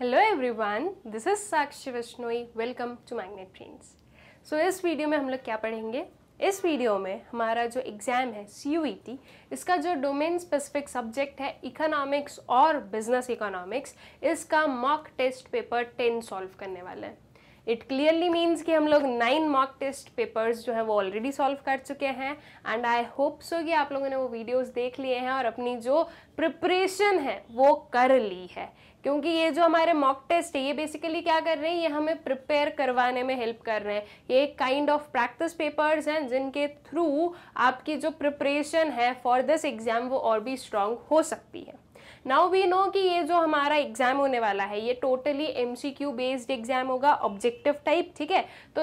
Hello everyone this is Sakshi Vaishnoi welcome to Magnet Trends so इस video में हम लोग क्या पढ़ेंगे इस वीडियो में हमारा जो एग्ज़ाम है सी यू टी इसका जो डोमेन स्पेसिफिक सब्जेक्ट है इकोनॉमिक्स और बिजनेस इकोनॉमिक्स इसका mock test paper ten solve करने वाला है इट क्लियरली मीन्स कि हम लोग नाइन मॉक टेस्ट पेपर्स जो हैं वो ऑलरेडी सॉल्व कर चुके हैं एंड आई होप सो कि आप लोगों ने वो वीडियोस देख लिए हैं और अपनी जो प्रिपरेशन है वो कर ली है क्योंकि ये जो हमारे मॉक टेस्ट है ये बेसिकली क्या कर रहे हैं ये हमें प्रिपेयर करवाने में हेल्प कर रहे हैं ये एक काइंड ऑफ प्रैक्टिस पेपर्स हैं जिनके थ्रू आपकी जो प्रिपरेशन है फॉर दिस एग्जाम वो और भी स्ट्रांग हो सकती है नाउ वी नो कि ये जो हमारा एग्जाम होने वाला है ये टोटली एमसीक्यू बेस्ड एग्जाम होगा ऑब्जेक्टिव टाइप ठीक है तो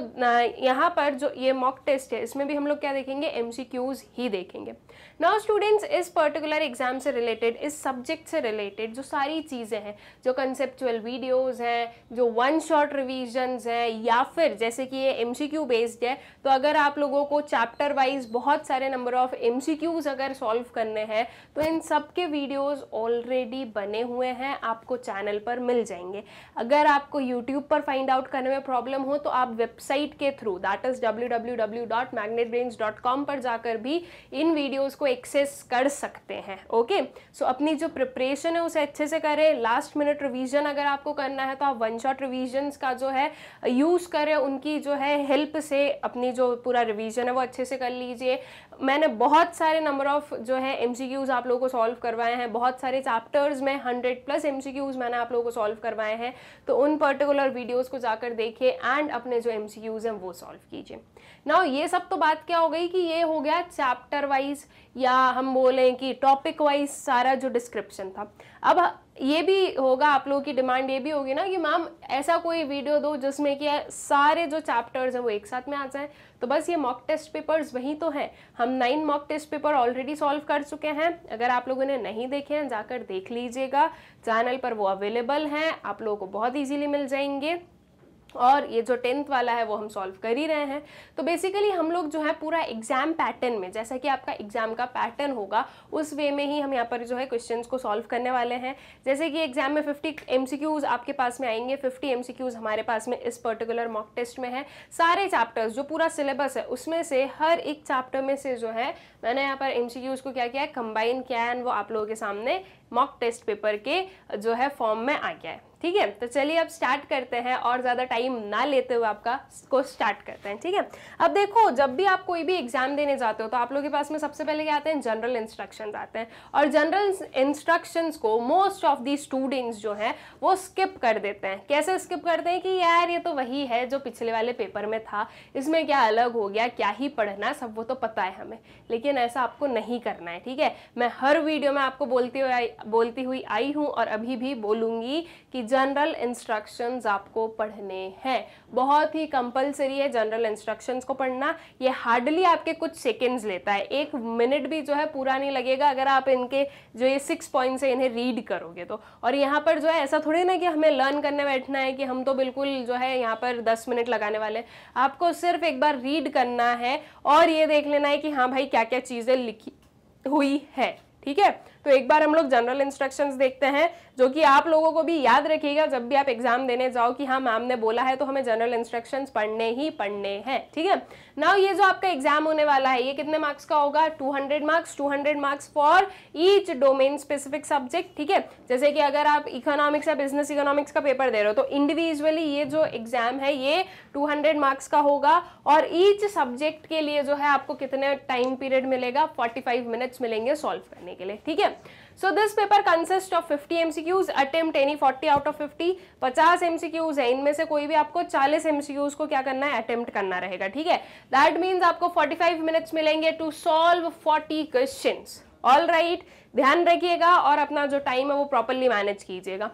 यहाँ पर जो ये मॉक टेस्ट है इसमें भी हम लोग क्या देखेंगे एमसीक्यूज ही देखेंगे नाउ स्टूडेंट्स इस पर्टिकुलर एग्जाम से रिलेटेड इस सब्जेक्ट से रिलेटेड जो सारी चीज़ें हैं जो कंसेप्चुअल वीडियोज़ हैं जो वन शॉर्ट रिविजन्स हैं या फिर जैसे कि ये एम बेस्ड है तो अगर आप लोगों को चैप्टर वाइज बहुत सारे नंबर ऑफ एम अगर सॉल्व करने हैं तो इन सब के वीडियोज़ ऑलरेडी ऑलरेडी बने हुए हैं आपको चैनल पर मिल जाएंगे अगर आपको यूट्यूब पर फाइंड आउट करने में प्रॉब्लम हो तो आप वेबसाइट के थ्रू दैट इज़ www.magnetbrains.com पर जाकर भी इन वीडियोज़ को एक्सेस कर सकते हैं ओके सो so, अपनी जो प्रिपरेशन है उसे अच्छे से करें लास्ट मिनट रिविजन अगर आपको करना है तो आप वन शॉट रिविजन का जो है यूज़ करें उनकी जो है हेल्प से अपनी जो पूरा रिविजन है वो अच्छे से कर लीजिए मैंने बहुत सारे नंबर ऑफ जो है एम आप लोगों को सॉल्व करवाए हैं बहुत सारे चैप्टर चैप्टर्स में हंड्रेड प्लस एम मैंने आप लोगों को सॉल्व करवाए हैं तो उन पर्टिकुलर वीडियोज़ को जाकर देखिए एंड अपने जो एम हैं वो सॉल्व कीजिए ना ये सब तो बात क्या हो गई कि ये हो गया चैप्टर वाइज या हम बोलें कि टॉपिक वाइज सारा जो डिस्क्रिप्शन था अब ये भी होगा आप लोगों की डिमांड ये भी होगी ना कि मैम ऐसा कोई वीडियो दो जिसमें कि सारे जो चैप्टर्स हैं वो एक साथ में आ जाए तो बस ये मॉक टेस्ट पेपर्स वही तो हैं हम nine mock test paper already solve कर चुके हैं अगर आप लोगों ने नहीं देखे हैं जाकर देख लीजिएगा चैनल पर वो अवेलेबल हैं आप लोगों को बहुत ईजिली मिल जाएंगे और ये जो टेंथ वाला है वो हम सॉल्व कर ही रहे हैं तो बेसिकली हम लोग जो है पूरा एग्जाम पैटर्न में जैसा कि आपका एग्जाम का पैटर्न होगा उस वे में ही हम यहाँ पर जो है क्वेश्चंस को सॉल्व करने वाले हैं जैसे कि एग्जाम में 50 एमसीक्यूज आपके पास में आएंगे 50 एमसीक्यूज हमारे पास में इस पर्टिकुलर मॉक टेस्ट में है सारे चैप्टर्स जो पूरा सिलेबस है उसमें से हर एक चैप्टर में से जो है मैंने यहाँ पर एम को क्या किया है कंबाइन किया है वो आप लोगों के सामने मॉक टेस्ट पेपर के जो है फॉर्म में आ गया है ठीक है तो चलिए अब स्टार्ट करते हैं और ज़्यादा टाइम ना लेते हुए आपका को स्टार्ट करते हैं ठीक है अब देखो जब भी आप कोई भी एग्जाम देने जाते हो तो आप लोगों के पास में सबसे पहले क्या आते हैं जनरल इंस्ट्रक्शन आते हैं और जनरल इंस्ट्रक्शंस को मोस्ट ऑफ दी स्टूडेंट्स जो हैं वो स्किप कर देते हैं कैसे स्किप करते हैं कि यार ये तो वही है जो पिछले वाले पेपर में था इसमें क्या अलग हो गया क्या ही पढ़ना सब वो तो पता है हमें लेकिन ऐसा आपको नहीं करना है ठीक है मैं हर वीडियो में आपको बोलती हुई बोलती हुई आई हूँ और अभी भी बोलूँगी कि जनरल इंस्ट्रक्शंस आपको पढ़ने हैं बहुत ही कंपलसरी है जनरल इंस्ट्रक्शंस को पढ़ना ये हार्डली आपके कुछ सेकेंड्स लेता है एक मिनट भी जो है पूरा नहीं लगेगा अगर आप इनके जो ये सिक्स पॉइंट्स है इन्हें रीड करोगे तो और यहाँ पर जो है ऐसा थोड़ी ना कि हमें लर्न करने बैठना है कि हम तो बिल्कुल जो है यहाँ पर दस मिनट लगाने वाले आपको सिर्फ एक बार रीड करना है और ये देख लेना है कि हाँ भाई क्या क्या चीज़ें लिखी हुई है ठीक है तो एक बार हम लोग जनरल इंस्ट्रक्शन देखते हैं जो कि आप लोगों को भी याद रखिएगा जब भी आप एग्जाम देने जाओ कि हाँ मैम ने बोला है तो हमें जनरल इंस्ट्रक्शन पढ़ने ही पढ़ने हैं ठीक है नाउ ये जो आपका एग्जाम होने वाला है ये कितने मार्क्स का होगा 200 marks 200 marks for each domain specific subject ठीक है जैसे कि अगर आप इकोनॉमिक्स या बिजनेस इकोनॉमिक्स का पेपर दे रहे हो तो इंडिविजुअली ये जो एग्जाम है ये 200 मार्क्स का होगा और ईच सब्जेक्ट के लिए जो है आपको कितने टाइम पीरियड मिलेगा 45 मिनट्स मिलेंगे सॉल्व करने के लिए ठीक है so this paper consist of 50 MCQs attempt any 40 out of 50 50 MCQs है इनमें से कोई भी आपको 40 एमसीक्यूज को क्या करना है अटेम्प्ट करना रहेगा ठीक है दैट मींस आपको 45 मिनट्स मिलेंगे to solve 40 questions all right ध्यान रखिएगा और अपना जो टाइम है वो प्रॉपरली मैनेज कीजिएगा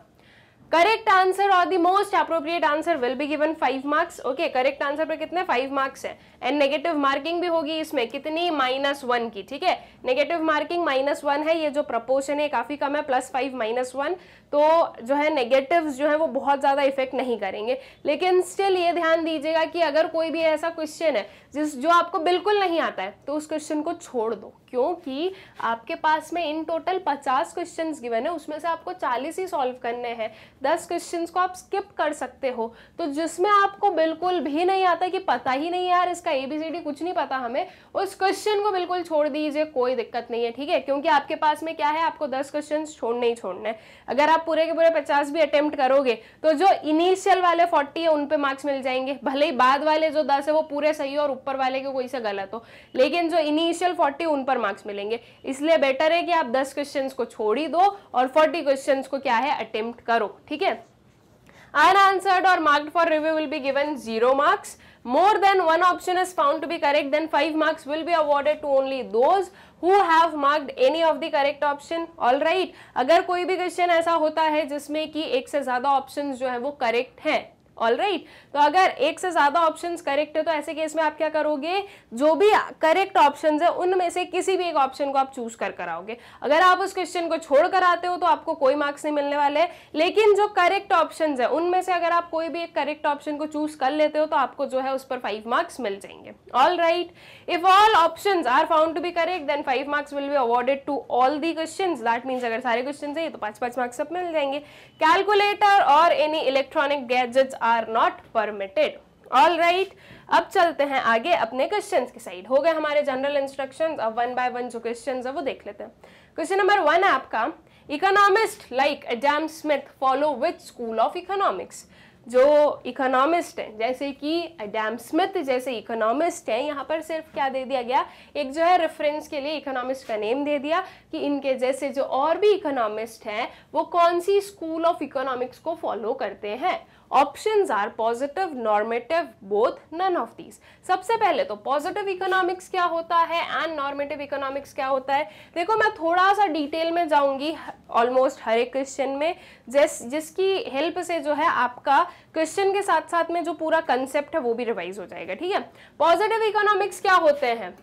करेक्ट आंसर और the most appropriate answer will be given five marks okay correct answer पर कितने फाइव मार्क्स है एंड नेगेटिव मार्किंग भी होगी इसमें कितनी माइनस वन की ठीक है नेगेटिव मार्किंग माइनस वन है ये जो प्रपोर्शन है काफी कम है प्लस फाइव माइनस वन तो जो है नेगेटिव्स जो है वो बहुत ज़्यादा इफेक्ट नहीं करेंगे लेकिन स्टिल ये ध्यान दीजिएगा कि अगर कोई भी ऐसा क्वेश्चन है जिस जो आपको बिल्कुल नहीं आता है तो उस क्वेश्चन को छोड़ दो क्योंकि आपके पास में इन टोटल 50 क्वेश्चंस गिवन है उसमें से आपको 40 ही सॉल्व करने हैं 10 क्वेश्चंस को आप स्किप कर सकते हो तो जिसमें आपको बिल्कुल भी नहीं आता कि पता ही नहीं यार इसका ए बी सी डी कुछ नहीं पता हमें उस क्वेश्चन को बिल्कुल छोड़ दीजिए कोई दिक्कत नहीं है ठीक है क्योंकि आपके पास में क्या है आपको दस क्वेश्चन छोड़ने ही छोड़ना है अगर आप आप पूरे के पूरे पचास भी अटेम्प्ट करोगे तो जो इनिशियल वाले फोर्टी है उन पे मार्क्स मिल जाएंगे भले ही बाद वाले जो दस है वो पूरे सही हो और ऊपर वाले के कोई से गलत हो लेकिन जो इनिशियल फोर्टी उन पर मार्क्स मिलेंगे इसलिए बेटर है कि आप दस क्वेश्चन को छोड़ ही दो और फोर्टी क्वेश्चन को क्या है अटेम्प्ट करो ठीक है अन आंसर्ड और mark for review will be given zero marks more than one option is found to be correct then five marks will be awarded to only those who have marked any of the correct option all right अगर कोई भी question ऐसा होता है जिसमें कि एक से ज़्यादा ऑप्शन जो है वो करेक्ट हैं ऑल राइट right? तो अगर एक से ज़्यादा ऑप्शन करेक्ट है तो ऐसे केस में आप क्या करोगे जो भी करेक्ट ऑप्शन है उनमें से किसी भी एक ऑप्शन को आप चूज कर कराओगे अगर आप उस क्वेश्चन को छोड़ कर आते हो तो आपको कोई मार्क्स नहीं मिलने वाले लेकिन जो करेक्ट ऑप्शन है उनमें से अगर आप कोई भी एक करेक्ट ऑप्शन को चूज कर लेते हो तो आपको जो है उस पर फाइव मार्क्स मिल जाएंगे all right if all option are found to be correct then five marks will be awarded to all the question that means अगर सारे क्वेश्चन है तो पांच पांच मार्क्स मिल जाएंगे कैलकुलेटर और any electronic gadgets are not permitted all right अब चलते हैं आगे अपने क्वेश्चन के साइड हो गए हमारे जनरल इंस्ट्रक्शन अब वन बाय वन जो क्वेश्चन है वो देख लेते हैं क्वेश्चन नंबर वन है आपका economist like Adam Smith follow with school of economics जो इकोनॉमिस्ट हैं जैसे कि एडम स्मिथ जैसे इकोनॉमिस्ट हैं यहाँ पर सिर्फ क्या दे दिया गया एक जो है रेफरेंस के लिए इकोनॉमिस्ट का नेम दे दिया कि इनके जैसे जो और भी इकोनॉमिस्ट हैं वो कौन सी स्कूल ऑफ इकोनॉमिक्स को फॉलो करते हैं options are positive normative both none of these सबसे पहले तो पॉजिटिव इकोनॉमिक्स क्या होता है एंड नॉर्मेटिव इकोनॉमिक्स क्या होता है देखो मैं थोड़ा सा डिटेल में जाऊंगी ऑलमोस्ट हर एक क्वेश्चन में जिस जिसकी हेल्प से जो है आपका क्वेश्चन के साथ साथ में जो पूरा कंसेप्ट है वो भी रिवाइज हो जाएगा ठीक है पॉजिटिव इकोनॉमिक्स क्या होते हैं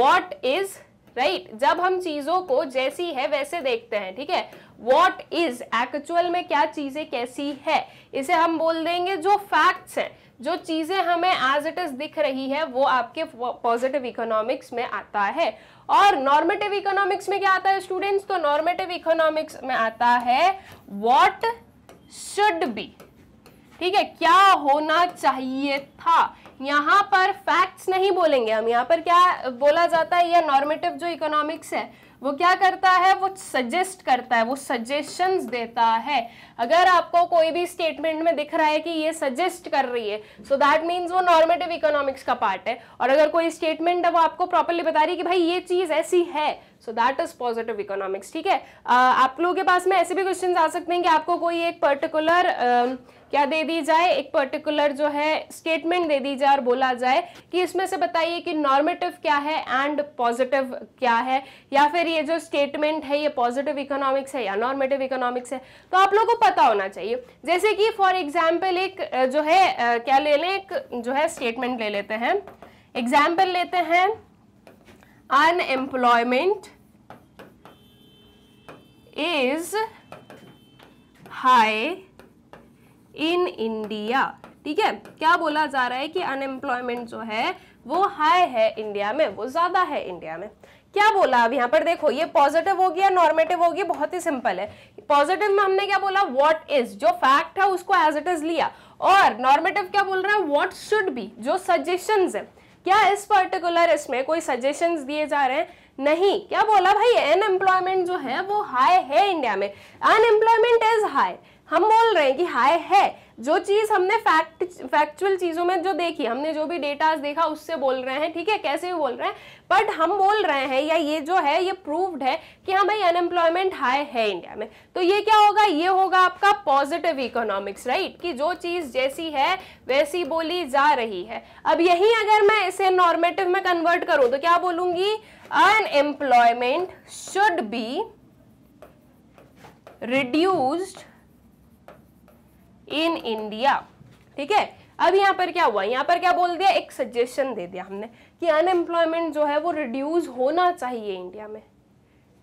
वॉट इज राइट जब हम चीजों को जैसी है वैसे देखते हैं ठीक है वॉट इज एक्चुअल में क्या चीजें कैसी है इसे हम बोल देंगे जो फैक्ट्स हैं जो चीज़ें हमें एज इट इज़ दिख रही है वो आपके पॉजिटिव इकोनॉमिक्स में आता है और नॉर्मेटिव इकोनॉमिक्स में क्या आता है स्टूडेंट्स तो नॉर्मेटिव इकोनॉमिक्स में आता है वॉट शुड बी ठीक है क्या होना चाहिए था यहाँ पर फैक्ट्स नहीं बोलेंगे हम यहाँ पर क्या बोला जाता है यह नॉर्मेटिव जो इकोनॉमिक्स है वो क्या करता है वो सजेस्ट करता है वो सजेशंस देता है अगर आपको कोई भी स्टेटमेंट में दिख रहा है कि ये सजेस्ट कर रही है सो दैट मीन्स वो नॉर्मेटिव इकोनॉमिक्स का पार्ट है और अगर कोई स्टेटमेंट है वो आपको प्रॉपरली बता रही है कि भाई ये चीज़ ऐसी है so that is positive economics ठीक है uh, आप लोगों के पास में ऐसे भी क्वेश्चन आ सकते हैं कि आपको कोई एक पर्टिकुलर uh, क्या दे दी जाए एक पर्टिकुलर जो है स्टेटमेंट दे दी जाए और बोला जाए कि इसमें से बताइए कि नॉर्मेटिव क्या है एंड पॉजिटिव क्या है या फिर ये जो स्टेटमेंट है ये पॉजिटिव इकोनॉमिक्स है या नॉर्मेटिव इकोनॉमिक्स है तो आप लोगों को पता होना चाहिए जैसे कि फॉर एग्जाम्पल एक जो है क्या ले लें एक जो है स्टेटमेंट ले लेते हैं एग्जाम्पल लेते हैं unemployment is high in India ठीक है क्या बोला जा रहा है कि अनएम्प्लॉयमेंट जो है वो हाई है इंडिया में वो ज़्यादा है इंडिया में क्या बोला अब यहाँ पर देखो ये पॉजिटिव हो गया नॉर्मेटिव हो गया बहुत ही सिंपल है पॉजिटिव में हमने क्या बोला व्हाट इज जो फैक्ट है उसको एज इट इज लिया और नॉर्मेटिव क्या बोल रहा है व्हाट शुड बी जो सजेशन है क्या इस पर्टिकुलर इसमें कोई सजेशन दिए जा रहे हैं नहीं क्या बोला भाई अनएम्प्लॉयमेंट जो है वो हाई है इंडिया में अनएम्प्लॉयमेंट इज हाई हम बोल रहे हैं कि हाई है जो चीज हमने फैक्ट फैक्चुअल चीजों में जो देखी हमने जो भी डेटा देखा उससे बोल रहे हैं ठीक है कैसे भी बोल रहे हैं बट हम बोल रहे हैं या ये जो है ये प्रूव्ड है कि हाँ भाई अनएम्प्लॉयमेंट हाई है इंडिया में तो ये क्या होगा ये होगा आपका पॉजिटिव इकोनॉमिक्स राइट कि जो चीज जैसी है वैसी बोली जा रही है अब यही अगर मैं इसे नॉर्मेटिव में कन्वर्ट करूं तो क्या बोलूंगी unemployment should be reduced in India ठीक है अब यहाँ पर क्या हुआ यहाँ पर क्या बोल दिया एक सजेशन दे दिया हमने कि अनएम्प्लॉयमेंट जो है वो रिड्यूस होना चाहिए इंडिया में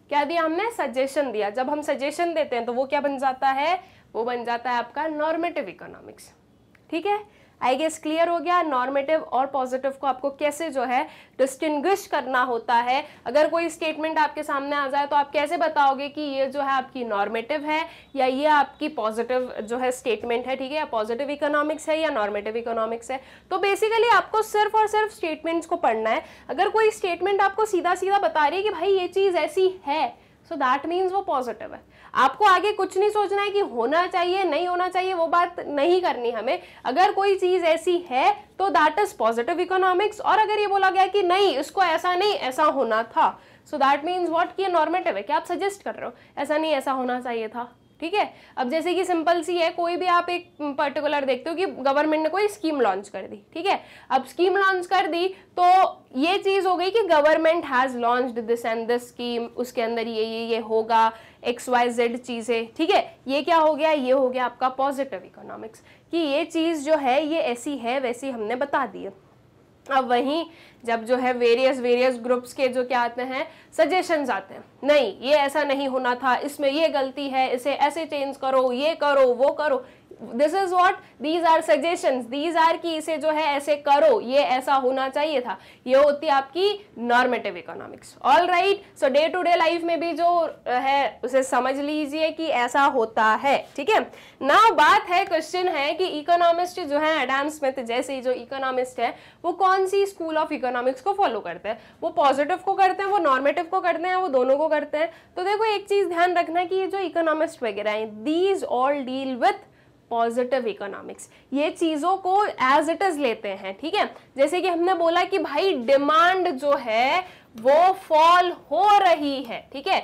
क्या दिया हमने सजेशन दिया जब हम सजेशन देते हैं तो वो क्या बन जाता है वो बन जाता है आपका नॉर्मेटिव इकोनॉमिक्स ठीक है आई गेस क्लियर हो गया नॉर्मेटिव और पॉजिटिव को आपको कैसे जो है डिस्टिंग्विश करना होता है अगर कोई स्टेटमेंट आपके सामने आ जाए तो आप कैसे बताओगे कि ये जो है आपकी नॉर्मेटिव है या ये आपकी पॉजिटिव जो है स्टेटमेंट है ठीक है या पॉजिटिव इकोनॉमिक्स है या नॉर्मेटिव इकोनॉमिक्स है तो बेसिकली आपको सिर्फ और सिर्फ स्टेटमेंट्स को पढ़ना है अगर कोई स्टेटमेंट आपको सीधा सीधा बता रही है कि भाई ये चीज़ ऐसी है सो दैट मीन्स वो पॉजिटिव है आपको आगे कुछ नहीं सोचना है कि होना चाहिए नहीं होना चाहिए वो बात नहीं करनी हमें अगर कोई चीज़ ऐसी है तो दैट इज़ पॉजिटिव इकोनॉमिक्स और अगर ये बोला गया कि नहीं इसको ऐसा नहीं ऐसा होना था सो दैट मीन्स वॉट कि नॉर्मेटिव है क्या आप सजेस्ट कर रहे हो ऐसा नहीं ऐसा होना चाहिए था ठीक है अब जैसे कि सिंपल सी है कोई भी आप एक पर्टिकुलर देखते हो कि गवर्नमेंट ने कोई स्कीम लॉन्च कर दी ठीक है अब स्कीम लॉन्च कर दी तो ये चीज़ हो गई कि government has launch this and this scheme उसके अंदर ये ये ये होगा एक्स वाई जेड चीज़ें ठीक है ये क्या हो गया ये हो गया आपका पॉजिटिव इकोनॉमिक्स कि ये चीज़ जो है ये ऐसी है वैसी हमने बता दी है अब वहीं जब जो है वेरियस वेरियस ग्रुप्स के जो क्या आते हैं सजेशन आते हैं नहीं ये ऐसा नहीं होना था इसमें ये गलती है इसे ऐसे चेंज करो ये करो वो करो this is what these are suggestion these are की इसे जो है ऐसे करो ये ऐसा होना चाहिए था ये होती है आपकी normative economics all right so day to day life में भी जो है उसे समझ लीजिए कि ऐसा होता है ठीक है ना बात है क्वेश्चन है कि इकोनॉमिस्ट जो है एडम स्मिथ जैसे जो इकोनॉमिस्ट है वो कौन सी स्कूल ऑफ इकोनॉमिक्स को फॉलो करते हैं वो पॉजिटिव को करते हैं वो नॉर्मेटिव को करते हैं वो दोनों को करते हैं तो देखो एक चीज ध्यान रखना कि ये जो इकोनॉमिस्ट वगैरह हैं these all deal with positive economics ये चीज़ों को एज इट इज़ लेते हैं ठीक है जैसे कि हमने बोला कि भाई डिमांड जो है वो फॉल हो रही है ठीक है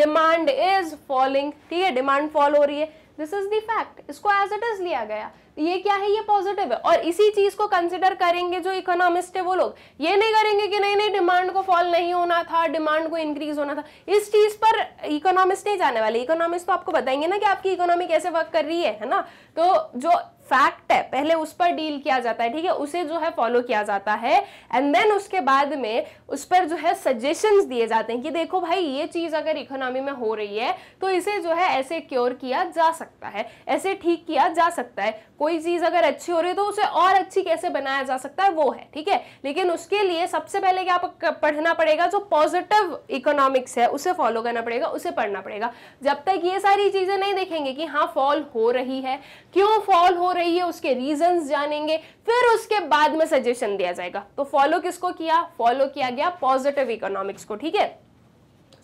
डिमांड इज फॉलिंग ठीक है डिमांड फॉल हो रही है दिस इज दी फैक्ट इसको एज इट इज लिया गया ये क्या है ये पॉजिटिव है और इसी चीज को कंसिडर करेंगे जो इकोनॉमिस्ट है वो लोग ये नहीं करेंगे कि नहीं नहीं डिमांड को फॉल नहीं होना था डिमांड को इंक्रीज होना था इस चीज पर इकोनॉमिस्ट नहीं जाने वाले इकोनॉमिस्ट तो आपको बताएंगे ना कि आपकी इकोनॉमी कैसे वर्क कर रही है है ना तो जो फैक्ट है पहले उस पर डील किया जाता है ठीक है उसे जो है फॉलो किया जाता है एंड देन उसके बाद में उस पर जो है सजेशन दिए जाते हैं कि देखो भाई ये चीज़ अगर इकोनॉमी में हो रही है तो इसे जो है ऐसे क्योर किया जा सकता है ऐसे ठीक किया जा सकता है कोई चीज़ अगर अच्छी हो रही है तो उसे और अच्छी कैसे बनाया जा सकता है वो है ठीक है लेकिन उसके लिए सबसे पहले क्या पढ़ना पड़ेगा जो पॉजिटिव इकोनॉमिक्स है उसे फॉलो करना पड़ेगा उसे पढ़ना पड़ेगा जब तक ये सारी चीज़ें नहीं देखेंगे कि हाँ फॉल हो रही है क्यों फॉल हो रही रही है उसके रीजन जानेंगे फिर उसके बाद में सजेशन दिया जाएगा तो फॉलो किसको किया फॉलो किया गया पॉजिटिव इकोनॉमिक्स को ठीक है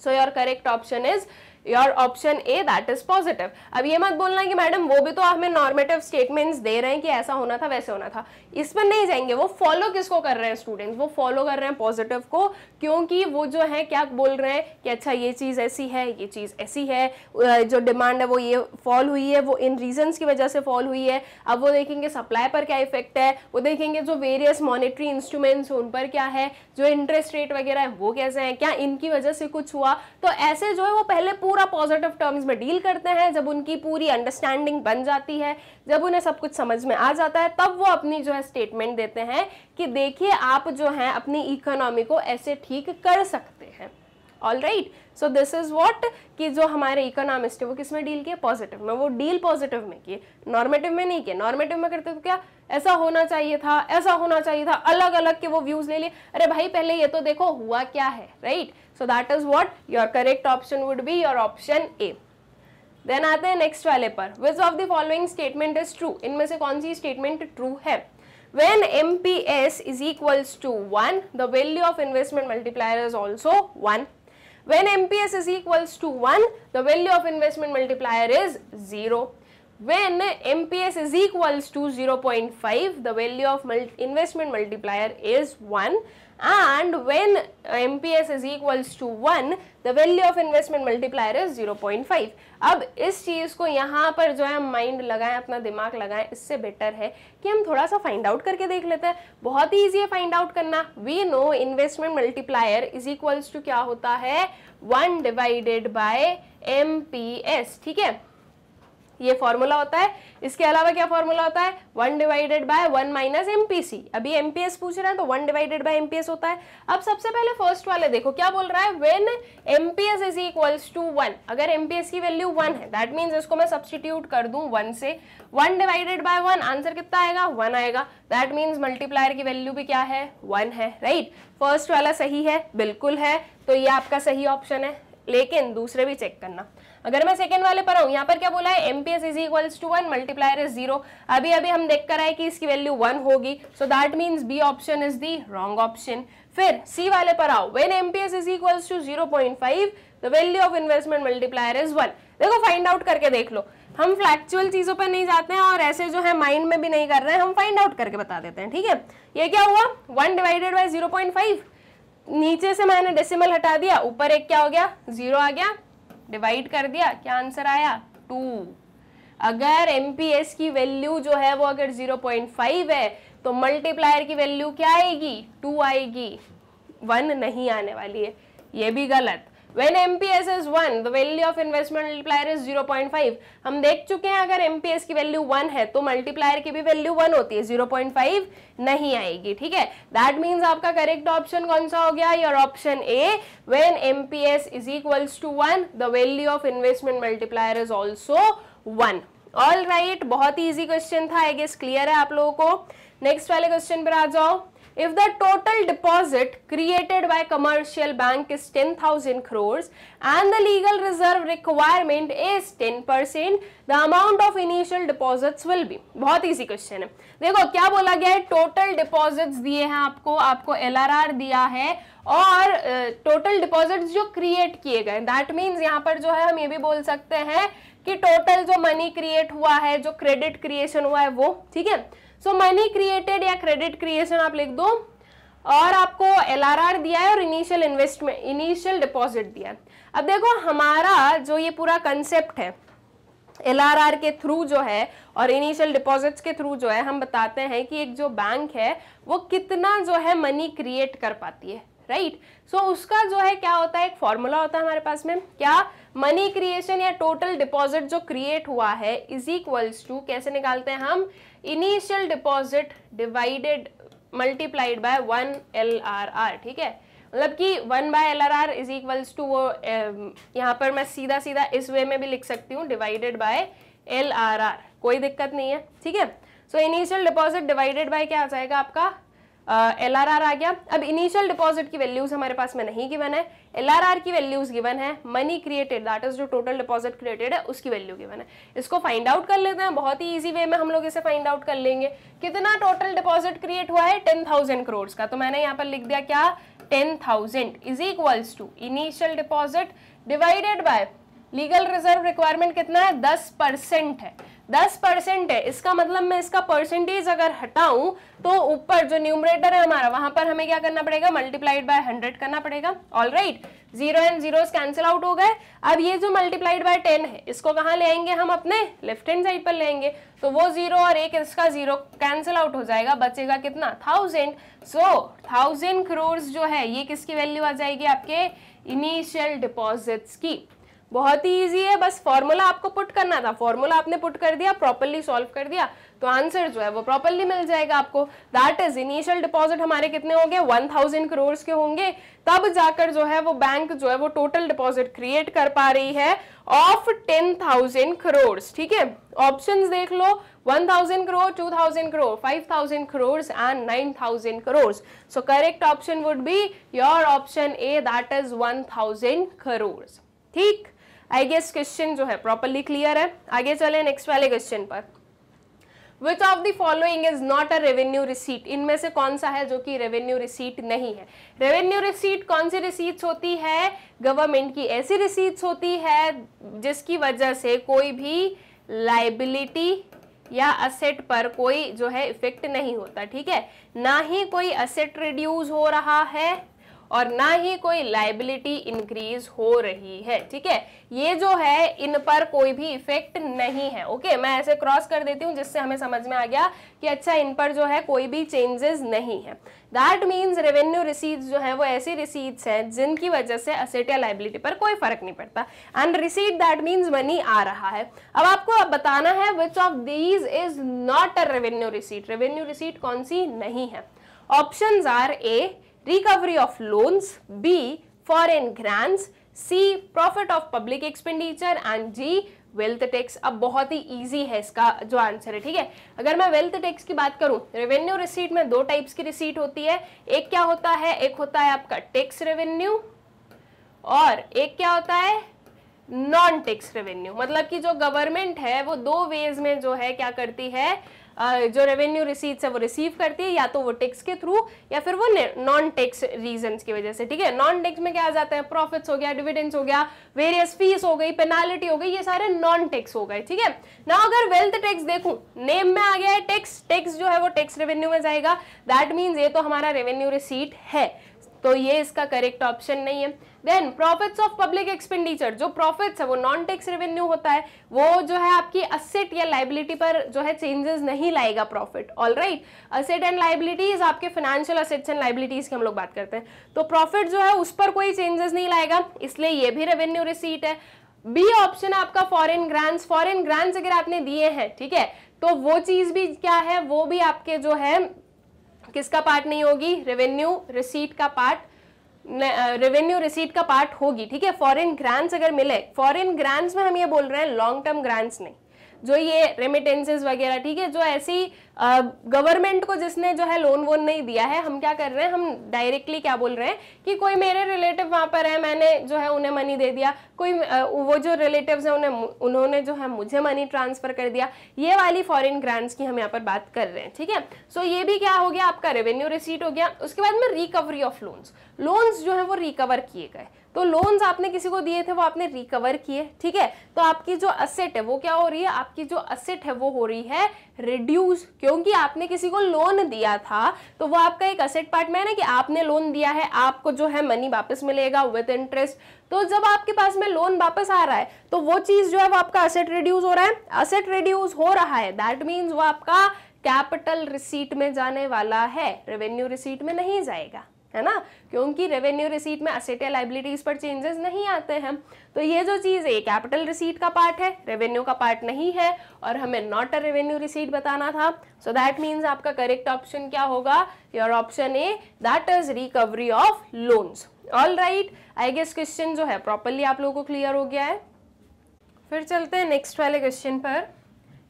so your correct option is your option A that is positive अब ये मत बोलना कि मैडम वो भी तो हमें नॉर्मेटिव स्टेटमेंट्स दे रहे हैं कि ऐसा होना था वैसे होना था इस पर नहीं जाएंगे वो फॉलो किसको कर रहे हैं स्टूडेंट्स वो फॉलो कर रहे हैं पॉजिटिव को क्योंकि वो जो है क्या बोल रहे हैं कि अच्छा ये चीज़ ऐसी है ये चीज़ ऐसी है जो डिमांड है वो ये फॉल हुई है वो इन रीजन्स की वजह से फॉल हुई है अब वो देखेंगे सप्लाई पर क्या इफेक्ट है वो देखेंगे जो वेरियस मॉनिटरी इंस्ट्रूमेंट्स उन पर क्या है जो इंटरेस्ट रेट वगैरह है वो कैसे हैं क्या इनकी वजह से कुछ हुआ तो ऐसे जो है वो पहले पूरा पूरा पॉजिटिव टर्म्स में डील करते हैं जब उनकी पूरी अंडरस्टैंडिंग बन जाती है जब उन्हें सब कुछ समझ में आ जाता है तब वो अपनी जो है स्टेटमेंट देते हैं कि देखिए आप जो हैं अपनी इकोनॉमी को ऐसे ठीक कर सकते हैं all right so this is what कि जो हमारे इकोनॉमिस्ट है वो किस में डील किए पॉजिटिव में वो डील पॉजिटिव में किए नॉर्मेटिव में नहीं किए नॉर्मेटिव में करते तो क्या ऐसा होना चाहिए था ऐसा होना चाहिए था अलग अलग के वो व्यूज ले लिए अरे भाई पहले ये तो देखो हुआ क्या है right so that is what your correct option would be your option A then आते हैं नेक्स्ट वाले पर which of the following statement is true इनमें से कौन सी स्टेटमेंट ट्रू है when MPS is equals to one, the value of investment multiplier is also one. When MPS is equals to one, the value of investment multiplier is zero. when MPS is equals to 0.5 the value of multi investment multiplier is 1 and when MPS is equals to 1 the value of investment multiplier is 0.5 अब इस चीज़ को यहाँ पर जो है mind लगाएं अपना दिमाग लगाएं इससे बेटर है कि हम थोड़ा सा फाइंड आउट करके देख लेते हैं बहुत ही ईजी है फाइंड आउट करना we know investment multiplier is equals to क्या होता है वन डिवाइडेड बाई एम ठीक है ये फॉर्मूला होता है इसके अलावा क्या फॉर्मूला होता है one divided by one minus MPC अभी एमपीएस पूछ रहे हैं तो वन डिवाइडेड बाय एमपीएस होता है अब सबसे पहले फर्स्ट वाले देखो क्या बोल रहा है when MPS is equals to one अगर एमपीएस की वैल्यू वन है दैट मीन्स इसको मैं सब्सटीट्यूट कर दू वन से one divided by one answer कितना आएगा वन आएगा दैट मीन्स मल्टीप्लायर की वैल्यू भी क्या है वन है राइट right? फर्स्ट वाला सही है बिल्कुल है तो ये आपका सही ऑप्शन है लेकिन दूसरे भी चेक करना अगर मैं सेकेंड वाले पर आऊँ यहाँ पर क्या बोला है MPS is equals to one multiplier is zero अभी अभी हम देख कर आए कि इसकी वैल्यू वन होगी so that means B option is the wrong option फिर सी वाले पर आओ when S is equals to zero point five the value of investment multiplier is one देखो फाइंड आउट करके देख लो हम फ्लैक्चुअल चीजों पर नहीं जाते हैं और ऐसे जो है माइंड में भी नहीं कर रहे हैं हम फाइंड आउट करके बता देते हैं ठीक है ये क्या हुआ one divided by zero point five नीचे से मैंने डेसिमल हटा दिया ऊपर एक क्या हो गया जीरो आ गया डिवाइड कर दिया क्या आंसर आया टू अगर एमपीएस की वैल्यू जो है वो अगर 0.5 है तो मल्टीप्लायर की वैल्यू क्या आएगी टू आएगी वन नहीं आने वाली है ये भी गलत when MPS is one the value of investment multiplier is zero point five हम देख चुके हैं अगर एमपीएस की वैल्यू वन है तो मल्टीप्लायर की भी वैल्यू वन होती है जीरो पॉइंट फाइव नहीं आएगी ठीक है दैट मीन्स आपका करेक्ट ऑप्शन कौन सा हो गया your option A when M P S is equals to one the value of investment multiplier is also one all right बहुत ही ईजी क्वेश्चन था आई गेस क्लियर है आप लोगों को नेक्स्ट वाले क्वेश्चन पर आ जाओ if the total deposit created by commercial bank is 10000 crores and the legal reserve requirement is 10% the amount of initial deposits will be बहुत easy question है देखो क्या बोला गया है total deposits दिए हैं आपको आपको LRR दिया है और टोटल डिपॉजिट्स जो क्रिएट किए गए दैट मीन्स यहाँ पर जो है हम ये भी बोल सकते हैं कि टोटल जो मनी क्रिएट हुआ है जो क्रेडिट क्रिएशन हुआ है वो ठीक है सो मनी क्रिएटेड या क्रेडिट क्रिएशन आप लिख दो और आपको एल दिया है और इनिशियल इन्वेस्टमेंट इनिशियल डिपॉजिट दिया है अब देखो हमारा जो ये पूरा कंसेप्ट है एल के थ्रू जो है और इनिशियल डिपॉजिट्स के थ्रू जो है हम बताते हैं कि एक जो बैंक है वो कितना जो है मनी क्रिएट कर पाती है राइट right? सो so, उसका जो है क्या होता है एक फॉर्मूला होता है हमारे पास में क्या मनी क्रिएशन या टोटल डिपॉजिट जो क्रिएट हुआ है इज इक्वल्स टू कैसे निकालते हैं हम initial deposit divided multiplied by one L R R ठीक है मतलब कि one by L R R is equals to वो यहाँ पर मैं सीधा सीधा इस वे में भी लिख सकती हूँ divided by L R R कोई दिक्कत नहीं है ठीक है so initial deposit divided by क्या आ जाएगा आपका एल आर आर आ गया अब इनिशियल डिपॉजिट की वैल्यूज हमारे पास में नहीं गिवन है एल आर आर की वैल्यूज गिवन है मनी क्रिएटेड दैट इज जो टोटल डिपॉजिट क्रिएटेड है उसकी वैल्यू गिवन है इसको फाइंड आउट कर लेते हैं बहुत ही ईजी वे में हम लोग इसे फाइंड आउट कर लेंगे कितना टोटल डिपॉजिट क्रिएट हुआ है टेन थाउजेंड करोड़ का तो मैंने यहाँ पर लिख दिया क्या ten thousand is equals to initial deposit divided by legal reserve requirement कितना है दस परसेंट है दस परसेंट है इसका मतलब मैं इसका परसेंटेज अगर हटाऊं तो ऊपर जो न्यूमरेटर है हमारा वहां पर हमें क्या करना पड़ेगा मल्टीप्लाइड बाय हंड्रेड करना पड़ेगा all right zero and zero cancel out हो गए अब ये जो मल्टीप्लाइड बाय टेन है इसको कहाँ ले आएंगे हम अपने लेफ्ट हैंड साइड पर लेंगे तो वो जीरो और एक इसका जीरो कैंसिल आउट हो जाएगा बचेगा कितना थाउजेंड सो थाउजेंड करोड़ जो है ये किसकी वैल्यू आ जाएगी आपके इनिशियल डिपॉजिट्स की बहुत ही ईजी है बस फॉर्मूला आपको पुट करना था फॉर्मूला आपने पुट कर दिया प्रॉपरली सॉल्व कर दिया तो आंसर जो है वो प्रॉपरली मिल जाएगा आपको दैट इज इनिशियल डिपॉजिट हमारे कितने होंगे वन थाउजेंड करोड़ के होंगे तब जाकर जो है वो बैंक जो है वो टोटल डिपॉजिट क्रिएट कर पा रही है ऑफ टेन थाउजेंड करोड़ ठीक है ऑप्शन देख लो one thousand crore two thousand crore five thousand crore and nine thousand crore so correct option would be your option A that is one thousand crore ठीक आई गेस क्वेश्चन जो है प्रॉपरली क्लियर है आगे चले नेक्स्ट वाले क्वेश्चन पर which of the following is not a revenue receipt इनमें से कौन सा है जो कि रेवेन्यू रिसीट नहीं है रेवेन्यू रिसीट कौन सी रिसीट्स होती है गवर्नमेंट की ऐसी रिसीट्स होती है जिसकी वजह से कोई भी लाइबिलिटी या असेट पर कोई जो है इफेक्ट नहीं होता ठीक है ना ही कोई असेट रिड्यूज हो रहा है और ना ही कोई लाइबिलिटी इंक्रीज हो रही है ठीक है ये जो है इन पर कोई भी इफेक्ट नहीं है ओके मैं ऐसे क्रॉस कर देती हूँ जिससे हमें समझ में आ गया कि अच्छा इन पर जो है कोई भी चेंजेस नहीं है दैट मीन्स रेवेन्यू रिसीट्स जो है वो ऐसी रिसीट्स हैं जिनकी वजह से असेट या लाइबिलिटी पर कोई फर्क नहीं पड़ता and receipt that means money आ रहा है अब आपको अब बताना है which of these is not a revenue receipt revenue receipt कौन सी नहीं है option are A recovery of loans, B, foreign grants, C, profit of public expenditure and d wealth tax अब बहुत ही इजी है इसका जो आंसर है ठीक है अगर मैं वेल्थ टैक्स की बात करूं रेवेन्यू रिसीट में दो टाइप्स की रिसीट होती है एक क्या होता है एक होता है आपका टैक्स रेवेन्यू और एक क्या होता है नॉन टैक्स रेवेन्यू मतलब कि जो गवर्नमेंट है वो दो वेज में जो है क्या करती है जो रेवेन्यू रिसीट्स है वो रिसीव करती है या तो वो टैक्स के थ्रू या फिर वो नॉन टैक्स रीजन की वजह से ठीक है नॉन टैक्स में क्या आ जाता है प्रॉफिट्स हो गया डिविडेंस हो गया वेरियस फीस हो गई पेनाल्टी हो गई ये सारे नॉन टैक्स हो गए ठीक है ना अगर वेल्थ टैक्स देखूं नेम में आ गया है टैक्स टैक्स जो है वो टैक्स रेवेन्यू में जाएगा दैट मीन्स ये तो हमारा रेवेन्यू रिसीट है तो ये इसका करेक्ट ऑप्शन नहीं है then profits of public expenditure जो प्रॉफिट्स है वो नॉन टैक्स रेवेन्यू होता है वो जो है आपकी असेट या लाइबिलिटी पर जो है चेंजेस नहीं लाएगा profit all right asset and liabilities आपके फाइनेंशियल असेट्स एंड लाइबिलिटीज की हम लोग बात करते हैं तो प्रॉफिट जो है उस पर कोई चेंजेस नहीं लाएगा इसलिए ये भी रेवेन्यू रिसीट है बी ऑप्शन आपका फॉरेन ग्रांट्स फॉरेन ग्रांट्स अगर आपने दिए हैं ठीक है तो वो चीज भी क्या है वो भी आपके जो है किसका पार्ट नहीं होगी रेवेन्यू रिसीट का पार्ट रेवेन्यू रिसीट का पार्ट होगी ठीक है फॉरेन ग्रांट्स अगर मिले फॉरेन ग्रांट्स में हम ये बोल रहे हैं लॉन्ग टर्म ग्रांट्स नहीं जो ये रेमिटेंसेज वगैरह ठीक है जो ऐसी गवर्नमेंट को जिसने जो है लोन वोन नहीं दिया है हम क्या कर रहे हैं हम डायरेक्टली क्या बोल रहे हैं कि कोई मेरे रिलेटिव वहाँ पर है मैंने जो है उन्हें मनी दे दिया कोई वो जो रिलेटिव्स हैं उन्हें उन्होंने जो है मुझे मनी ट्रांसफ़र कर दिया ये वाली फॉरेन ग्रांट्स की हम यहाँ पर बात कर रहे हैं ठीक है सो ये भी क्या हो गया आपका रेवेन्यू रिसीट हो गया उसके बाद में रिकवरी ऑफ लोन्स लोन्स जो है वो रिकवर किए गए तो लोन्स आपने किसी को दिए थे वो आपने रिकवर किए ठीक है तो आपकी जो असेट है वो क्या हो रही है आपकी जो असेट है वो हो रही है रिड्यूस क्योंकि आपने किसी को लोन दिया था तो वो आपका एक असेट पार्ट में है ना कि आपने लोन दिया है आपको जो है मनी वापस मिलेगा विद इंटरेस्ट तो जब आपके पास में लोन वापस आ रहा है तो वो चीज जो है वो आपका असेट रिड्यूस हो रहा है असेट रिड्यूस हो रहा है दैट मीन्स वो आपका कैपिटल रिसीट में जाने वाला है रेवेन्यू रिसीट में नहीं जाएगा है ना क्योंकि रेवेन्यू रिसीट में असेट या लाइबिलिटीज पर चेंजेस नहीं आते हैं तो ये जो चीज़ है कैपिटल रिसीट का पार्ट है रेवेन्यू का पार्ट नहीं है और हमें नॉट अ रेवेन्यू रिसीट बताना था सो दैट मीन्स आपका करेक्ट ऑप्शन क्या होगा your option A that is recovery of loans all right I guess question जो है प्रॉपरली आप लोगों को क्लियर हो गया है फिर चलते हैं नेक्स्ट वाले क्वेश्चन पर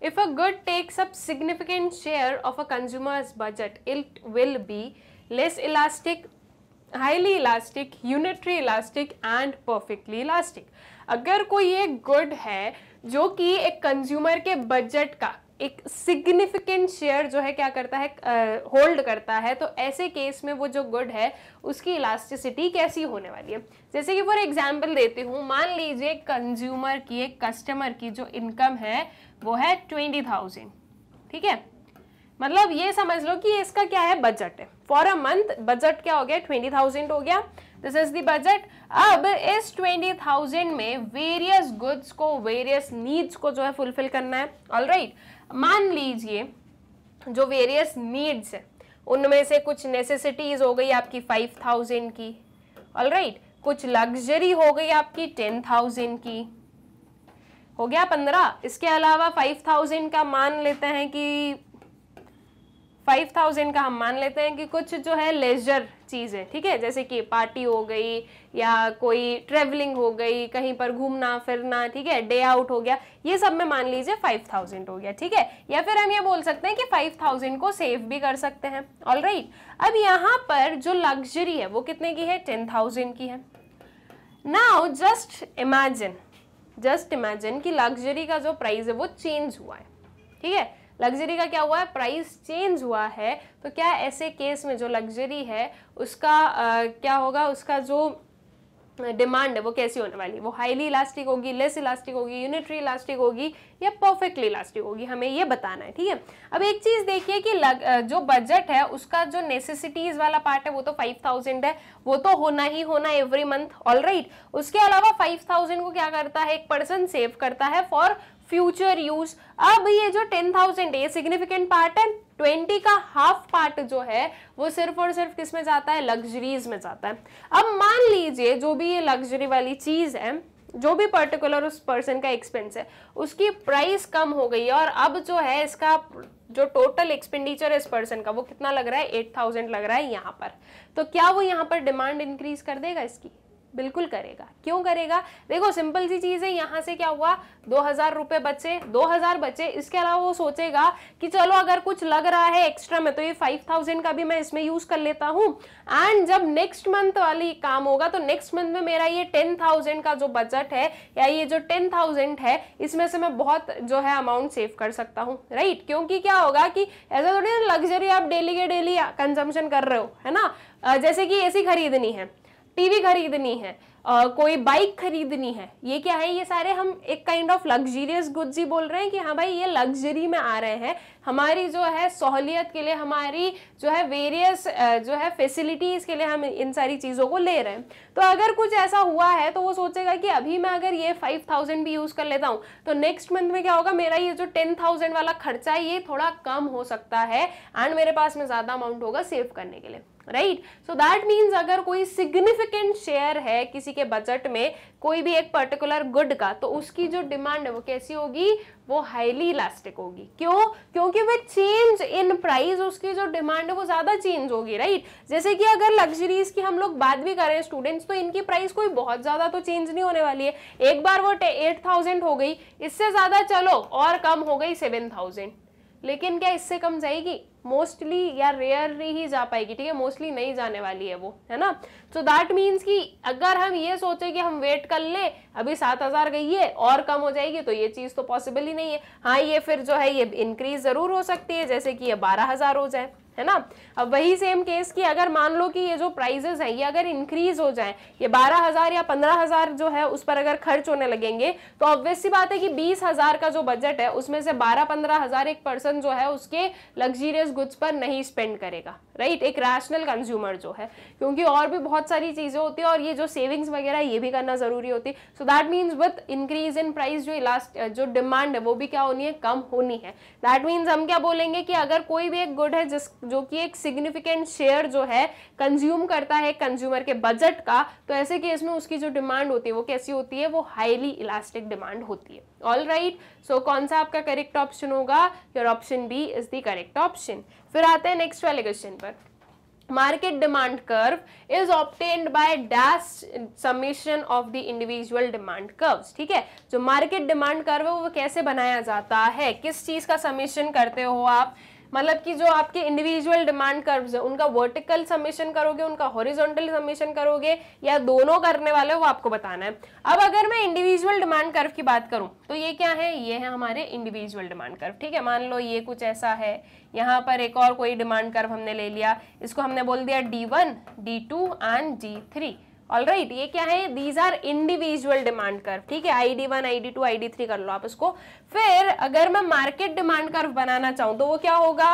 if a good takes up significant share of a consumer's budget it will be less elastic, highly elastic, unitary elastic and perfectly elastic. अगर कोई एक गुड है जो कि एक कंज्यूमर के बजट का एक सिग्निफिकेंट शेयर जो है क्या करता है होल्ड uh, करता है तो ऐसे केस में वो जो गुड है उसकी इलास्टिसिटी कैसी होने वाली है जैसे कि फॉर एग्जांपल देती हूँ मान लीजिए कंज्यूमर की एक कस्टमर की जो इनकम है वो है ट्वेंटी थाउजेंड ठीक है मतलब ये समझ लो कि इसका क्या है बजट है फॉर अ मंथ बजट क्या हो गया ट्वेंटी थाउजेंड हो गया दिस इज दी बजट अब इस ट्वेंटी थाउजेंड में वेरियस गुड्स को वेरियस नीड्स को जो है फुलफिल करना है ऑल राइट right. मान लीजिए जो वेरियस नीड्स है उनमें से कुछ नेसेसिटीज हो गई आपकी फाइव थाउजेंड की ऑल राइट right. कुछ लग्जरी हो गई आपकी टेन थाउजेंड की हो गया पंद्रह इसके अलावा फाइव थाउजेंड का मान लेते हैं कि फाइव थाउजेंड का हम मान लेते हैं कि कुछ जो है लेजर चीज़ें ठीक है जैसे कि पार्टी हो गई या कोई ट्रेवलिंग हो गई कहीं पर घूमना फिरना ठीक है डे आउट हो गया ये सब में मान लीजिए फाइव थाउजेंड हो गया ठीक है या फिर हम ये बोल सकते हैं कि फाइव थाउजेंड को सेव भी कर सकते हैं ऑल राइट अब यहाँ पर जो लग्जरी है वो कितने की है टेन थाउजेंड की है now just imagine just imagine कि लग्जरी का जो प्राइस है वो चेंज हुआ है ठीक है लग्जरी का क्या हुआ है प्राइस चेंज हुआ है तो क्या ऐसे केस में जो लग्जरी है उसका आ, क्या होगा उसका जो डिमांड है वो कैसी होने वाली वो हाईली इलास्टिक होगी लेस इलास्टिक होगी यूनिटरी इलास्टिक होगी या परफेक्टली इलास्टिक होगी हमें ये बताना है ठीक है अब एक चीज़ देखिए कि लग, जो बजट है उसका जो नेसेसिटीज़ वाला पार्ट है वो तो फाइव थाउजेंड है वो तो होना ही होना एवरी मंथ ऑल राइट उसके अलावा फाइव थाउजेंड को क्या करता है एक पर्सन सेव करता है फॉर फ्यूचर यूज अब ये जो टेन थाउजेंड ये सिग्निफिकेंट पार्ट है ट्वेंटी का हाफ पार्ट जो है वो सिर्फ और सिर्फ किस में जाता है लग्जरीज में जाता है अब मान लीजिए जो भी ये लग्जरी वाली चीज़ है जो भी पर्टिकुलर उस पर्सन का एक्सपेंस है उसकी प्राइस कम हो गई है और अब जो है इसका जो टोटल एक्सपेंडिचर है इस पर्सन का वो कितना लग रहा है एट थाउजेंड लग रहा है यहाँ पर तो क्या वो यहाँ पर डिमांड इंक्रीज कर देगा इसकी बिल्कुल करेगा क्यों करेगा देखो सिंपल सी चीज़ है यहाँ से क्या हुआ दो हज़ार रुपए बचे दो हज़ार बचे इसके अलावा वो सोचेगा कि चलो अगर कुछ लग रहा है एक्स्ट्रा में तो ये फाइव थाउजेंड का भी मैं इसमें यूज़ कर लेता हूँ एंड जब नेक्स्ट मंथ वाली काम होगा तो नेक्स्ट मंथ में मेरा ये टेन थाउजेंड का जो बजट है या ये जो टेन थाउजेंड है इसमें से मैं बहुत जो है अमाउंट सेव कर सकता हूँ राइट क्योंकि क्या होगा कि ऐसा थोड़ी ना लग्जरी आप डेली के डेली कंजम्पन कर रहे हो है ना जैसे कि एसी खरीदनी है टीवी खरीदनी है आ, कोई बाइक खरीदनी है ये क्या है ये सारे हम एक काइंड ऑफ लग्जरियस गुड्स ही बोल रहे हैं कि हाँ भाई ये लग्जरी में आ रहे हैं हमारी जो है सहूलियत के लिए हमारी जो है वेरियस जो है फैसिलिटीज़ के लिए हम इन सारी चीज़ों को ले रहे हैं तो अगर कुछ ऐसा हुआ है तो वो सोचेगा कि अभी मैं अगर ये फाइव थाउजेंड भी यूज़ कर लेता हूँ तो नेक्स्ट मंथ में क्या होगा मेरा ये जो टेन थाउजेंड वाला खर्चा है ये थोड़ा कम हो सकता है एंड मेरे पास में ज़्यादा अमाउंट होगा सेव करने के लिए राइट सो दैट मीन्स अगर कोई सिग्निफिकेंट शेयर है किसी के बजट में कोई भी एक पर्टिकुलर गुड का तो उसकी जो डिमांड है वो कैसी होगी वो हाईली इलास्टिक होगी क्यों क्योंकि विद चेंज इन प्राइस उसकी जो डिमांड है वो ज़्यादा चेंज होगी राइट जैसे कि अगर लग्जरीज की हम लोग बात भी करें स्टूडेंट्स तो इनकी प्राइस कोई बहुत ज़्यादा तो चेंज नहीं होने वाली है एक बार वो एट थाउजेंड हो गई इससे ज़्यादा चलो और कम हो गई सेवन थाउजेंड लेकिन क्या इससे कम जाएगी मोस्टली या रेयरली ही जा पाएगी ठीक है मोस्टली नहीं जाने वाली है वो है ना सो दैट मीन्स कि अगर हम ये सोचे कि हम वेट कर ले अभी सात हज़ार गई है और कम हो जाएगी तो ये चीज़ तो पॉसिबल ही नहीं है हाँ ये फिर जो है ये इंक्रीज ज़रूर हो सकती है जैसे कि ये बारह हज़ार हो जाए है ना अब वही सेम केस की अगर मान लो कि ये जो प्राइजेस हैं ये अगर इंक्रीज हो जाए ये बारह हज़ार या पंद्रह हज़ार जो है उस पर अगर खर्च होने लगेंगे तो ऑब्वियस सी बात है कि बीस हज़ार का जो बजट है उसमें से बारह पंद्रह हज़ार एक पर्सन जो है उसके लग्जीरियस गुड्स पर नहीं स्पेंड करेगा राइट एक रैशनल कंज्यूमर जो है क्योंकि और भी बहुत सारी चीज़ें होती है और ये जो सेविंग्स वगैरह ये भी करना ज़रूरी होती है so that means with increase in price जो लास्ट जो डिमांड है वो भी क्या होनी है कम होनी है दैट मीन्स हम क्या बोलेंगे कि अगर कोई भी एक गुड है जिस जो कि एक सिग्निफिकेंट शेयर जो है कंज्यूम करता है कंज्यूमर के बजट का तो ऐसे केस में उसकी जो डिमांड होती है वो कैसी होती है वो हाईली इलास्टिक डिमांड होती है ऑल राइट सो कौन सा आपका करेक्ट ऑप्शन होगा your option B is the correct option फिर आते हैं नेक्स्ट वाले क्वेश्चन पर market demand curve is obtained by dash summation of the individual demand curves ठीक है जो मार्केट डिमांड कर्व है वो कैसे बनाया जाता है किस चीज का समेशन करते हो आप मतलब कि जो आपके इंडिविजुअल डिमांड कर्व्स है उनका वर्टिकल सबमिशन करोगे उनका हॉरिजॉन्टल सबमिशन करोगे या दोनों करने वाले वो आपको बताना है अब अगर मैं इंडिविजुअल डिमांड कर्व की बात करूँ तो ये क्या है ये है हमारे इंडिविजुअल डिमांड कर्व ठीक है मान लो ये कुछ ऐसा है यहाँ पर एक और कोई डिमांड कर्व हमने ले लिया इसको हमने बोल दिया D one and D all right right, ये क्या है these are individual demand curve ठीक है I D one I D two I D three कर लो आप उसको फिर अगर मैं मार्केट डिमांड कर्व बनाना चाहूं तो वो क्या होगा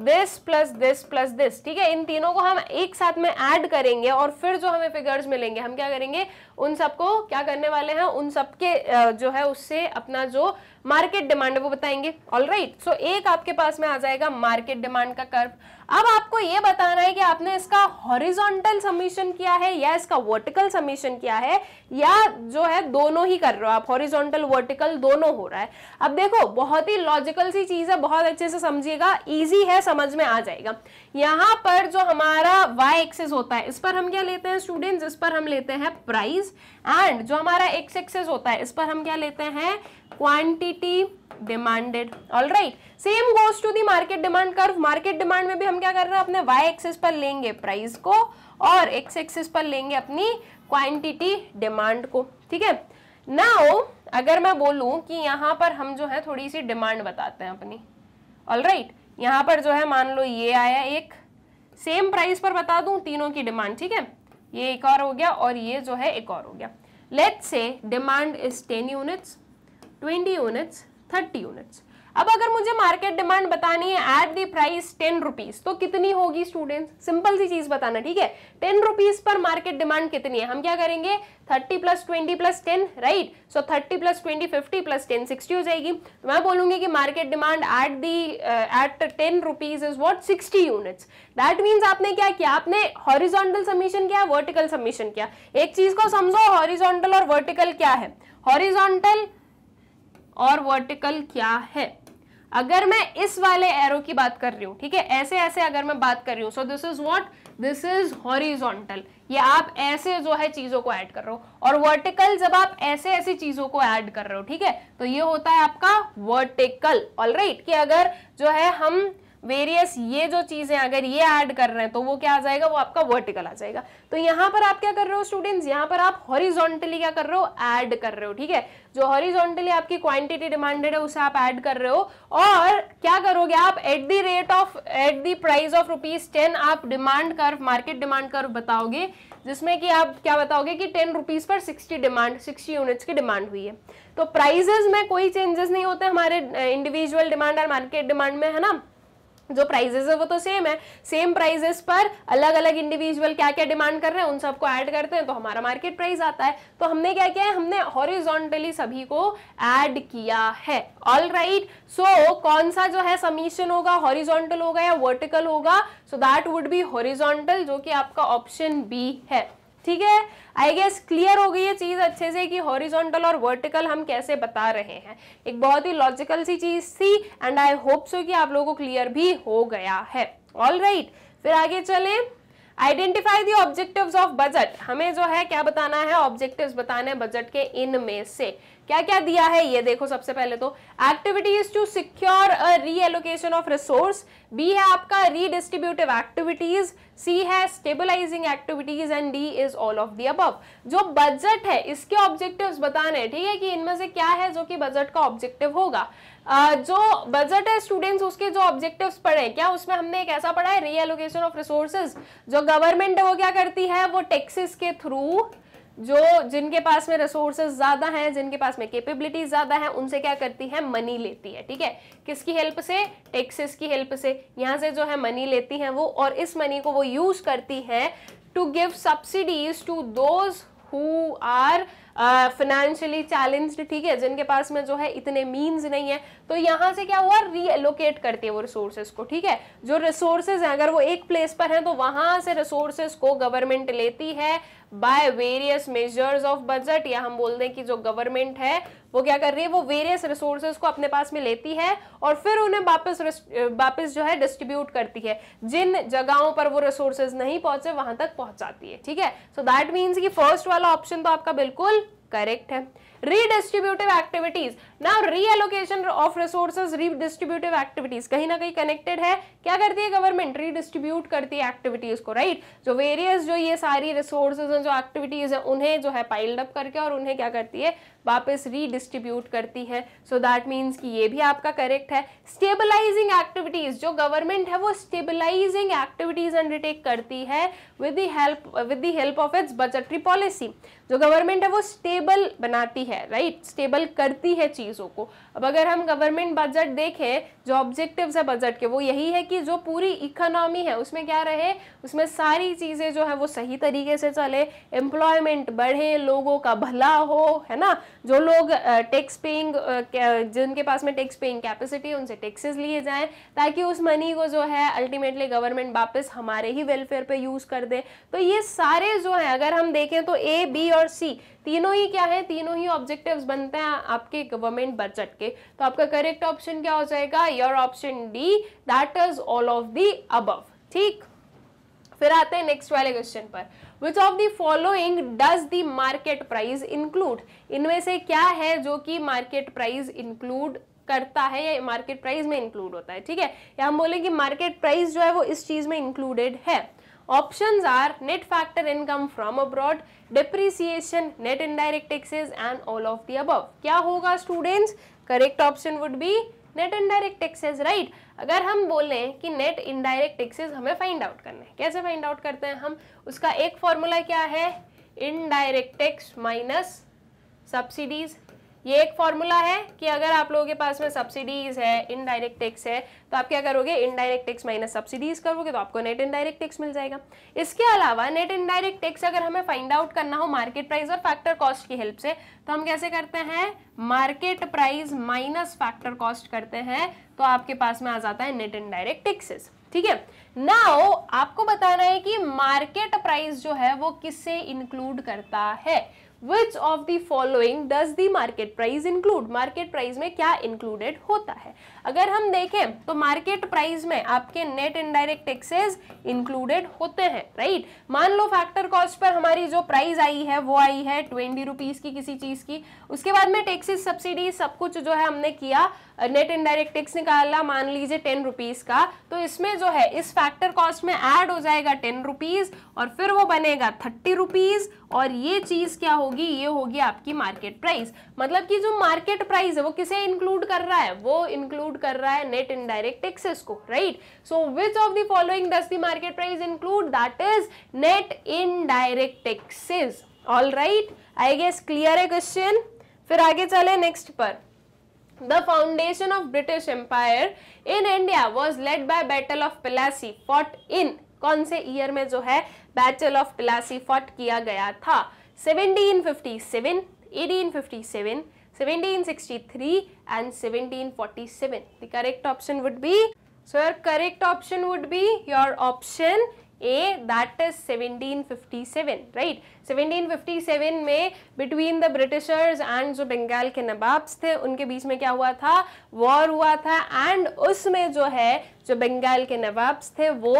this plus this plus this ठीक है इन तीनों को हम एक साथ में ऐड करेंगे और फिर जो हमें फिगर्स मिलेंगे हम क्या करेंगे उन सबको क्या करने वाले हैं उन सबके जो है उससे अपना जो मार्केट डिमांड वो बताएंगे ऑल राइट सो एक आपके पास में आ जाएगा मार्केट डिमांड का कर्व अब आपको ये बताना है कि आपने इसका हॉरिजॉन्टल समीशन किया है या इसका वर्टिकल समीशन किया है या जो है दोनों ही कर रहे हो आप हॉरिजॉन्टल वर्टिकल दोनों हो रहा है अब देखो बहुत ही लॉजिकल सी चीज है बहुत अच्छे से समझिएगा इजी है समझ में आ जाएगा यहाँ पर जो हमारा वाई एक्सेस होता है इस पर हम क्या लेते हैं स्टूडेंट्स इस पर हम लेते हैं प्राइस एंड जो हमारा एक्स एक्सेस होता है इस पर हम क्या लेते हैं quantity demanded all right same goes to the market demand curve market demand में भी हम क्या कर रहे हैं अपने वाई एक्सेस पर लेंगे प्राइस को और एक्स एक्सेस पर लेंगे अपनी क्वांटिटी डिमांड को ठीक है नाउ अगर मैं बोलूं कि यहां पर हम जो है थोड़ी सी डिमांड बताते हैं अपनी ऑल राइट right. यहां पर जो है मान लो ये आया एक सेम प्राइस पर बता दूं तीनों की डिमांड ठीक है ये एक और हो गया और ये जो है एक और हो गया let's say demand is ten units twenty units thirty units अब अगर मुझे मार्केट डिमांड बतानी है at the price ten rupees तो कितनी होगी स्टूडेंट सिंपल सी चीज बताना ठीक है टेन रुपीज पर मार्केट डिमांड कितनी है हम क्या करेंगे thirty plus twenty plus ten right so thirty plus twenty fifty plus ten sixty हो जाएगी तो मैं बोलूंगी कि market demand at the at ten rupees is what sixty units that means आपने क्या किया आपने हॉरिजोंटल सबमिशन किया वर्टिकल सबमिशन किया एक चीज को समझो हॉरिजोंटल और वर्टिकल क्या है हॉरिजोंटल और वर्टिकल क्या है अगर मैं इस वाले एरो की बात कर रही हूँ ठीक है ऐसे ऐसे अगर मैं बात कर रही हूँ so this is what this is horizontal ये आप ऐसे जो है चीज़ों को ऐड कर रहे हो और वर्टिकल जब आप ऐसे ऐसी चीज़ों को ऐड कर रहे हो ठीक है तो ये होता है आपका वर्टिकल ऑल right? कि अगर जो है हम वेरियस ये जो चीज़ें अगर ये ऐड कर रहे हैं तो वो क्या आ जाएगा वो आपका वर्टिकल आ जाएगा तो यहाँ पर आप क्या कर रहे हो स्टूडेंट्स यहाँ पर आप हॉरिजॉन्टली क्या कर रहे हो ऐड कर रहे हो ठीक है जो हॉरिजॉन्टली आपकी क्वांटिटी डिमांडेड है उसे आप ऐड कर रहे हो और क्या करोगे आप at the rate of at the price of rupees ten आप डिमांड कर मार्केट डिमांड कर बताओगे जिसमें कि आप क्या बताओगे कि टेन रुपीज़ पर सिक्सटी डिमांड सिक्सटी यूनिट्स की डिमांड हुई है तो प्राइजेज में कोई चेंजेस नहीं होते हमारे इंडिविजुअल डिमांड और मार्केट डिमांड में है ना जो प्राइजेस है वो तो सेम है सेम प्राइजेस पर अलग अलग इंडिविजुअल क्या क्या डिमांड कर रहे हैं उन सबको ऐड करते हैं तो हमारा मार्केट प्राइस आता है तो हमने क्या किया है हमने हॉरिजॉन्टली सभी को ऐड किया है ऑल राइट सो कौन सा जो है समीशन होगा हॉरिजॉन्टल होगा या वर्टिकल होगा so that would be horizontal जो कि आपका ऑप्शन बी है ठीक है आई गेस क्लियर हो गई है चीज़ अच्छे से कि हॉरिजॉन्टल और वर्टिकल हम कैसे बता रहे हैं एक बहुत ही लॉजिकल सी चीज़ थी एंड आई होप सो कि आप लोगों को क्लियर भी हो गया है ऑल राइट right. फिर आगे चले identify the objective of budget हमें जो है क्या बताना है ऑब्जेक्टिव बताने बजट के इनमें से क्या क्या दिया है ये देखो सबसे पहले तो activity is to secure reallocation of resource B है आपका रीडिस्ट्रीब्यूटिव एक्टिविटीज सी है stabilising activities and D is all of the अब जो बजट है इसके ऑब्जेक्टिव्स बताने हैं ठीक है कि इनमें से क्या है जो कि बजट का ऑब्जेक्टिव होगा Uh, जो बजट है स्टूडेंट्स उसके जो ऑब्जेक्टिव्स पढ़े क्या उसमें हमने एक ऐसा पढ़ा है रीएलोकेशन ऑफ रिसोर्सेज जो गवर्नमेंट है वो क्या करती है वो टैक्सेस के थ्रू जो जिनके पास में रिसोर्सेज ज़्यादा हैं जिनके पास में कैपेबिलिटीज ज़्यादा हैं उनसे क्या करती है मनी लेती है ठीक है किसकी हेल्प से टैक्सेस की हेल्प से यहाँ से जो है मनी लेती हैं वो और इस मनी को वो यूज़ करती हैं to give subsidies to those who are financially challenged ठीक है जिनके पास में जो है इतने मीन्स नहीं है तो यहाँ से क्या हुआ रीएलोकेट करती है वो रिसोर्सेज को ठीक है जो रिसोर्सेज हैं अगर वो एक प्लेस पर हैं तो वहां से रिसोर्सेज को गवर्नमेंट लेती है by various measures of budget या हम बोल दें कि जो गवर्नमेंट है वो क्या कर रही है वो वेरियस रिसोर्सेज को अपने पास में लेती है और फिर उन्हें वापस वापस जो है डिस्ट्रीब्यूट करती है जिन जगहों पर वो रिसोर्सेज नहीं पहुंचे वहां तक पहुंचाती है ठीक है सो दैट मीन्स कि फर्स्ट वाला ऑप्शन तो आपका बिल्कुल करेक्ट है redistributive activities now reallocation of resources redistributive activities कहीं ना कहीं कनेक्टेड है क्या करती है गवर्नमेंट रीडिस्ट्रीब्यूट करती है एक्टिविटीज को राइट right? जो वेरियस जो ये सारी रिसोर्स जो एक्टिविटीज है उन्हें जो है पाइल्ड अप करके और उन्हें क्या करती है वापस रीडिस्ट्रीब्यूट करती है सो दैट मीन्स कि ये भी आपका करेक्ट है स्टेबलाइजिंग एक्टिविटीज जो गवर्नमेंट है वो स्टेबिलाईजिंग एक्टिविटीज अंडरटेक करती है with the help with the help of its budgetary policy जो गवर्नमेंट है वो स्टेबल बनाती है है राइट स्टेबल करती है चीज़ों को अब अगर हम गवर्नमेंट बजट देखें जो ऑब्जेक्टिव्स है बजट के वो यही है कि जो पूरी इकोनॉमी है उसमें क्या रहे उसमें सारी चीज़ें जो है वो सही तरीके से चले एम्प्लॉयमेंट बढ़े लोगों का भला हो है ना जो लोग टैक्स पेइंग जिनके पास में टैक्स पेइंग कैपेसिटी उनसे टैक्सेस लिए जाएँ ताकि उस मनी को जो है अल्टीमेटली गवर्नमेंट वापस हमारे ही वेलफेयर पर यूज़ कर दे तो ये सारे जो हैं अगर हम देखें तो ए बी और सी तीनों ही क्या है तीनों ही ऑब्जेक्टिव्स बनते हैं आपके गवर्नमेंट बजट के करके तो आपका करेक्ट ऑप्शन क्या हो जाएगा your option D that is all of the above ठीक फिर आते हैं नेक्स्ट वाले क्वेश्चन पर which of the following does the market price include इनमें से क्या है जो कि मार्केट प्राइस इंक्लूड करता है या मार्केट प्राइस में इंक्लूड होता है ठीक है या हम बोलेंगे मार्केट प्राइस जो है वो इस चीज में इंक्लूडेड है options are net factor income from abroad depreciation net indirect taxes and all of the above क्या होगा students correct option would be net indirect taxes right अगर हम बोलें कि नेट इनडायरेक्ट टैक्सेस हमें फाइंड आउट करना है कैसे फाइंड आउट करते हैं हम उसका एक फॉर्मूला क्या है इनडायरेक्ट टैक्स माइनस सब्सिडीज ये एक फॉर्मूला है कि अगर आप लोगों के पास में सब्सिडीज है इनडायरेक्ट टैक्स है तो आप क्या करोगे इनडायरेक्ट टैक्स माइनस सब्सिडीज करोगे तो आपको नेट इनडायरेक्ट टैक्स मिल जाएगा इसके अलावा नेट इनडायरेक्ट टैक्स अगर हमें फाइंड आउट करना हो मार्केट प्राइस और फैक्टर कॉस्ट की हेल्प से तो हम कैसे करते हैं market price minus factor cost करते हैं तो आपके पास में आ जाता है नेट इनडायरेक्ट टैक्सेस ठीक है नाउ आपको बताना है कि मार्केट प्राइस जो है वो किससे इंक्लूड करता है which of the following does the market price include market price में क्या इंक्लूडेड होता है अगर हम देखें तो मार्केट प्राइस में आपके नेट इनडायरेक्ट टैक्सेस इंक्लूडेड होते हैं राइट मान लो फैक्टर कॉस्ट पर हमारी जो प्राइस आई है वो आई है ट्वेंटी रुपीज़ की किसी चीज़ की उसके बाद में टैक्सेस सब्सिडी सब कुछ जो है हमने किया नेट इनडायरेक्ट टैक्स निकाला मान लीजिए टेन रुपीज़ का तो इसमें जो है इस फैक्टर कॉस्ट में एड हो जाएगा टेन रुपीज़ और फिर वो बनेगा थर्टी रुपीज़ और ये चीज़ क्या होगी ये होगी आपकी मार्केट प्राइस मतलब की जो मार्केट प्राइस है वो किसे इंक्लूड कर रहा है वो इंक्लूड इंक्लूड कर रहा है नेट इनडायरेक्ट टैक्सेस को right so which of the following does the market price include that is net indirect taxes all right I guess clear है क्वेश्चन फिर आगे चले नेक्स्ट पर The foundation of British Empire in India was led by Battle of Plassey fought in कौन से year में जो है Battle of Plassey fought किया गया था 1757, 1857, 1763 and 1747. The correct option would be, so your correct option would be your option A that is 1757 right right? 1757 में between the Britishers and जो बंगाल के नवाब्स थे उनके बीच में क्या हुआ था वॉर हुआ था एंड उसमें जो है जो बंगाल के नवाब्स थे वो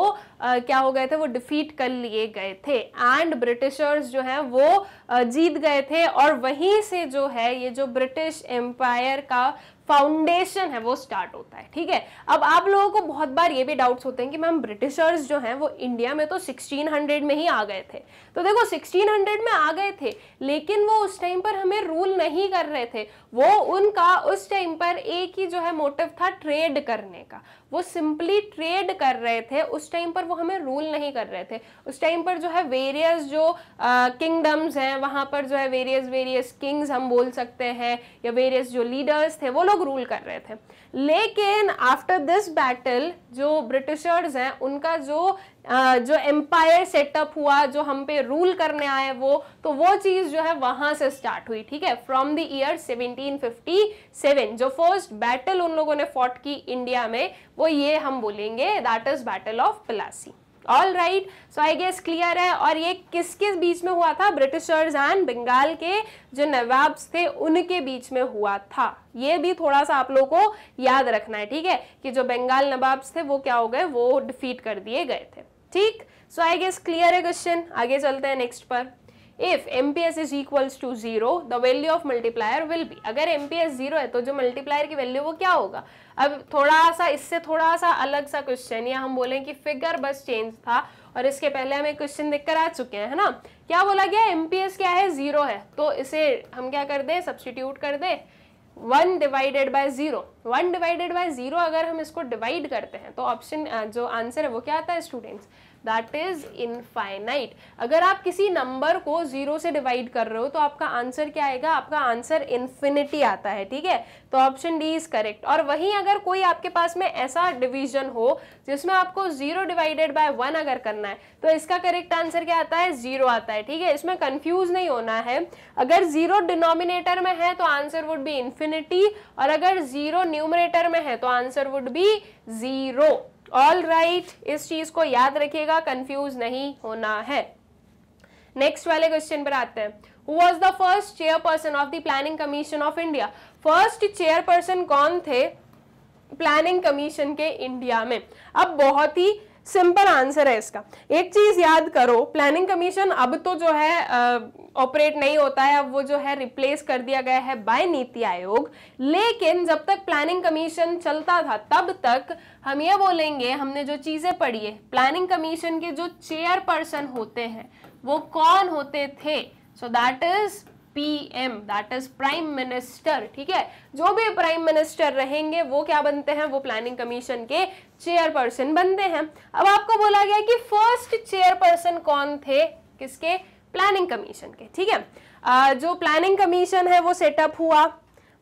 uh, क्या हो गए थे वो डिफीट कर लिए गए थे एंड ब्रिटिशर्स जो हैं वो uh, जीत गए थे और वहीं से जो है ये जो ब्रिटिश एम्पायर का फाउंडेशन है वो स्टार्ट होता है ठीक है अब आप लोगों को बहुत बार ये भी डाउट्स होते हैं कि मैम ब्रिटिशर्स जो हैं वो इंडिया में तो 1600 में ही आ गए थे तो देखो 1600 में आ गए थे लेकिन वो उस टाइम पर हमें रूल नहीं कर रहे थे वो उनका उस टाइम पर एक ही जो है मोटिव था ट्रेड करने का वो सिंपली ट्रेड कर रहे थे उस टाइम पर वो हमें रूल नहीं कर रहे थे उस टाइम पर जो है वेरियस जो किंगडम्स हैं वहाँ पर जो है वेरियस वेरियस किंग्स हम बोल सकते हैं या वेरियस जो लीडर्स थे वो लोग रूल कर रहे थे लेकिन आफ्टर दिस बैटल जो ब्रिटिशर्स हैं उनका जो जो एम्पायर सेटअप हुआ जो हम पे रूल करने आए वो तो वो चीज़ जो है वहां से स्टार्ट हुई ठीक है फ्रॉम द ईयर 1757 जो फर्स्ट बैटल उन लोगों ने फॉट की इंडिया में वो ये हम बोलेंगे that is battle of Plassey all right so I guess clear है और ये किसके बीच में हुआ था ब्रिटिशर्स एंड बंगाल के जो नवाब्स थे उनके बीच में हुआ था ये भी थोड़ा सा आप लोगों को याद रखना है ठीक है कि जो बंगाल नवाब्स थे वो क्या हो गए वो डिफीट कर दिए गए थे ठीक सो आई गेस क्लियर है क्वेश्चन आगे चलते हैं नेक्स्ट पर if M P S is equals to zero the value of multiplier will be अगर एम पी एस जीरो है तो जो मल्टीप्लायर की वैल्यू वो क्या होगा अब थोड़ा सा इससे थोड़ा सा अलग सा क्वेश्चन या हम बोले कि फिगर बस चेंज था और इसके पहले हमें क्वेश्चन देखकर आ चुके हैं है ना क्या बोला गया एम पी एस क्या है जीरो है तो इसे हम क्या कर दें सब्सटीट्यूट कर दें one divided by zero one divided by zero अगर हम इसको डिवाइड करते हैं तो ऑप्शन जो आंसर है वो क्या आता है स्टूडेंट्स दैट इज इनफाइनाइट अगर आप किसी नंबर को जीरो से डिवाइड कर रहे हो तो आपका आंसर क्या आएगा आपका आंसर इन्फिनिटी आता है ठीक है तो ऑप्शन डी इज करेक्ट और वहीं अगर कोई आपके पास में ऐसा डिवीजन हो जिसमें आपको जीरो डिवाइडेड बाय वन अगर करना है तो इसका करेक्ट आंसर क्या आता है जीरो आता है ठीक है इसमें कंफ्यूज नहीं होना है अगर जीरो डिनोमिनेटर में है तो आंसर वुड बी इन्फिनिटी और अगर जीरो न्यूमरेटर में है तो answer would be zero all right right, इस चीज को याद रखिएगा कंफ्यूज नहीं होना है नेक्स्ट वाले क्वेश्चन पर आते हैं who was the first chairperson of the planning commission of India first chairperson कौन थे प्लानिंग कमीशन के इंडिया में अब बहुत ही सिंपल आंसर है इसका एक चीज याद करो प्लानिंग कमीशन अब तो जो है ऑपरेट नहीं होता है अब वो जो है रिप्लेस कर दिया गया है बाय नीति आयोग लेकिन जब तक प्लानिंग कमीशन चलता था तब तक हम ये बोलेंगे हमने जो चीज़ें पढ़ी है प्लानिंग कमीशन के जो चेयर पर्सन होते हैं वो कौन होते थे so that is PM that is prime minister ठीक है जो भी प्राइम मिनिस्टर रहेंगे वो क्या बनते हैं वो प्लानिंग कमीशन के चेयरपर्सन बनते हैं अब आपको बोला गया कि फर्स्ट चेयरपर्सन कौन थे किसके प्लानिंग कमीशन के ठीक है आ, जो प्लानिंग कमीशन है वो सेटअप हुआ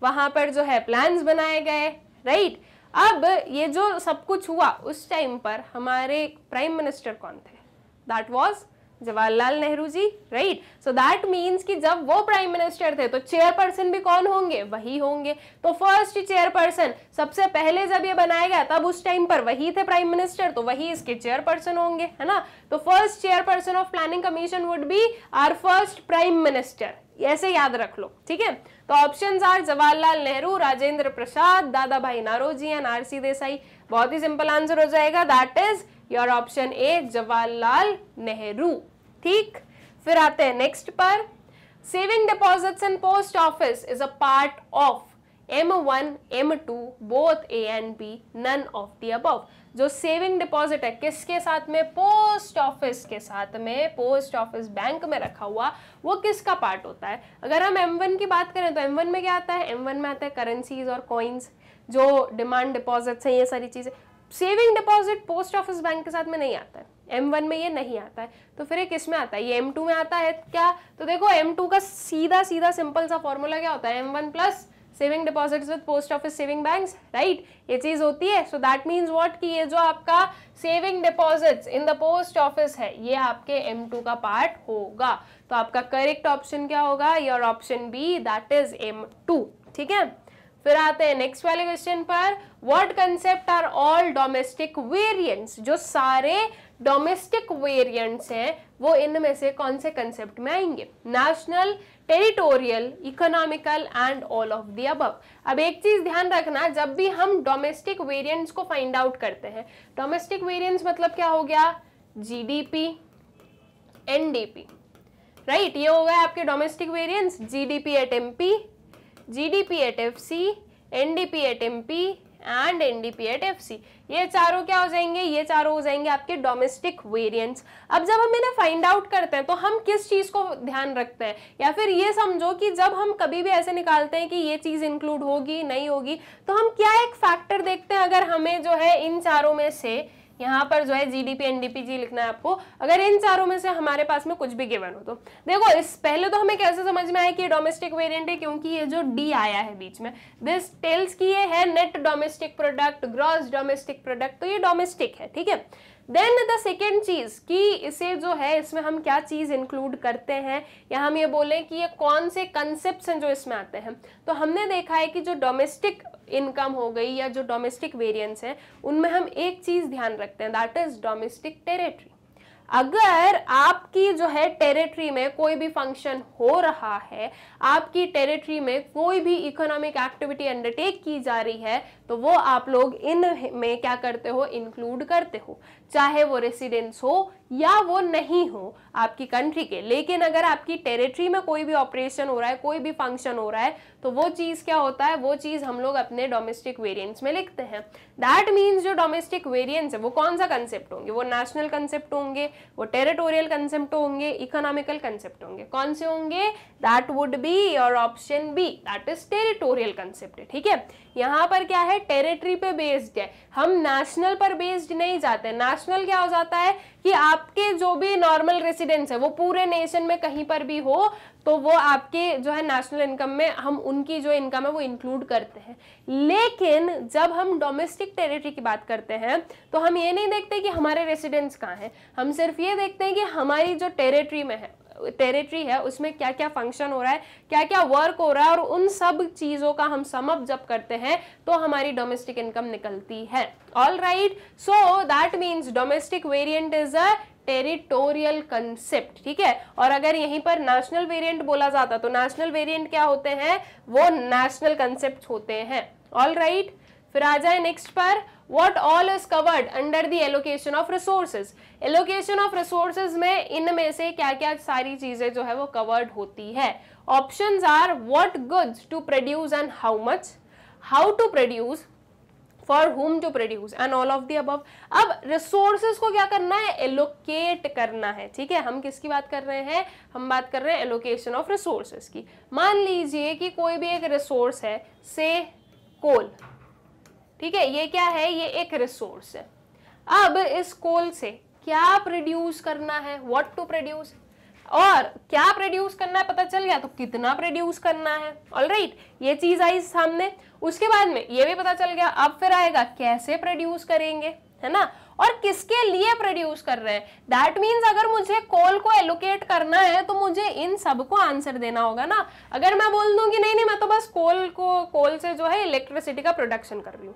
वहां पर जो है प्लान्स बनाए गए राइट अब ये जो सब कुछ हुआ उस टाइम पर हमारे प्राइम मिनिस्टर कौन थे that was Jawaharlal Nehru ji right so that means कि जब वो प्राइम मिनिस्टर थे तो चेयरपर्सन भी कौन होंगे वही होंगे तो फर्स्ट चेयरपर्सन सबसे पहले जब ये बनाया गया तब उस टाइम पर वही थे प्राइम मिनिस्टर तो वही इसके चेयरपर्सन होंगे है ना तो first chairperson of planning commission would be our first prime minister ऐसे याद रख लो ठीक है तो option are Jawaharlal Nehru Rajendra Prasad Dadabhai Naoroji and R C Desai बहुत ही सिंपल आंसर हो जाएगा that is your option A Jawaharlal Nehru ठीक फिर आते हैं नेक्स्ट पर saving deposits in post office is a part of M one M two both A and B none of the अब जो सेविंग डिपॉजिट है किसके साथ में पोस्ट ऑफिस के साथ में पोस्ट ऑफिस बैंक में रखा हुआ वो किसका पार्ट होता है अगर हम एम वन की बात करें तो एम वन में क्या आता है एम वन में आता है करेंसीज और कॉइन्स जो डिमांड डिपॉजिट्स हैं ये सारी चीज़ें saving deposit post office bank के साथ में नहीं आता है एम वन में ये नहीं आता है तो फिर ये किस में आता है ये एम टू में आता है क्या तो देखो एम टू का सीधा सीधा सिंपल सा फॉर्मूला क्या होता है M one plus saving deposit with post office saving bank right ये चीज़ होती है सो दैट मीन्स वॉट कि ये जो आपका saving deposit in the post office है ये आपके एम टू का पार्ट होगा तो आपका करेक्ट ऑप्शन क्या होगा your option B that is M two ठीक है फिर आते हैं नेक्स्ट वाले क्वेश्चन पर what concept are all domestic variants जो सारे डोमेस्टिक वेरिएंट्स हैं वो इनमें से कौन से कंसेप्ट में आएंगे national territorial economical and all of the above अब एक चीज़ ध्यान रखना जब भी हम डोमेस्टिक वेरिएंट्स को फाइंड आउट करते हैं डोमेस्टिक वेरिएंट्स मतलब क्या हो गया जीडीपी एनडीपी राइट ये हो गया आपके domestic G D P at M P G D P at F D NDP at M P and NDP at ये चारों क्या हो जाएंगे ये चारों हो जाएंगे आपके डोमेस्टिक वेरिएंट्स अब जब हम इन्हें फाइंड आउट करते हैं तो हम किस चीज़ को ध्यान रखते हैं या फिर ये समझो कि जब हम कभी भी ऐसे निकालते हैं कि ये चीज़ इंक्लूड होगी नहीं होगी तो हम क्या एक फैक्टर देखते हैं अगर हमें जो है इन चारों में से यहाँ पर जो है जीडीपी जी लिखना है आपको अगर इन चारों में से हमारे पास में कुछ भी गिवन हो तो देखो इस पहले तो हमें कैसे समझ में आया कि डोमेस्टिक वेरिएंट है क्योंकि ये जो डी आया है बीच में दिस टेल्स की ये है net domestic product gross domestic product तो ये डोमेस्टिक है ठीक है देन द सेकेंड चीज़ कि इसे जो है इसमें हम क्या चीज़ इंक्लूड करते हैं या हम ये बोलें कि ये कौन से कंसेप्ट हैं जो इसमें आते हैं तो हमने देखा है कि जो डोमेस्टिक इनकम हो गई या जो डोमेस्टिक वेरियंस हैं उनमें हम एक चीज़ ध्यान रखते हैं दैट इज़ डोमेस्टिक टेरिटरी अगर आपकी जो है टेरिटरी में कोई भी फंक्शन हो रहा है आपकी टेरिटरी में कोई भी इकोनॉमिक एक्टिविटी अंडरटेक की जा रही है तो वो आप लोग इन में क्या करते हो इंक्लूड करते हो चाहे वो रेसिडेंस हो या वो नहीं हो आपकी कंट्री के लेकिन अगर आपकी टेरिटरी में कोई भी ऑपरेशन हो रहा है कोई भी फंक्शन हो रहा है तो वो चीज़ क्या होता है वो चीज़ हम लोग अपने डोमेस्टिक वेरियंट्स में लिखते हैं दैट मीन्स जो डोमेस्टिक वेरियंट्स है वो कौन सा कंसेप्ट होंगे वो नेशनल कंसेप्ट होंगे वो टेरिटोरियल कंसेप्ट होंगे इकोनॉमिकल कंसेप्ट होंगे कौन से होंगे दैट वुड बी और option B that is territorial concept ठीक है यहाँ पर क्या है टेरिटरी पे बेस्ड है हम नेशनल पर बेस्ड नहीं जाते नेशनल क्या हो जाता है कि आपके जो भी नॉर्मल रेसिडेंट्स है वो पूरे नेशन में कहीं पर भी हो तो वो आपके जो है नेशनल इनकम में हम उनकी जो इनकम है वो इंक्लूड करते हैं लेकिन जब हम डोमेस्टिक टेरिटरी की बात करते हैं तो हम ये नहीं देखते कि हमारे रेसिडेंट्स कहाँ हैं हम सिर्फ ये देखते हैं कि हमारी जो टेरिटरी में है टेरिटरी है उसमें क्या क्या फंक्शन हो रहा है क्या क्या वर्क हो रहा है और उन सब चीज़ों का हम समअप जब करते हैं तो हमारी डोमेस्टिक इनकम निकलती है all right so that means domestic variant is a territorial concept ठीक है और अगर यहीं पर नेशनल वेरिएंट बोला जाता तो नेशनल वेरिएंट क्या होते हैं वो नेशनल कंसेप्ट होते हैं ऑल राइट right? फिर आ जाए नेक्स्ट पर what all is covered under the allocation of resources allocation of resources में इनमें से क्या क्या सारी चीजें जो है वो कवर्ड होती है option are what goods to produce and how much how to produce for whom to produce and all of the above अब रिसोर्सेज को क्या करना है एलोकेट करना है ठीक है हम किसकी बात कर रहे हैं हम बात कर रहे हैं एलोकेशन ऑफ रिसोर्सेज की मान लीजिए कि कोई भी एक रिसोर्स है से कोल ठीक है ये क्या है ये एक रिसोर्स है अब इस कोल से क्या प्रोड्यूस करना है व्हाट टू प्रोड्यूस और क्या प्रोड्यूस करना है पता चल गया तो कितना प्रोड्यूस करना है ऑल right, ये चीज आई सामने उसके बाद में ये भी पता चल गया अब फिर आएगा कैसे प्रोड्यूस करेंगे है ना और किसके लिए प्रोड्यूस कर रहे हैं दैट मीन्स अगर मुझे कॉल को एलोकेट करना है तो मुझे इन सबको आंसर देना होगा ना अगर मैं बोल दूँ कि नहीं नहीं मैं तो बस कॉल को कॉल से जो है इलेक्ट्रिसिटी का प्रोडक्शन कर रही हूँ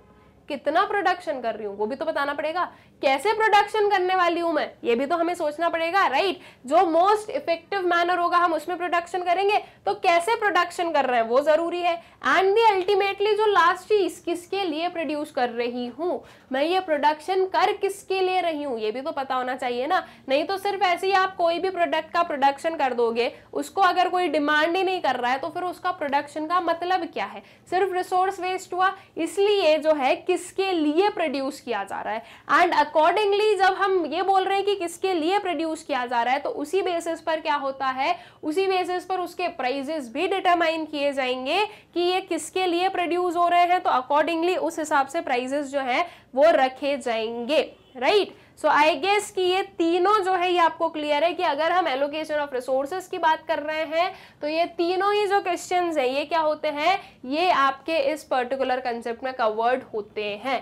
कितना प्रोडक्शन कर रही हूँ वो भी तो बताना पड़ेगा कैसे प्रोडक्शन करने वाली हूं मैं ये भी तो हमें सोचना पड़ेगा राइट जो मोस्ट इफेक्टिव मैनर होगा हम उसमें प्रोडक्शन करेंगे तो कैसे प्रोडक्शन कर रहे हैं वो जरूरी है एंड दी अल्टीमेटली जो लास्ट चीज किसके लिए प्रोड्यूस कर रही हूं मैं ये प्रोडक्शन कर किसके लिए रही हूं ये भी तो पता होना चाहिए ना नहीं तो सिर्फ ऐसे ही आप कोई भी प्रोडक्ट का प्रोडक्शन कर दोगे उसको अगर कोई डिमांड ही नहीं कर रहा है तो फिर उसका प्रोडक्शन का मतलब क्या है सिर्फ रिसोर्स वेस्ट हुआ इसलिए जो है किसके लिए प्रोड्यूस किया जा रहा है एंड अकॉर्डिंगली जब हम ये बोल रहे हैं कि किसके लिए प्रोड्यूस किया जा रहा है तो उसी बेसिस पर क्या होता है उसी बेसिस पर उसके प्राइजेस भी डिटरमाइन किए जाएंगे कि ये किसके लिए प्रोड्यूस हो रहे हैं तो अकॉर्डिंगली उस हिसाब से प्राइजेस जो है वो रखे जाएंगे right right? So I guess कि ये तीनों जो है ये आपको क्लियर है कि अगर हम एलोकेशन ऑफ रिसोर्सेज की बात कर रहे हैं तो ये तीनों ही जो क्वेश्चन हैं ये क्या होते हैं ये आपके इस पर्टिकुलर कंसेप्ट में कवर्ड होते हैं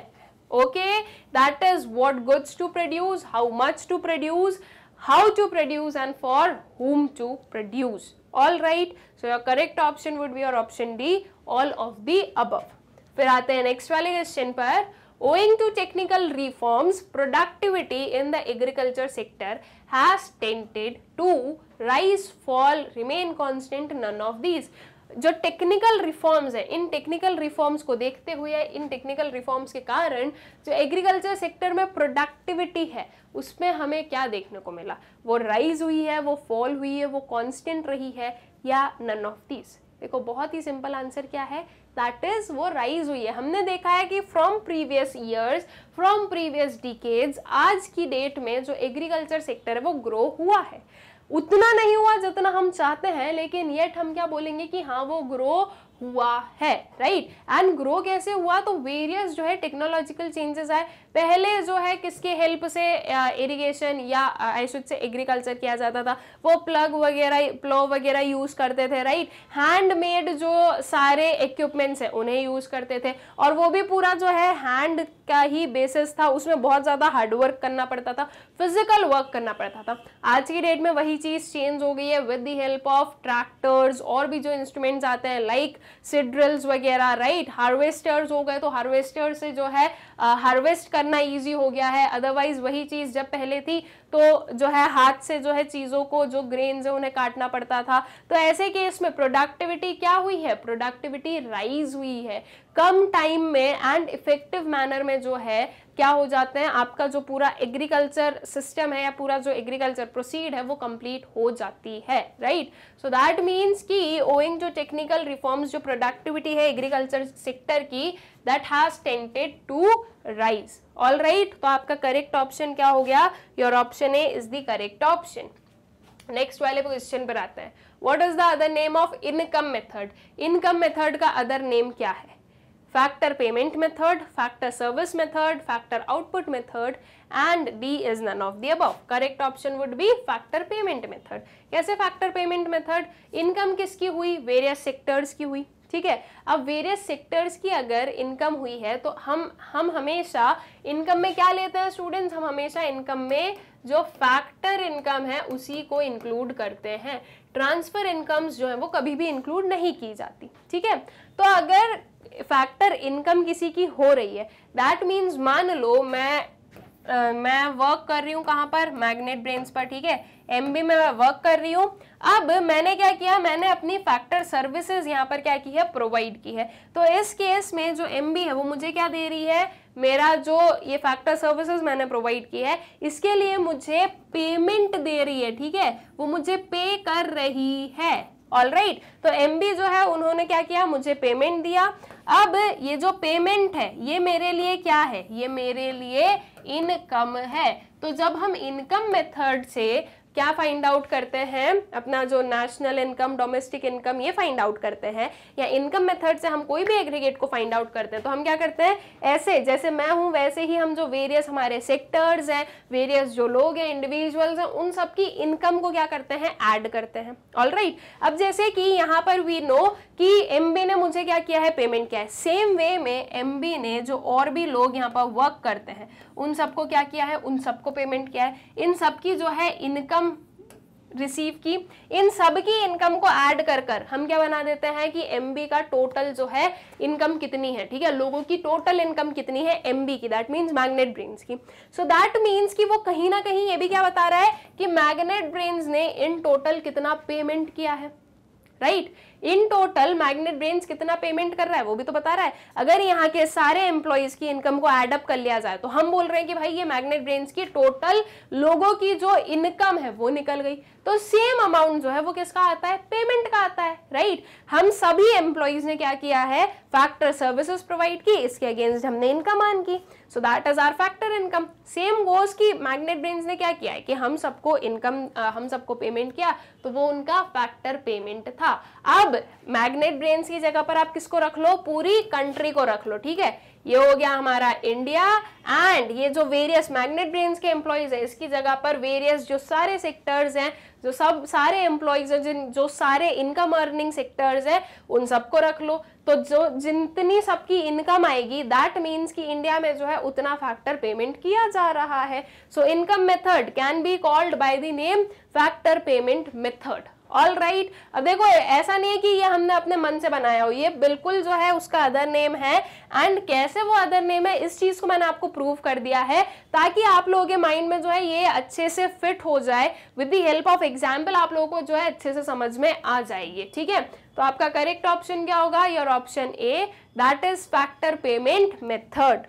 okay that is what goods to produce how much to produce how to produce and for whom to produce all right so your correct option would be your option d all of the above फिर आते हैं next वाले question पर owing to technical reforms productivity in the agriculture sector has tended to rise fall remain constant none of these जो technical reforms हैं इन technical reforms को देखते हुए इन टेक्निकल रिफॉर्म्स के कारण जो एग्रीकल्चर सेक्टर में प्रोडक्टिविटी है उसमें हमें क्या देखने को मिला वो राइज हुई है वो फॉल हुई है वो कॉन्स्टेंट रही है या नन ऑफ दीज देखो बहुत ही सिंपल आंसर क्या है दैट इज वो राइज हुई है हमने देखा है कि from previous years from previous decades आज की डेट में जो एग्रीकल्चर सेक्टर है वो ग्रो हुआ है उतना नहीं हुआ जितना हम चाहते हैं लेकिन येट हम क्या बोलेंगे कि हाँ वो ग्रो हुआ है राइट एंड ग्रो कैसे हुआ तो वेरियस जो है टेक्नोलॉजिकल चेंजेस आए पहले जो है किसके हेल्प से इरिगेशन या आई शुड से एग्रीकल्चर किया जाता था वो प्लग वगैरह प्लो वगैरह यूज़ करते थे राइट हैंडमेड जो सारे इक्विपमेंट्स हैं उन्हें यूज़ करते थे और वो भी पूरा जो है हैंड का ही बेसिस था उसमें बहुत ज़्यादा हार्डवर्क करना पड़ता था फिजिकल वर्क करना पड़ता था आज की डेट में वही चीज़ चेंज हो गई है with the help of tractors और भी जो इंस्ट्रूमेंट्स आते हैं लाइक सिड्रिल्स वगैरह राइट हार्वेस्टर्स हो गए तो हार्वेस्टर से जो है हार्वेस्ट uh, करना ईजी हो गया है अदरवाइज वही चीज़ जब पहले थी तो जो है हाथ से जो है चीज़ों को जो ग्रेन है उन्हें काटना पड़ता था तो ऐसे केस में प्रोडक्टिविटी क्या हुई है प्रोडक्टिविटी राइज हुई है कम टाइम में एंड इफेक्टिव मैनर में जो है क्या हो जाते हैं आपका जो पूरा एग्रीकल्चर सिस्टम है या पूरा जो एग्रीकल्चर प्रोसीड है वो कंप्लीट हो जाती है राइट सो दैट मींस कि ओइंग जो टेक्निकल रिफॉर्म्स जो प्रोडक्टिविटी है एग्रीकल्चर सेक्टर की that has tended to rise all right तो आपका करेक्ट ऑप्शन क्या हो गया your option A is the correct option next वाले क्वेश्चन पर आता है what is the other name of income method income method का अदर नेम क्या है factor payment method factor service method factor output method and D is none of the above correct option would be factor payment method कैसे factor payment method income किसकी हुई various sectors की हुई ठीक है अब वेरियस सेक्टर्स की अगर इनकम हुई है तो हम हम हमेशा इनकम में क्या लेते हैं स्टूडेंट्स हम हमेशा इनकम में जो फैक्टर इनकम है उसी को इंक्लूड करते हैं ट्रांसफ़र इनकम्स जो है वो कभी भी इंक्लूड नहीं की जाती ठीक है तो अगर फैक्टर इनकम किसी की हो रही है दैट मीन्स मान लो मैं आ, मैं वर्क कर रही हूँ कहाँ पर मैग्नेट ब्रेन्स पर ठीक है एम में मैं वर्क कर रही हूँ अब मैंने क्या किया मैंने अपनी फैक्टर सर्विसेज यहाँ पर क्या की है प्रोवाइड की है तो इस केस में जो एम है वो मुझे क्या दे रही है मेरा जो ये फैक्टर सर्विसेज मैंने प्रोवाइड की है इसके लिए मुझे पेमेंट दे रही है ठीक है वो मुझे पे कर रही है ऑल राइट right. तो एम जो है उन्होंने क्या किया मुझे पेमेंट दिया अब ये जो पेमेंट है ये मेरे लिए क्या है ये मेरे लिए इनकम है तो जब हम इनकम मेथड से क्या फाइंड आउट करते हैं अपना जो नेशनल इनकम डोमेस्टिक इनकम ये फाइंड आउट करते हैं या इनकम मेथड से हम कोई भी एग्रीगेट को फाइंड आउट करते हैं तो हम क्या करते हैं ऐसे जैसे मैं हूँ वैसे ही हम जो वेरियस हमारे सेक्टर्स हैं वेरियस जो लोग हैं इंडिविजुअल्स हैं उन सबकी इनकम को क्या करते हैं ऐड करते हैं ऑल right. अब जैसे कि यहाँ पर वी नो कि एमबी ने मुझे क्या किया है पेमेंट किया है सेम वे में एमबी ने जो और भी लोग यहाँ पर वर्क करते हैं उन सबको क्या किया है उन सबको पेमेंट किया है इन सब की जो है इनकम रिसीव की इन सब की इनकम को ऐड कर कर हम क्या बना देते हैं कि एम का टोटल जो है इनकम कितनी है ठीक है लोगों की टोटल इनकम कितनी है एम की दैट मीन्स मैग्नेट ब्रेन्स की सो दैट मीन्स कि वो कहीं ना कहीं ये भी क्या बता रहा है कि मैग्नेट ब्रेन्स ने इन टोटल कितना पेमेंट किया है right right? In total magnet brains कितना पेमेंट कर रहा है वो भी तो बता रहा है अगर यहाँ के सारे एम्प्लॉयज की इनकम को एडअप कर लिया जाए तो हम बोल रहे हैं कि भाई ये मैग्नेट ब्रेन्स की टोटल लोगों की जो इनकम है वो निकल गई तो सेम अमाउंट जो है वो किसका आता है पेमेंट का आता है राइट right? हम सभी एम्प्लॉयज ने क्या किया है फैक्टर सर्विसेज प्रोवाइड की इसके अगेंस्ट हमने इनकम आन की so that is our factor income same goes की मैग्नेट ब्रेन्स ने क्या किया है कि हम सबको इनकम हम सबको पेमेंट किया तो वो उनका फैक्टर पेमेंट था अब अब मैग्नेट ब्रेन्स की जगह पर आप किसको रख लो पूरी कंट्री को रख लो ठीक है ये हो गया हमारा इंडिया एंड ये जो वेरियस मैग्नेट ब्रेन्स के एम्प्लॉयज है इसकी जगह पर वेरियस जो सारे सेक्टर्स हैं जो सब सारे एम्प्लॉयज हैं जिन जो सारे इनकम अर्निंग सेक्टर्स हैं उन सबको रख लो तो जो जितनी सबकी इनकम आएगी दैट मीन्स कि इंडिया में जो है उतना फैक्टर पेमेंट किया जा रहा है so income method can be called by the name factor payment method all right right. अब देखो ऐसा नहीं है कि ये हमने अपने मन से बनाया हो ये बिल्कुल जो है उसका अदर नेम है एंड कैसे वो अदर नेम है इस चीज़ को मैंने आपको प्रूव कर दिया है ताकि आप लोगों के माइंड में जो है ये अच्छे से फिट हो जाए with the help of example आप लोगों को जो है अच्छे से समझ में आ जाएगी ठीक है तो आपका करेक्ट ऑप्शन क्या होगा your option A that is factor payment method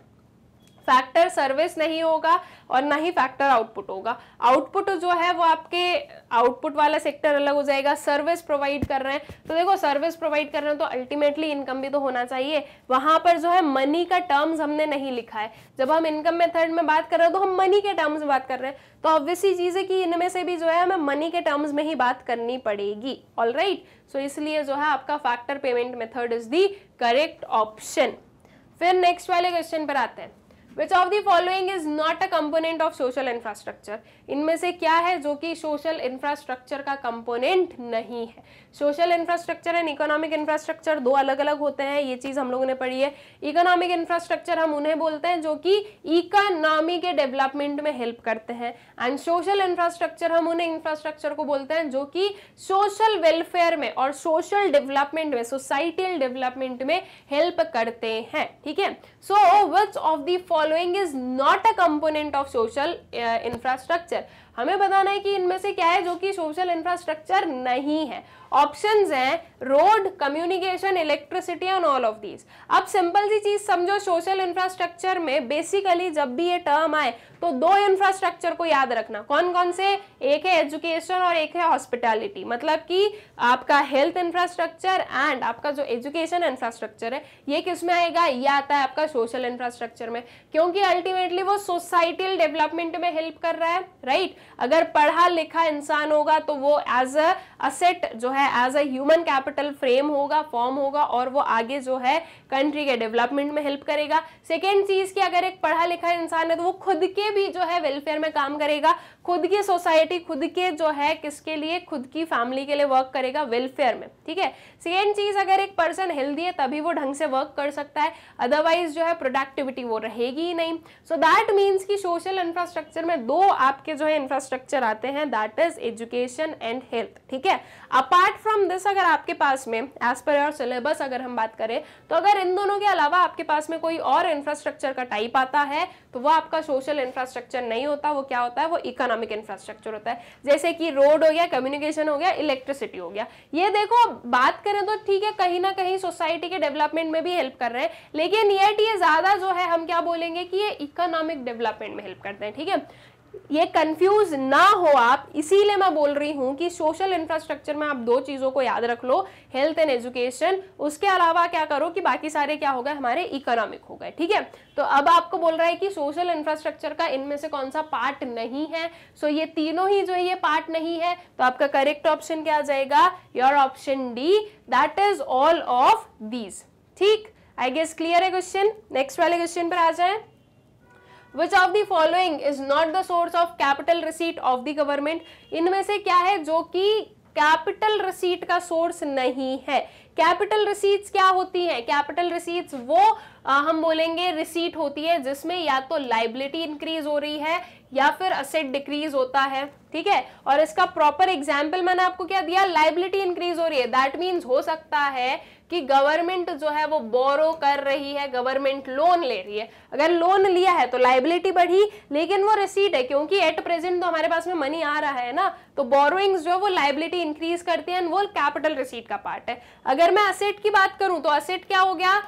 factor service नहीं होगा और ना ही फैक्टर आउटपुट होगा आउटपुट जो है वो आपके आउटपुट वाला सेक्टर अलग हो जाएगा सर्विस प्रोवाइड कर रहे हैं तो देखो सर्विस प्रोवाइड कर रहे हैं तो अल्टीमेटली इनकम भी तो होना चाहिए वहां पर जो है मनी का टर्म्स हमने नहीं लिखा है जब हम इनकम मेथड में बात कर रहे हो तो हम मनी के टर्म्स में बात कर रहे हैं तो ऑब्वियसली चीज़ है कि इनमें से भी जो है हमें मनी के टर्म्स में ही बात करनी पड़ेगी ऑल राइट सो इसलिए जो है आपका factor payment method is the correct option फिर नेक्स्ट वाले क्वेश्चन पर आते हैं which of the following is not a component of social infrastructure इनमें से क्या है जो कि सोशल इंफ्रास्ट्रक्चर का कंपोनेंट नहीं है social infrastructure and economic infrastructure दो अलग अलग होते हैं ये चीज़ हम लोगों ने पढ़ी है इकोनॉमिक इंफ्रास्ट्रक्चर हम उन्हें बोलते हैं जो कि इकोनॉमी के डेवलपमेंट में हेल्प करते हैं एंड सोशल इंफ्रास्ट्रक्चर हम उन्हें इंफ्रास्ट्रक्चर को बोलते हैं जो कि सोशल वेलफेयर में और सोशल डेवलपमेंट में सोसाइटियल डेवलपमेंट में हेल्प करते हैं ठीक है So which of the following is not a component of social uh, infrastructure? हमें बताना है कि इनमें से क्या है जो कि सोशल इंफ्रास्ट्रक्चर नहीं है ऑप्शंस हैं road communication electricity and all of these अब सिंपल सी चीज समझो सोशल इंफ्रास्ट्रक्चर में बेसिकली जब भी ये टर्म आए तो दो इंफ्रास्ट्रक्चर को याद रखना कौन कौन से एक है एजुकेशन और एक है हॉस्पिटैलिटी मतलब कि आपका हेल्थ इंफ्रास्ट्रक्चर एंड आपका जो एजुकेशन इंफ्रास्ट्रक्चर है ये किस में आएगा ये आता है आपका सोशल इंफ्रास्ट्रक्चर में क्योंकि अल्टीमेटली वो सोसाइटल डेवलपमेंट में हेल्प कर रहा है राइट अगर पढ़ा लिखा इंसान होगा तो वो एज अ असेट जो है as a human capital frame होगा फॉर्म होगा और वो आगे जो है कंट्री के डेवलपमेंट में हेल्प करेगा सेकेंड चीज की अगर एक पढ़ा लिखा इंसान है तो वो खुद के भी जो है वेलफेयर में काम करेगा खुद की सोसाइटी खुद के जो है किसके लिए खुद की फैमिली के लिए वर्क करेगा वेलफेयर में ठीक है सेकेंड चीज अगर एक पर्सन हेल्दी है तभी वो ढंग से वर्क कर सकता है अदरवाइज जो है प्रोडक्टिविटी वो रहेगी ही नहीं सो दैट मीन्स कि सोशल इंफ्रास्ट्रक्चर में दो आपके जो है इंफ्रास्ट्रक्चर आते हैं that is education and health ठीक है अपार्ट फ्रॉम दिस अगर आपके पास में एज पर योर सिलेबस अगर हम बात करें तो अगर इन दोनों के अलावा आपके पास में कोई और इंफ्रास्ट्रक्चर का टाइप आता है तो वो आपका सोशल इंफ्रास्ट्रक्चर नहीं होता वो क्या होता है वो इकोनॉमिक इंफ्रास्ट्रक्चर होता है जैसे कि रोड हो गया कम्युनिकेशन हो गया इलेक्ट्रिसिटी हो गया ये देखो बात करें तो ठीक है कहीं ना कहीं सोसाइटी के डेवलपमेंट में भी हेल्प कर रहे हैं लेकिन येट ये ज़्यादा जो है हम क्या बोलेंगे कि ये इकोनॉमिक डेवलपमेंट में हेल्प करते हैं ठीक है ये कंफ्यूज ना हो आप इसीलिए मैं बोल रही हूं कि सोशल इंफ्रास्ट्रक्चर में आप दो चीज़ों को याद रख लो हेल्थ एंड एजुकेशन उसके अलावा क्या करो कि बाकी सारे क्या हो गए हमारे इकोनॉमिक हो गए ठीक है तो अब आपको बोल रहा है कि सोशल इंफ्रास्ट्रक्चर का इनमें से कौन सा पार्ट नहीं है सो ये तीनों ही जो है ये पार्ट नहीं है तो आपका करेक्ट ऑप्शन क्या आ जाएगा your option D that is all of these ठीक आई गेस क्लियर है क्वेश्चन नेक्स्ट वाले क्वेश्चन पर आ जाए which of the following is not the source of capital receipt of the government इनमें से क्या है जो कि कैपिटल रिसीट का सोर्स नहीं है कैपिटल रिसीट्स क्या होती हैं कैपिटल रिसीट्स वो आ, हम बोलेंगे रिसीट होती है जिसमें या तो लाइबिलिटी इंक्रीज हो रही है या फिर असेट डिक्रीज होता है ठीक है और इसका प्रॉपर एग्जाम्पल मैंने आपको क्या दिया लाइबिलिटी इंक्रीज हो रही है दैट मीन्स हो सकता है कि गवर्नमेंट जो है वो बोरो कर रही है गवर्नमेंट लोन ले रही है अगर लोन लिया है तो लाइबिलिटी बढ़ी लेकिन वो रिसीट है क्योंकि एट प्रेजेंट तो हमारे पास में मनी आ रहा है ना तो बोरोइंग्स जो है वो लाइबिलिटी इंक्रीज करती है वो कैपिटल रिसीट का पार्ट है अगर मैं असेट की बात करूं तो असेट क्या हो गया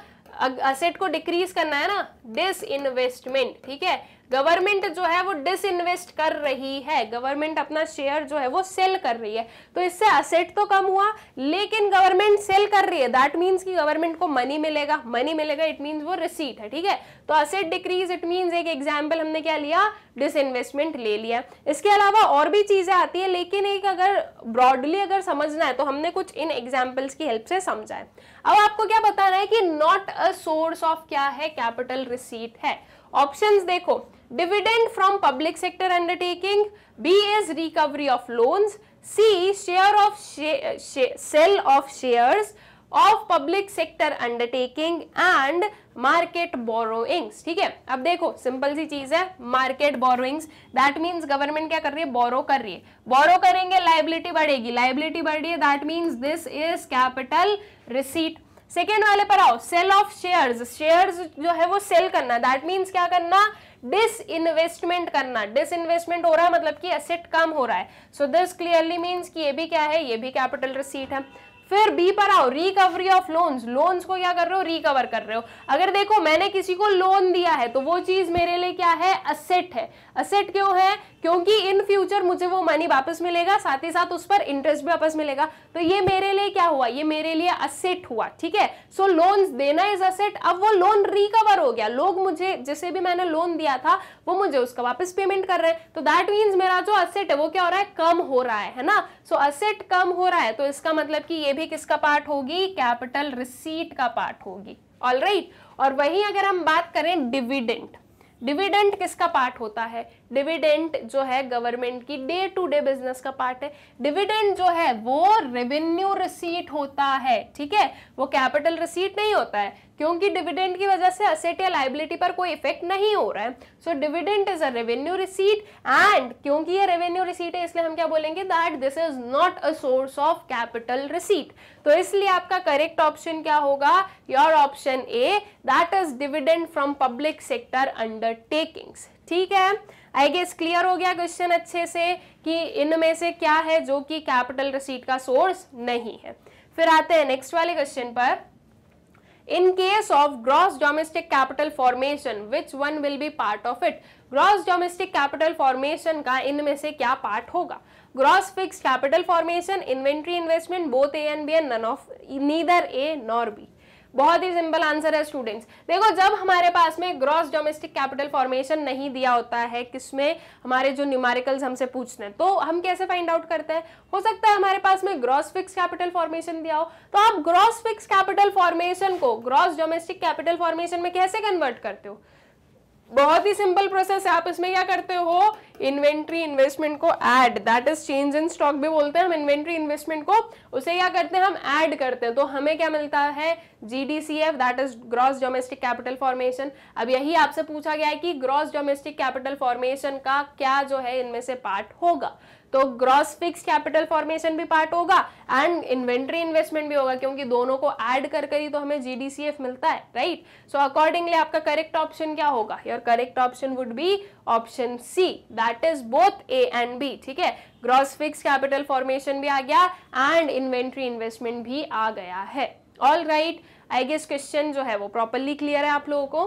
असेट को डिक्रीज करना है ना डिस इन्वेस्टमेंट ठीक है गवर्नमेंट जो है वो डिसइन्वेस्ट कर रही है गवर्नमेंट अपना शेयर जो है वो सेल कर रही है तो इससे असेट तो कम हुआ लेकिन गवर्नमेंट सेल कर रही है दैट मीन्स कि गवर्नमेंट को मनी मिलेगा मनी मिलेगा इट मीन्स वो रिसीट है ठीक है तो असेट डिक्रीज इट मीन्स एक एग्जाम्पल हमने क्या लिया डिसइन्वेस्टमेंट ले लिया इसके अलावा और भी चीज़ें आती है लेकिन एक अगर ब्रॉडली अगर समझना है तो हमने कुछ इन एग्जाम्पल्स की हेल्प से समझा है अब आपको क्या बताना है कि नॉट अ सोर्स ऑफ क्या है कैपिटल रिसीट है ऑप्शंस देखो dividend from public sector undertaking B is recovery of loans C share of sale of shares of public sector undertaking and market borrowings ठीक है अब देखो सिंपल सी चीज है market borrowings that means government क्या कर रही है बोरो कर रही है बोरो करेंगे लाइबिलिटी बढ़ेगी लाइबिलिटी बढ़ रही है that means this is capital receipt second वाले पर आओ सेल ऑफ शेयर शेयर जो है वो सेल करना दैट मीन्स क्या करना डिस इन्वेस्टमेंट करना डिस इन्वेस्टमेंट हो रहा है मतलब कि एसेट कम हो रहा है सो दिस क्लियरली मीन्स कि ये भी क्या है ये भी कैपिटल रिसीट है फिर बी पर आओ रिकवरी ऑफ लोन्स लोन्स को क्या कर रहे हो रिकवर कर रहे हो अगर देखो मैंने किसी को लोन दिया है तो वो चीज मेरे लिए क्या है असेट है असेट क्यों है क्योंकि इन फ्यूचर मुझे वो मनी वापस मिलेगा साथ ही साथ उस पर इंटरेस्ट भी वापस मिलेगा तो ये मेरे लिए क्या हुआ ये मेरे लिए असेट हुआ ठीक है सो लोन देना इज असेट अब वो लोन रिकवर हो गया लोग मुझे जिसे भी मैंने लोन दिया था वो मुझे उसका वापस पेमेंट कर रहे हैं तो दैट मीन्स मेरा जो असेट है वो क्या हो रहा है कम हो रहा है है ना सो so, असेट कम हो रहा है तो इसका मतलब कि ये भी किसका पार्ट होगी कैपिटल रिसीट का पार्ट होगी ऑल right. और वही अगर हम बात करें डिविडेंट डिविडेंट किसका पार्ट होता है डिविडेंट जो है गवर्नमेंट की डे टू डे बिजनेस का पार्ट है डिविडेंट जो है वो रेवेन्यू रिसीट होता है ठीक है वो कैपिटल रिसीट नहीं होता है क्योंकि डिविडेंट की वजह से असेट या लाइबिलिटी पर कोई इफेक्ट नहीं हो रहा है so dividend is a revenue receipt and क्योंकि ये रेवेन्यू रिसीट है इसलिए हम क्या बोलेंगे that this is not a source of capital receipt तो इसलिए आपका करेक्ट ऑप्शन क्या होगा your option A that is dividend from public sector undertakings ठीक है आई गेस क्लियर हो गया क्वेश्चन अच्छे से कि इनमें से क्या है जो कि कैपिटल रसीट का सोर्स नहीं है फिर आते हैं नेक्स्ट वाले क्वेश्चन पर in case of gross domestic capital formation which one will be part of it gross domestic capital formation का इनमें से क्या पार्ट होगा gross fixed capital formation inventory investment both A and B an none of neither A nor B बहुत ही simple answer है students देखो जब हमारे पास में ग्रॉस डोमेस्टिक कैपिटल फॉर्मेशन नहीं दिया होता है किसमें हमारे जो न्यूमारिकल हमसे पूछते हैं तो हम कैसे फाइंड आउट करते हैं हो सकता है हमारे पास में ग्रॉस फिक्स कैपिटल फॉर्मेशन दिया हो तो आप ग्रॉस फिक्स कैपिटल फॉर्मेशन को ग्रॉस डोमेस्टिक कैपिटल फॉर्मेशन में कैसे कन्वर्ट करते हो बहुत ही सिंपल प्रोसेस है आप इसमें क्या करते हो इन्वेंट्री इन्वेस्टमेंट को add that is change in stock भी बोलते हैं हम इन्वेंट्री इन्वेस्टमेंट को उसे क्या करते हैं हम ऐड करते हैं तो हमें क्या मिलता है G D C F that is gross domestic capital formation अब यही आपसे पूछा गया है कि ग्रॉस डोमेस्टिक कैपिटल फॉर्मेशन का क्या जो है इनमें से पार्ट होगा तो ग्रॉस फिक्स कैपिटल फॉर्मेशन भी पार्ट होगा एंड इन्वेंट्री इन्वेस्टमेंट भी होगा क्योंकि दोनों को एड कर ही तो हमें जीडीसीएफ मिलता है राइट सो अकॉर्डिंगली आपका करेक्ट ऑप्शन क्या होगा your correct option would be option C that is both A and B ठीक है ग्रॉस फिक्स कैपिटल फॉर्मेशन भी आ गया एंड इन्वेंट्री इन्वेस्टमेंट भी आ गया है all right I guess question जो है वो प्रॉपरली क्लियर है आप लोगों को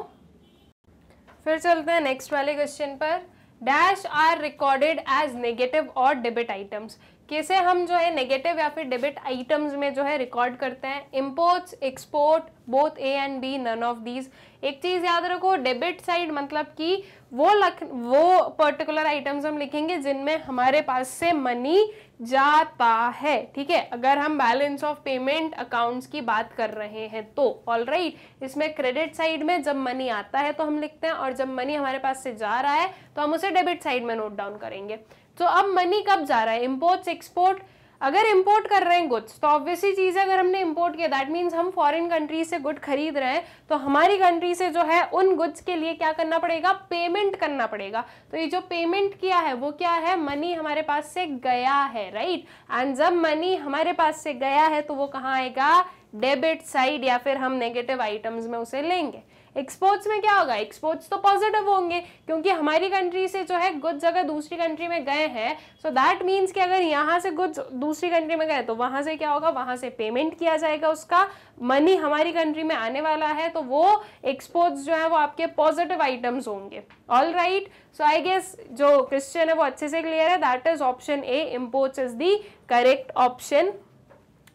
फिर चलते हैं नेक्स्ट वाले क्वेश्चन पर dash are recorded as negative और डेबिट आइटम्स कैसे हम जो है नेगेटिव या फिर डेबिट आइटम्स में जो है रिकॉर्ड करते हैं imports export both A and B none of these एक चीज़ याद रखो डेबिट साइड मतलब कि वो लख वो पर्टिकुलर आइटम्स हम लिखेंगे जिनमें हमारे पास से मनी जाता है ठीक है अगर हम बैलेंस ऑफ पेमेंट अकाउंट्स की बात कर रहे हैं तो ऑल राइट right, इसमें क्रेडिट साइड में जब मनी आता है तो हम लिखते हैं और जब मनी हमारे पास से जा रहा है तो हम उसे डेबिट साइड में नोट डाउन करेंगे तो अब मनी कब जा रहा है इम्पोर्ट्स एक्सपोर्ट अगर इम्पोर्ट कर रहे हैं गुड्स तो ऑब्वियसली चीज़ है अगर हमने इम्पोर्ट किया दैट मीन्स हम फॉरेन कंट्री से गुड खरीद रहे हैं तो हमारी कंट्री से जो है उन गुड्स के लिए क्या करना पड़ेगा पेमेंट करना पड़ेगा तो ये जो पेमेंट किया है वो क्या है मनी हमारे पास से गया है राइट एंड जब मनी हमारे पास से गया है तो वो कहाँ आएगा डेबिट साइड या फिर हम नेगेटिव आइटम्स में उसे लेंगे एक्सपोर्ट्स में क्या होगा एक्सपोर्ट्स तो पॉजिटिव होंगे क्योंकि हमारी कंट्री से जो है गुड्स अगर दूसरी कंट्री में गए हैं सो दैट मीन्स कि अगर यहाँ से गुड्स दूसरी कंट्री में गए तो वहाँ से क्या होगा वहाँ से पेमेंट किया जाएगा उसका मनी हमारी कंट्री में आने वाला है तो वो एक्सपोर्ट्स जो है वो आपके पॉजिटिव आइटम्स होंगे all right so I guess जो क्वेश्चन है वो अच्छे से क्लियर है that is option A imports is the correct option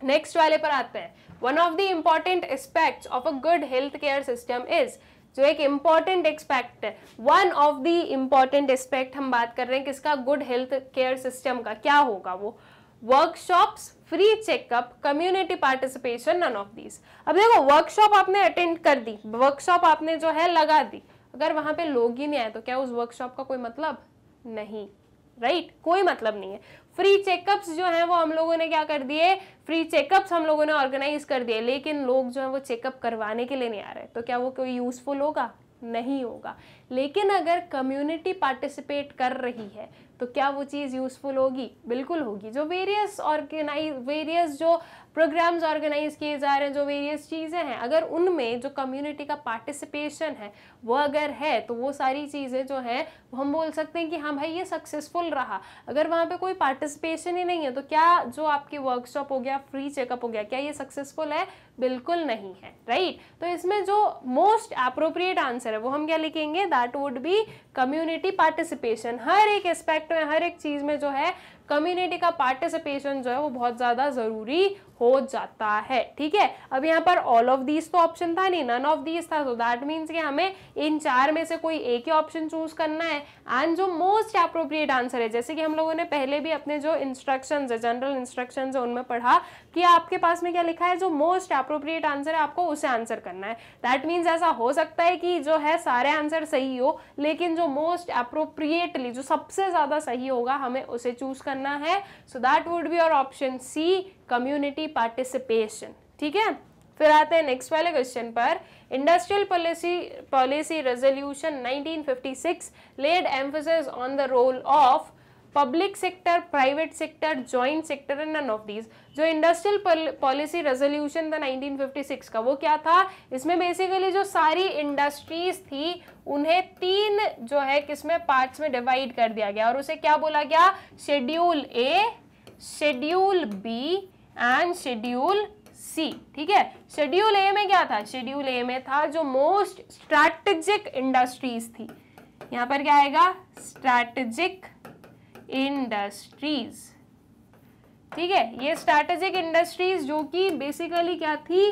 next वाले पर आते हैं one of the important aspects of a good health care system is जो एक important expect one of the important aspect हम बात कर रहे हैं किसका गुड हेल्थ केयर सिस्टम का क्या होगा वो workshops free checkup community participation none of these अब देखो वर्कशॉप आपने अटेंड कर दी वर्कशॉप आपने जो है लगा दी अगर वहां पे लोग ही नहीं आए तो क्या उस वर्कशॉप का कोई मतलब नहीं राइट right? कोई मतलब नहीं है फ्री चेकअप्स जो हैं वो हम लोगों ने क्या कर दिए फ्री चेकअप्स हम लोगों ने ऑर्गेनाइज कर दिए लेकिन लोग जो है वो चेकअप करवाने के लिए नहीं आ रहे तो क्या वो कोई यूज़फुल होगा नहीं होगा लेकिन अगर कम्युनिटी पार्टिसिपेट कर रही है तो क्या वो चीज़ यूज़फुल होगी बिल्कुल होगी जो वेरियस ऑर्गेनाइज वेरियस जो प्रोग्राम्स ऑर्गेनाइज किए जा रहे हैं जो वेरियस चीज़ें हैं अगर उनमें जो कम्युनिटी का पार्टिसिपेशन है वो अगर है तो वो सारी चीज़ें जो हैं हम बोल सकते हैं कि हाँ भाई ये सक्सेसफुल रहा अगर वहाँ पे कोई पार्टिसिपेशन ही नहीं है तो क्या जो आपकी वर्कशॉप हो गया फ्री चेकअप हो गया क्या ये सक्सेसफुल है बिल्कुल नहीं है राइट right? तो इसमें जो मोस्ट अप्रोप्रिएट आंसर है वो हम क्या लिखेंगे that would be community participation हर एक एस्पेक्ट में हर एक चीज़ में जो है कम्युनिटी का पार्टिसिपेशन जो है वो बहुत ज़्यादा ज़रूरी हो जाता है ठीक है अब यहाँ पर ऑल ऑफ दीज तो ऑप्शन था नहीं नन ऑफ दीज था तो दैट मीन्स कि हमें इन चार में से कोई एक ही ऑप्शन चूज करना है एंड जो मोस्ट अप्रोप्रिएट आंसर है जैसे कि हम लोगों ने पहले भी अपने जो इंस्ट्रक्शंस है जनरल इंस्ट्रक्शन है उनमें पढ़ा कि आपके पास में क्या लिखा है जो मोस्ट अप्रोप्रिएट आंसर है आपको उसे आंसर करना है दैट मीन्स ऐसा हो सकता है कि जो है सारे आंसर सही हो लेकिन जो मोस्ट अप्रोप्रिएटली जो सबसे ज़्यादा सही होगा हमें उसे चूज करना करना है so that would be your option C community participation ठीक है फिर आते हैं नेक्स्ट वाले क्वेश्चन पर industrial policy policy resolution 1956 led emphasis on the role of public sector private sector joint sector and none of these जो industrial policy resolution था 1956 का वो क्या था इसमें बेसिकली जो सारी इंडस्ट्रीज थी उन्हें तीन जो है किसमें पार्ट्स में डिवाइड कर दिया गया और उसे क्या बोला गया schedule A schedule B and schedule C ठीक है शेड्यूल ए में क्या था शेड्यूल ए में था जो मोस्ट स्ट्रैटेजिक इंडस्ट्रीज थी यहां पर क्या आएगा स्ट्रैटेजिक इंडस्ट्रीज ठीक है ये स्ट्रेटेजिक इंडस्ट्रीज जो कि बेसिकली क्या थी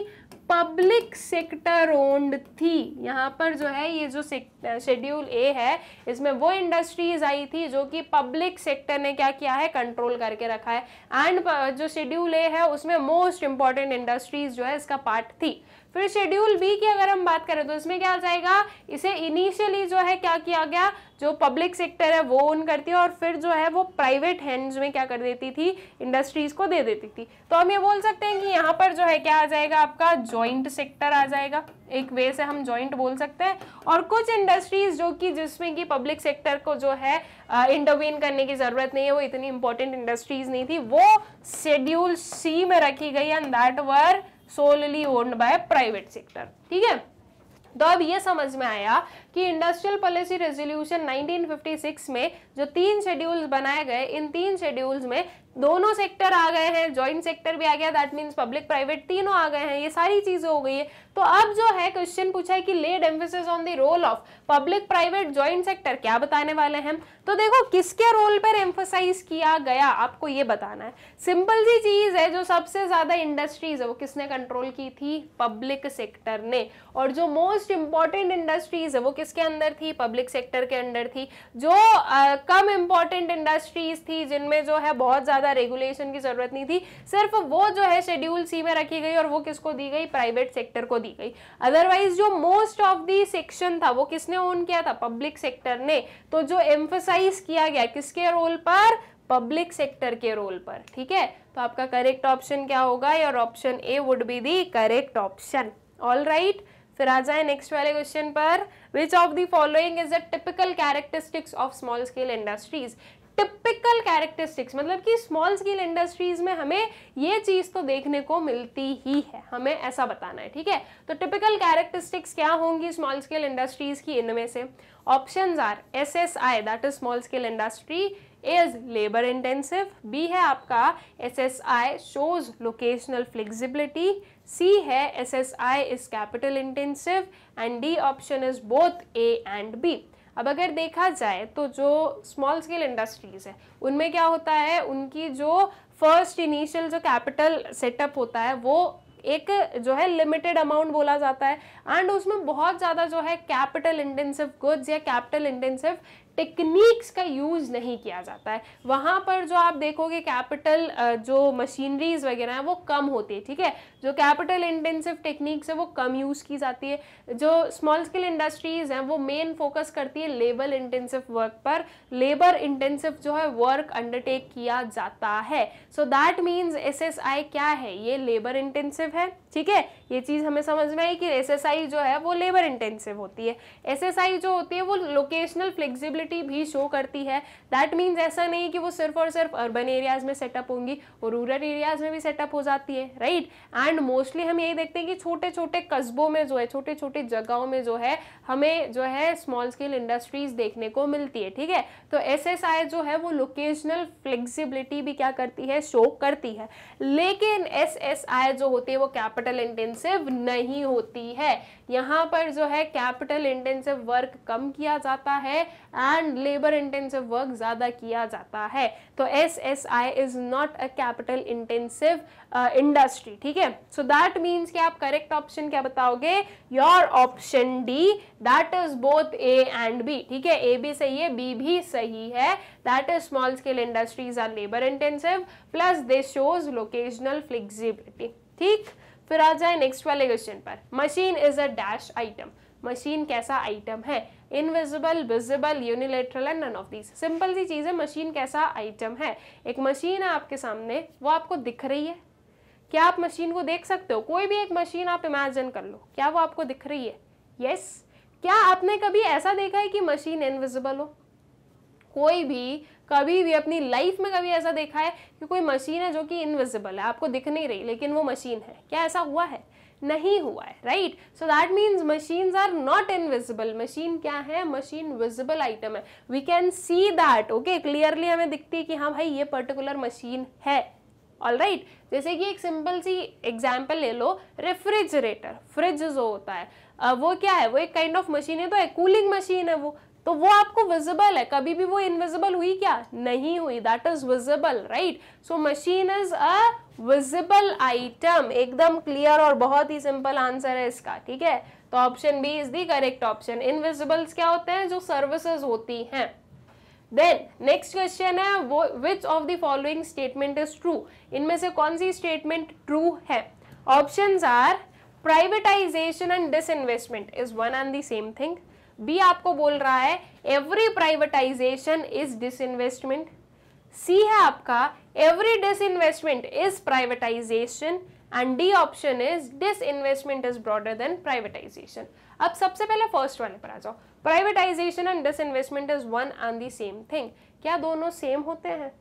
पब्लिक सेक्टर ओन्ड थी यहाँ पर जो है ये जो शेड्यूल ए है इसमें वो इंडस्ट्रीज आई थी जो कि पब्लिक सेक्टर ने क्या किया है कंट्रोल करके रखा है एंड जो शेड्यूल ए है उसमें मोस्ट इंपॉर्टेंट इंडस्ट्रीज जो है इसका पार्ट थी फिर शेड्यूल बी की अगर हम बात करें तो इसमें क्या आ जाएगा इसे इनिशियली जो है क्या किया गया जो पब्लिक सेक्टर है वो ओन करती है और फिर जो है वो प्राइवेट हैंड्स में क्या कर देती थी इंडस्ट्रीज को दे देती थी तो हम ये बोल सकते हैं कि यहाँ पर जो है क्या आ जाएगा आपका ज्वाइंट सेक्टर आ जाएगा एक वे से हम ज्वाइंट बोल सकते हैं और कुछ इंडस्ट्रीज जो कि जिसमें कि पब्लिक सेक्टर को जो है इंटरवीन करने की ज़रूरत नहीं है वो इतनी इंपॉर्टेंट इंडस्ट्रीज नहीं थी वो शेड्यूल सी में रखी गई and that were solely owned by private sector ठीक है तो अब ये समझ में आया कि इंडस्ट्रियल पॉलिसी रेजोल्यूशन 1956 में जो तीन शेड्यूल्स बनाए गए इन तीन शेड्यूल्स में दोनों सेक्टर आ गए हैं जॉइंट सेक्टर भी आ गया दैट मीन्स पब्लिक प्राइवेट तीनों आ गए हैं ये सारी चीज़ें हो गई है तो अब जो है क्वेश्चन पूछा है कि led emphasis on the role of public private joint sector क्या बताने वाले हैं तो देखो किसके रोल पर एम्फोसाइज किया गया आपको ये बताना है सिंपल सी चीज़ है जो सबसे ज़्यादा इंडस्ट्रीज है वो किसने कंट्रोल की थी पब्लिक सेक्टर ने और जो मोस्ट इंपॉर्टेंट इंडस्ट्रीज है वो किसके अंदर थी पब्लिक सेक्टर के अंदर थी जो आ, कम इंपॉर्टेंट इंडस्ट्रीज थी जिनमें जो है बहुत ज़्यादा रेगुलेशन की ज़रूरत नहीं थी सिर्फ वो जो है शेड्यूल सी में रखी गई और वो किसको दी गई प्राइवेट सेक्टर को दी गई अदरवाइज जो मोस्ट ऑफ दी सेक्शन था वो किसने ओन किया था पब्लिक सेक्टर ने तो जो एम्फोसाइज किया गया किसके रोल पर पब्लिक सेक्टर के रोल पर ठीक है तो आपका करेक्ट ऑप्शन क्या होगा और option A would be the correct option all right फिर आ जाए नेक्स्ट वाले क्वेश्चन पर which of the following is a typical characteristics of small scale industries typical characteristics मतलब कि स्मॉल स्केल इंडस्ट्रीज में हमें ये चीज़ तो देखने को मिलती ही है हमें ऐसा बताना है ठीक है तो टिपिकल कैरेक्टरिस्टिक्स क्या होंगी स्मॉल स्केल इंडस्ट्रीज की इनमें से option are S S I that is small scale industry is labour intensive B है आपका S S I shows locational flexibility C है S S I is capital intensive and D option is both A and B अब अगर देखा जाए तो जो small scale industries है उनमें क्या होता है उनकी जो फर्स्ट इनिशियल जो कैपिटल सेटअप होता है वो एक जो है लिमिटेड अमाउंट बोला जाता है एंड उसमें बहुत ज़्यादा जो है कैपिटल इंटेंसिव गुड्स या कैपिटल इंटेंसिव टेक्निक्स का यूज़ नहीं किया जाता है वहाँ पर जो आप देखोगे कैपिटल जो मशीनरीज वगैरह हैं वो कम होती है ठीक है जो कैपिटल इंटेंसिव टेक्निक्स है वो कम यूज़ की जाती है जो स्मॉल स्केल इंडस्ट्रीज़ हैं वो मेन फोकस करती है लेबर इंटेंसिव वर्क पर लेबर इंटेंसिव जो है वर्क अंडरटेक किया जाता है सो दैट मीन्स एस क्या है ये लेबर इंटेंसिव है ठीक है ये चीज़ हमें समझ में आई कि एसएसआई जो है वो लेबर इंटेंसिव होती है एसएसआई जो होती है वो लोकेशनल फ्लेक्सिबिलिटी भी शो करती है दैट मीन्स ऐसा नहीं कि वो सिर्फ और सिर्फ अर्बन एरियाज़ में सेटअप होंगी वो रूरल एरियाज़ में भी सेटअप हो जाती है राइट एंड मोस्टली हम यही देखते हैं कि छोटे छोटे कस्बों में जो है छोटे छोटे जगहों में जो है हमें जो है स्मॉल स्केल इंडस्ट्रीज़ देखने को मिलती है ठीक है तो एस जो है वो लोकेशनल फ्लेक्सिबिलिटी भी क्या करती है शो करती है लेकिन एस जो होती है वो कैपिटल कैपिटल इंटेंसिव नहीं होती है यहाँ पर जो है कैपिटल इंटेंसिव वर्क कम किया जाता है एंड लेबर इंटेंसिव वर्क ज़्यादा किया जाता है तो S S I is not a capital intensive industry ठीक है सो दैट मीन्स कि आप करेक्ट ऑप्शन क्या बताओगे your option D that is both A and B ठीक है ए भी सही है बी भी सही है that is small scale industries are labour intensive plus they shows locational flexibility ठीक फिर आ जाए नेक्स्ट वाले क्वेश्चन पर machine is a dash item machine कैसा आइटम है invisible visible unilateral and none of these simple सी चीज़ है मशीन कैसा आइटम है एक मशीन है आपके सामने वो आपको दिख रही है क्या आप मशीन को देख सकते हो कोई भी एक मशीन आप इमेजिन कर लो क्या वो आपको दिख रही है यस yes. क्या आपने कभी ऐसा देखा है कि मशीन इनविजिबल हो कोई भी कभी भी अपनी लाइफ में कभी ऐसा देखा है कि कोई मशीन है जो कि इनविजिबल है आपको दिख नहीं रही लेकिन वो मशीन है क्या ऐसा हुआ है नहीं हुआ है right so that means machine are not invisible machine क्या है मशीन विजिबल आइटम है we can see that okay clearly हमें दिखती है कि हाँ भाई ये पर्टिकुलर मशीन है ऑल राइट right. जैसे कि एक सिंपल सी एग्जाम्पल ले लो रेफ्रिजरेटर फ्रिज जो होता है वो क्या है वो एक काइंड ऑफ मशीन है तो कूलिंग मशीन है वो तो वो आपको विजिबल है कभी भी वो इनविजिबल हुई क्या नहीं हुई that is visible right so machine is a visible item एकदम क्लियर और बहुत ही सिंपल आंसर है इसका ठीक है तो option B is the correct option invisibles क्या होते हैं जो सर्विसेज होती हैं देन नेक्स्ट क्वेश्चन है वो which of the following statement is true इनमें से कौन सी स्टेटमेंट ट्रू है option are privatisation and disinvestment is one and the same thing B आपको बोल रहा है every privatisation is disinvestment C है आपका every disinvestment is privatisation and D option is disinvestment is broader than privatisation अब सबसे पहले फर्स्ट वाले पर आ जाओ privatisation and disinvestment is one and the same thing क्या दोनों सेम होते हैं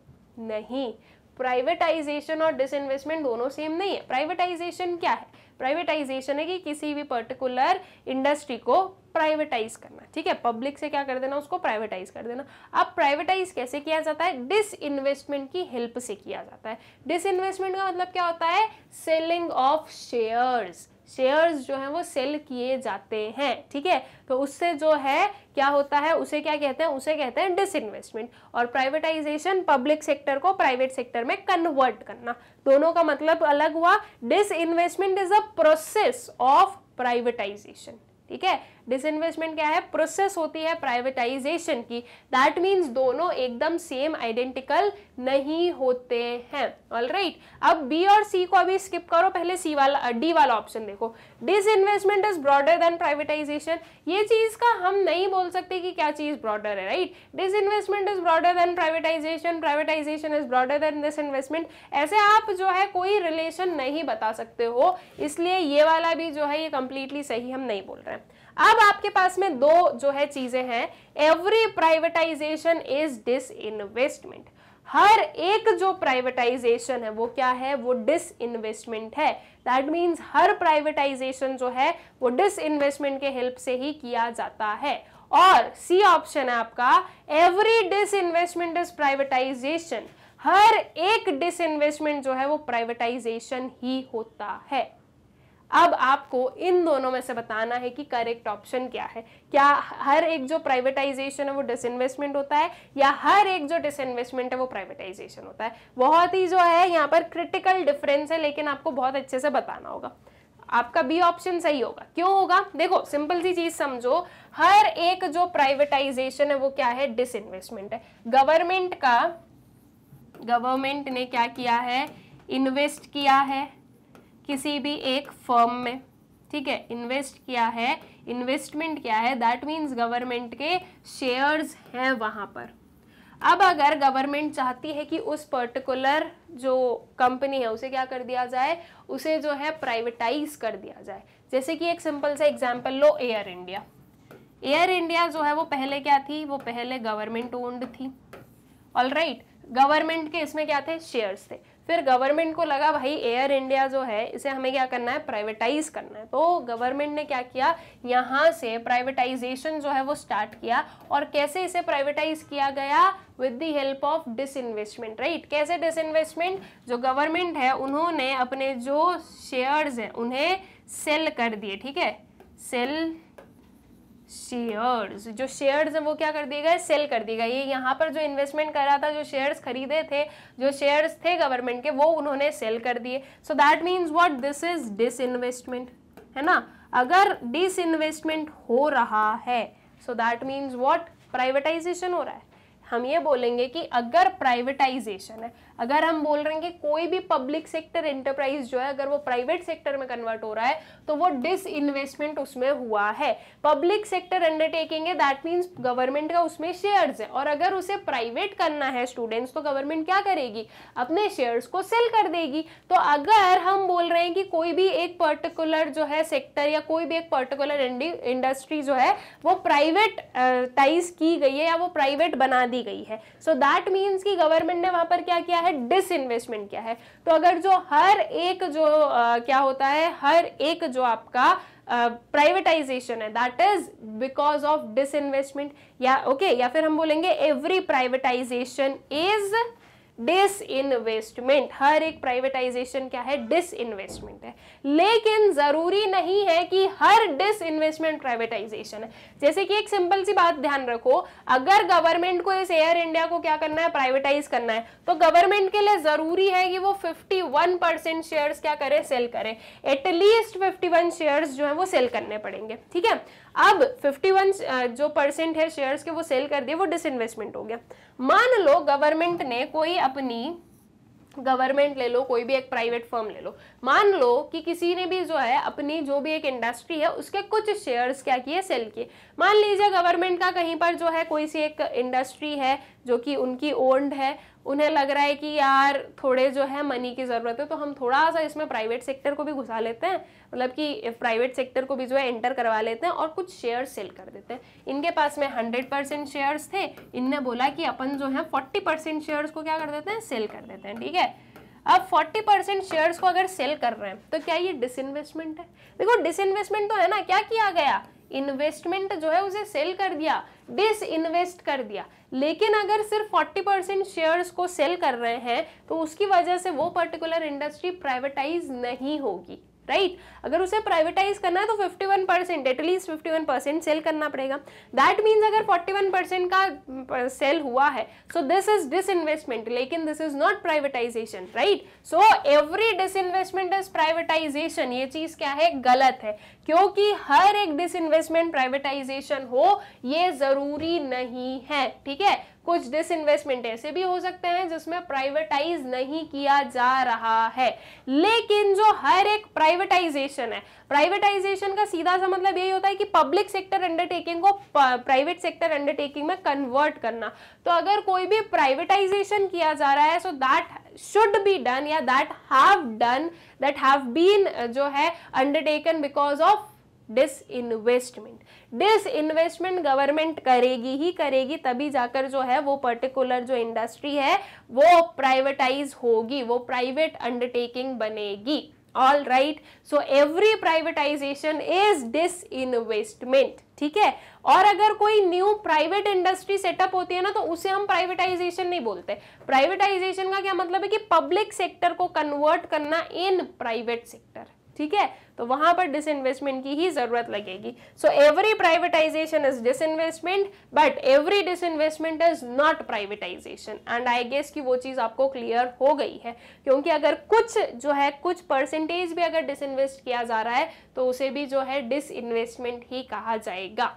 नहीं प्राइवेटाइजेशन और डिसइन्वेस्टमेंट दोनों सेम नहीं है प्राइवेटाइजेशन क्या है प्राइवेटाइजेशन है कि किसी भी पर्टिकुलर इंडस्ट्री को प्राइवेटाइज करना ठीक है पब्लिक से क्या कर देना उसको प्राइवेटाइज कर देना अब प्राइवेटाइज कैसे किया जाता है डिस इन्वेस्टमेंट की हेल्प से किया जाता है डिस इन्वेस्टमेंट का मतलब क्या होता है सेलिंग ऑफ शेयर्स शेयर्स जो हैं वो सेल किए जाते हैं ठीक है तो उससे जो है क्या होता है उसे क्या कहते हैं उसे कहते हैं डिसइन्वेस्टमेंट और प्राइवेटाइजेशन पब्लिक सेक्टर को प्राइवेट सेक्टर में कन्वर्ट करना दोनों का मतलब अलग हुआ disinvestment is a process of privatisation ठीक है डिसइन्वेस्टमेंट क्या है प्रोसेस होती है प्राइवेटाइजेशन की दैट मीन्स दोनों एकदम सेम आइडेंटिकल नहीं होते हैं ऑल राइट right. अब बी और सी को अभी स्किप करो पहले सी वाला डी वाला ऑप्शन देखो disinvestment is broader than privatisation ये चीज का हम नहीं बोल सकते कि क्या चीज ब्रॉडर है right disinvestment is broader than privatisation privatisation is broader than disinvestment ऐसे आप जो है कोई रिलेशन नहीं बता सकते हो इसलिए ये वाला भी जो है ये कंप्लीटली सही हम नहीं बोल रहे हैं अब आपके पास में दो जो है चीजें हैं every privatisation is disinvestment हर एक जो प्राइवेटाइजेशन है वो क्या है वो डिस इन्वेस्टमेंट है दैट मीन्स हर प्राइवेटाइजेशन जो है वो डिस इन्वेस्टमेंट के हेल्प से ही किया जाता है और सी ऑप्शन है आपका every disinvestment is privatisation हर एक डिस इन्वेस्टमेंट जो है वो प्राइवेटाइजेशन ही होता है अब आपको इन दोनों में से बताना है कि करेक्ट ऑप्शन क्या है क्या हर एक जो प्राइवेटाइजेशन है वो डिसइन्वेस्टमेंट होता है या हर एक जो डिसइन्वेस्टमेंट है वो प्राइवेटाइजेशन होता है बहुत ही जो है यहाँ पर क्रिटिकल डिफरेंस है लेकिन आपको बहुत अच्छे से बताना होगा आपका बी ऑप्शन सही होगा क्यों होगा देखो सिंपल सी चीज समझो हर एक जो प्राइवेटाइजेशन है वो क्या है डिसइन्वेस्टमेंट है गवर्नमेंट का गवर्नमेंट ने क्या किया है इन्वेस्ट किया है किसी भी एक फर्म में ठीक है इन्वेस्ट किया है इन्वेस्टमेंट क्या है दैट मीन्स गवर्नमेंट के शेयर्स हैं वहाँ पर अब अगर गवर्नमेंट चाहती है कि उस पर्टिकुलर जो कंपनी है उसे क्या कर दिया जाए उसे जो है प्राइवेटाइज कर दिया जाए जैसे कि एक सिंपल सा एग्जांपल लो एयर इंडिया एयर इंडिया जो है वो पहले क्या थी वो पहले गवर्नमेंट ओन्ड थी ऑल राइट गवर्नमेंट के इसमें क्या थे शेयर्स थे फिर गवर्नमेंट को लगा भाई एयर इंडिया जो है इसे हमें क्या करना है प्राइवेटाइज करना है तो गवर्नमेंट ने क्या किया यहाँ से प्राइवेटाइजेशन जो है वो स्टार्ट किया और कैसे इसे प्राइवेटाइज किया गया with the help of disinvestment right कैसे डिसइन्वेस्टमेंट जो गवर्नमेंट है उन्होंने अपने जो शेयर्स हैं उन्हें सेल कर दिए ठीक है सेल शेयर्स जो शेयर्स हैं वो क्या कर दिए गए सेल कर दिए गए ये यहाँ पर जो इन्वेस्टमेंट करा था जो शेयर्स खरीदे थे जो शेयर्स थे गवर्नमेंट के वो उन्होंने सेल कर दिए so that means what this is disinvestment है ना अगर डिस इन्वेस्टमेंट हो रहा है so that means what privatisation हो रहा है हम ये बोलेंगे कि अगर प्राइवेटाइजेशन है अगर हम बोल रहे हैं कि कोई भी पब्लिक सेक्टर एंटरप्राइज जो है अगर वो प्राइवेट सेक्टर में कन्वर्ट हो रहा है तो वो डिस इन्वेस्टमेंट उसमें हुआ है पब्लिक सेक्टर अंडरटेकिंग है दैट मीन्स गवर्नमेंट का उसमें शेयर्स है और अगर उसे प्राइवेट करना है स्टूडेंट्स तो गवर्नमेंट क्या करेगी अपने शेयर्स को सेल कर देगी तो अगर हम बोल रहे हैं कि कोई भी एक पर्टिकुलर जो है सेक्टर या कोई भी एक पर्टिकुलर इंडस्ट्री जो है वो प्राइवेट टाइज की गई है या वो प्राइवेट बना दी गई है सो दैट मीन्स कि गवर्नमेंट ने वहां पर क्या किया है है डिस इन्वेस्टमेंट क्या है तो अगर जो हर एक जो आ, क्या होता है हर एक जो आपका प्राइवेटाइजेशन है that is because of disinvestment या ओके okay, या फिर हम बोलेंगे एवरी प्राइवेटाइजेशन इज इन्वेस्टमेंट हर एक प्राइवेटाइजेशन क्या है इन्वेस्टमेंट है लेकिन ज़रूरी नहीं है कि हर इन्वेस्टमेंट प्राइवेटाइजेशन है जैसे कि एक सिंपल सी बात ध्यान रखो अगर गवर्नमेंट को इस एयर इंडिया को क्या करना है प्राइवेटाइज करना है तो गवर्नमेंट के लिए ज़रूरी है कि वो फिफ्टी वन परसेंट शेयर क्या करे सेल करे एटलीस्ट फिफ्टी वन शेयर जो है वो सेल करने पड़ेंगे ठीक है अब 51 uh, जो परसेंट है शेयर्स के वो सेल कर दिए वो डिसइन्वेस्टमेंट हो गया मान लो गवर्नमेंट ने कोई अपनी गवर्नमेंट ले लो कोई भी एक प्राइवेट फर्म ले लो मान लो कि किसी ने भी जो है अपनी जो भी एक इंडस्ट्री है उसके कुछ शेयर्स क्या किए सेल किए मान लीजिए गवर्नमेंट का कहीं पर जो है कोई सी एक इंडस्ट्री है जो कि उनकी ओन्ड है उन्हें लग रहा है कि यार थोड़े जो है मनी की ज़रूरत है तो हम थोड़ा सा इसमें प्राइवेट सेक्टर को भी घुसा लेते हैं मतलब कि प्राइवेट सेक्टर को भी जो है एंटर करवा लेते हैं और कुछ शेयर सेल कर देते हैं इनके पास में हंड्रेड परसेंट शेयर्स थे इनने बोला कि अपन जो है फोर्टी परसेंट शेयर्स को क्या कर देते हैं सेल कर देते हैं ठीक है अब फोर्टी परसेंट शेयर्स को अगर सेल कर रहे हैं तो क्या ये डिसइन्वेस्टमेंट है देखो डिसइन्वेस्टमेंट तो है ना क्या किया गया इन्वेस्टमेंट जो है उसे सेल कर दिया डिस इन्वेस्ट कर दिया लेकिन अगर सिर्फ 40 परसेंट शेयर्स को सेल कर रहे हैं तो उसकी वजह से वो पर्टिकुलर इंडस्ट्री प्राइवेटाइज नहीं होगी राइट right? अगर उसे प्राइवेटाइज करना है तो 51 percent at least fifty one percent sell करना पड़ेगा दैट मीन्स अगर 41 परसेंट का सेल हुआ है so this is disinvestment लेकिन this is not privatisation right so every disinvestment is privatisation ये चीज क्या है गलत है क्योंकि हर एक डिस इन्वेस्टमेंट प्राइवेटाइजेशन हो ये जरूरी नहीं है ठीक है कुछ डिसइन्वेस्टमेंट ऐसे भी हो सकते हैं जिसमें प्राइवेटाइज नहीं किया जा रहा है लेकिन जो हर एक प्राइवेटाइजेशन है प्राइवेटाइजेशन का सीधा सा मतलब यही होता है कि पब्लिक सेक्टर अंडरटेकिंग को प्राइवेट सेक्टर अंडरटेकिंग में कन्वर्ट करना तो अगर कोई भी प्राइवेटाइजेशन किया जा रहा है so that should be done या that have done that have been जो है undertaken because of disinvestment disinvestment government करेगी ही करेगी तभी जाकर जो है वो पर्टिकुलर जो इंडस्ट्री है वो प्राइवेटाइज होगी वो प्राइवेट अंडरटेकिंग बनेगी all right so every privatisation is disinvestment ठीक है और अगर कोई न्यू प्राइवेट इंडस्ट्री सेटअप होती है ना तो उसे हम प्राइवेटाइजेशन नहीं बोलते प्राइवेटाइजेशन का क्या मतलब है कि पब्लिक सेक्टर को कन्वर्ट करना इन प्राइवेट सेक्टर ठीक है तो वहां पर डिसइन्वेस्टमेंट की ही ज़रूरत लगेगी so every privatisation is disinvestment but every disinvestment is not privatisation and I guess कि वो चीज़ आपको क्लियर हो गई है क्योंकि अगर कुछ जो है कुछ परसेंटेज भी अगर डिसइन्वेस्ट किया जा रहा है तो उसे भी जो है डिसइन्वेस्टमेंट ही कहा जाएगा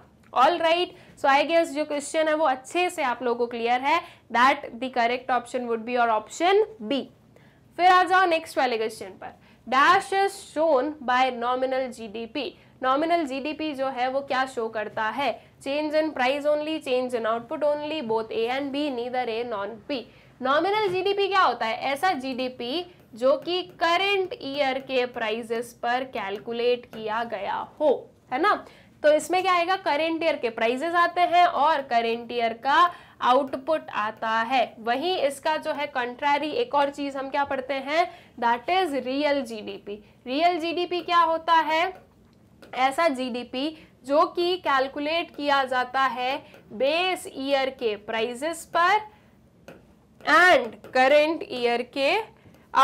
all right so I guess जो क्वेश्चन है वो अच्छे से आप लोगों को क्लियर है that the correct option would be और ऑप्शन बी फिर आ जाओ नेक्स्ट वाले क्वेश्चन पर dash is shown by nominal GDP nominal GDP जो है वो क्या शो करता है change in price only change in output only both A and B neither A nor B nominal GDP क्या होता है ऐसा जीडीपी जो कि करंट ईयर के प्राइजेस पर कैलकुलेट किया गया हो है ना तो इसमें क्या आएगा करेंट ईयर के प्राइजेस आते हैं और करेंट ईयर का आउटपुट आता है वहीं इसका जो है कंट्रारी एक और चीज़ हम क्या पढ़ते हैं that is real GDP real GDP क्या होता है ऐसा जीडीपी जो कि कैलकुलेट किया जाता है बेस ईयर के प्राइजेस पर एंड करेंट ईयर के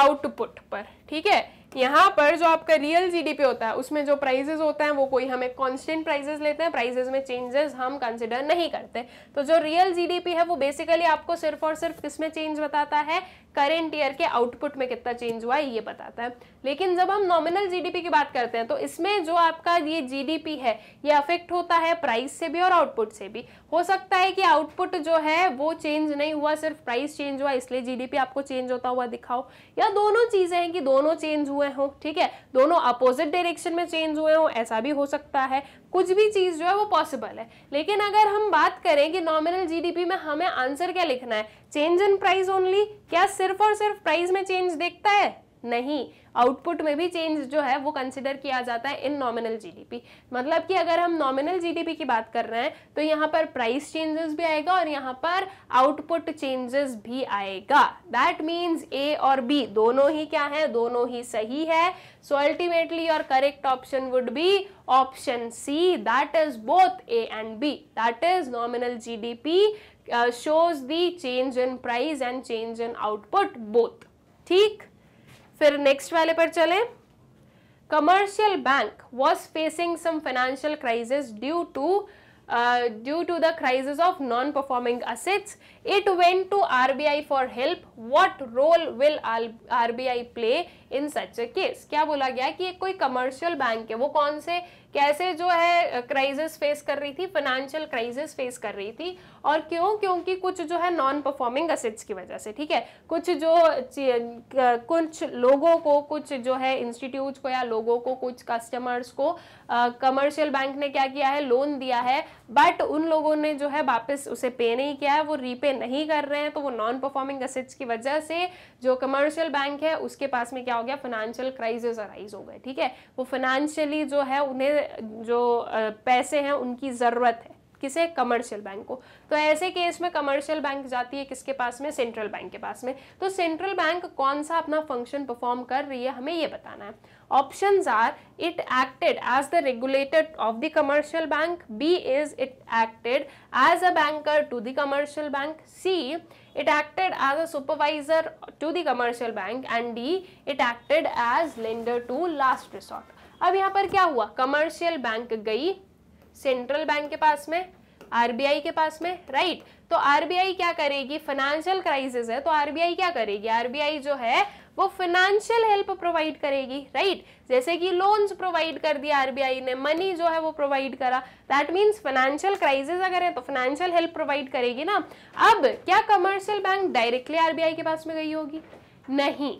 आउटपुट पर ठीक है यहाँ पर जो आपका रियल जीडीपी होता है उसमें जो प्राइजेस होता है वो कोई हमें कांस्टेंट प्राइजेस लेते हैं प्राइजेज में चेंजेस हम कंसिडर नहीं करते तो जो रियल जीडीपी है वो बेसिकली आपको सिर्फ और सिर्फ किसमें चेंज बताता है करेंट ईयर के आउटपुट में कितना चेंज हुआ है ये बताता है लेकिन जब हम नॉमिनल जीडीपी की बात करते हैं तो इसमें जो आपका ये जीडीपी है ये अफेक्ट होता है प्राइस से भी और आउटपुट से भी हो सकता है कि आउटपुट जो है वो चेंज नहीं हुआ सिर्फ प्राइस चेंज हुआ इसलिए जीडीपी आपको चेंज होता हुआ दिखाओ या दोनों चीज़ें हैं कि दोनों चेंज हुए हों ठीक है दोनों अपोजिट डायरेक्शन में चेंज हुए हों ऐसा भी हो सकता है कुछ भी चीज़ जो है वो पॉसिबल है लेकिन अगर हम बात करें कि नॉमिनल जीडीपी में हमें आंसर क्या लिखना है चेंज इन प्राइस ओनली क्या सिर्फ और सिर्फ प्राइस में चेंज देखता है नहीं आउटपुट में भी चेंज जो है वो कंसिडर किया जाता है इन नॉमिनल जीडीपी मतलब कि अगर हम नॉमिनल जीडीपी की बात कर रहे हैं तो यहाँ पर प्राइस चेंजेस भी आएगा और यहाँ पर आउटपुट चेंजेस भी आएगा दैट मीन्स ए और बी दोनों ही क्या है दोनों ही सही है सो ultimately our correct option would be option C that is both A and B that is nominal G Uh, shows the change in price and change in output both ठीक फिर next वाले पर चले commercial bank was facing some financial crisis due to uh, due to the crisis of non-performing assets. It went to RBI for help. What role will RBI play in such a case क्या बोला गया कि कोई commercial bank है वो कौन से कैसे जो है क्राइसिस फेस कर रही थी फाइनेंशियल क्राइसिस फेस कर रही थी और क्यों क्योंकि कुछ जो है नॉन परफॉर्मिंग असेट्स की वजह से ठीक है कुछ जो कुछ लोगों को कुछ जो है इंस्टीट्यूट को या लोगों को कुछ कस्टमर्स को कमर्शियल बैंक ने क्या किया है लोन दिया है बट उन लोगों ने जो है वापस उसे पे नहीं किया है वो रीपे नहीं कर रहे हैं तो वो नॉन परफॉर्मिंग असेट्स की वजह से जो कमर्शियल बैंक है उसके पास में क्या हो गया फाइनेंशियल क्राइसिस अराइज हो गए ठीक है वो फाइनेंशियली जो है उन्हें जो पैसे हैं उनकी ज़रूरत है किसे कमर्शियल बैंक को तो ऐसे केस में कमर्शियल बैंक जाती है किसके पास में सेंट्रल बैंक के पास में तो सेंट्रल बैंक कौन सा अपना फंक्शन परफॉर्म कर रही है हमें ये बताना है options are it acted as the regulator of the commercial bank B is it acted as a banker to the commercial bank C It acted as a supervisor to the commercial bank and D. It acted as lender to last resort. अब यहाँ पर क्या हुआ commercial bank गई central bank के पास में RBI के पास में राइट right? तो आरबीआई क्या करेगी फाइनेंशियल क्राइसिस है तो आरबीआई क्या करेगी आरबीआई जो है वो फिनेंशियल हेल्प प्रोवाइड करेगी राइट right? जैसे कि लोन्स प्रोवाइड कर दिया आरबीआई ने मनी जो है वो प्रोवाइड करा दैट मीन्स फाइनेंशियल क्राइसिस अगर है तो फाइनेंशियल हेल्प प्रोवाइड करेगी ना अब क्या कमर्शियल बैंक डायरेक्टली आरबीआई के पास में गई होगी नहीं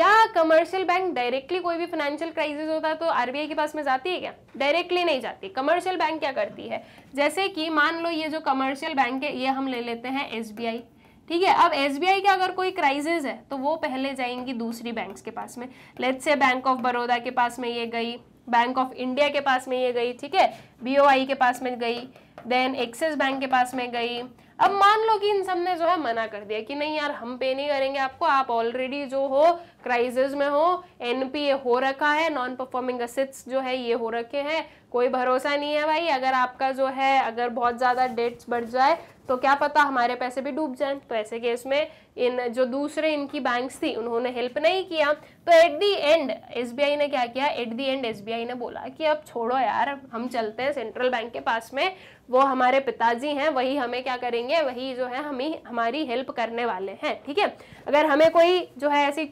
क्या कमर्शियल बैंक डायरेक्टली कोई भी फाइनेंशियल क्राइसिस होता है तो आरबीआई के पास में जाती है क्या डायरेक्टली नहीं जाती कमर्शियल बैंक क्या करती है जैसे कि मान लो ये जो कमर्शियल बैंक है ये हम ले लेते हैं एसबीआई ठीक है अब एस बी आई का अगर कोई क्राइसिस है तो वो पहले जाएंगी दूसरी बैंक्स के पास में लेट से बैंक ऑफ बड़ौदा के पास में ये गई बैंक ऑफ इंडिया के पास में ये गई ठीक है बी के पास में गई देन एक्सिस बैंक के पास में गई अब मान लो कि इन सब ने जो है मना कर दिया कि नहीं यार हम पे नहीं करेंगे आपको आप ऑलरेडी जो हो क्राइसिस में हो एनपीए हो रखा है नॉन परफॉर्मिंग असिट्स जो है ये हो रखे हैं कोई भरोसा नहीं है भाई अगर आपका जो है अगर बहुत ज़्यादा डेट्स बढ़ जाए तो क्या पता हमारे पैसे भी डूब जाएं तो ऐसे केस में इन जो दूसरे इनकी बैंक्स थी उन्होंने हेल्प नहीं किया तो एट दी एंड आई ने क्या किया एट दी एंड आई ने बोला कि अब छोड़ो यार हम चलते हैं सेंट्रल बैंक के पास में वो हमारे पिताजी हैं वही हमें क्या करेंगे वही जो है हमें हमारी हेल्प करने वाले हैं ठीक है अगर हमें कोई जो है ऐसी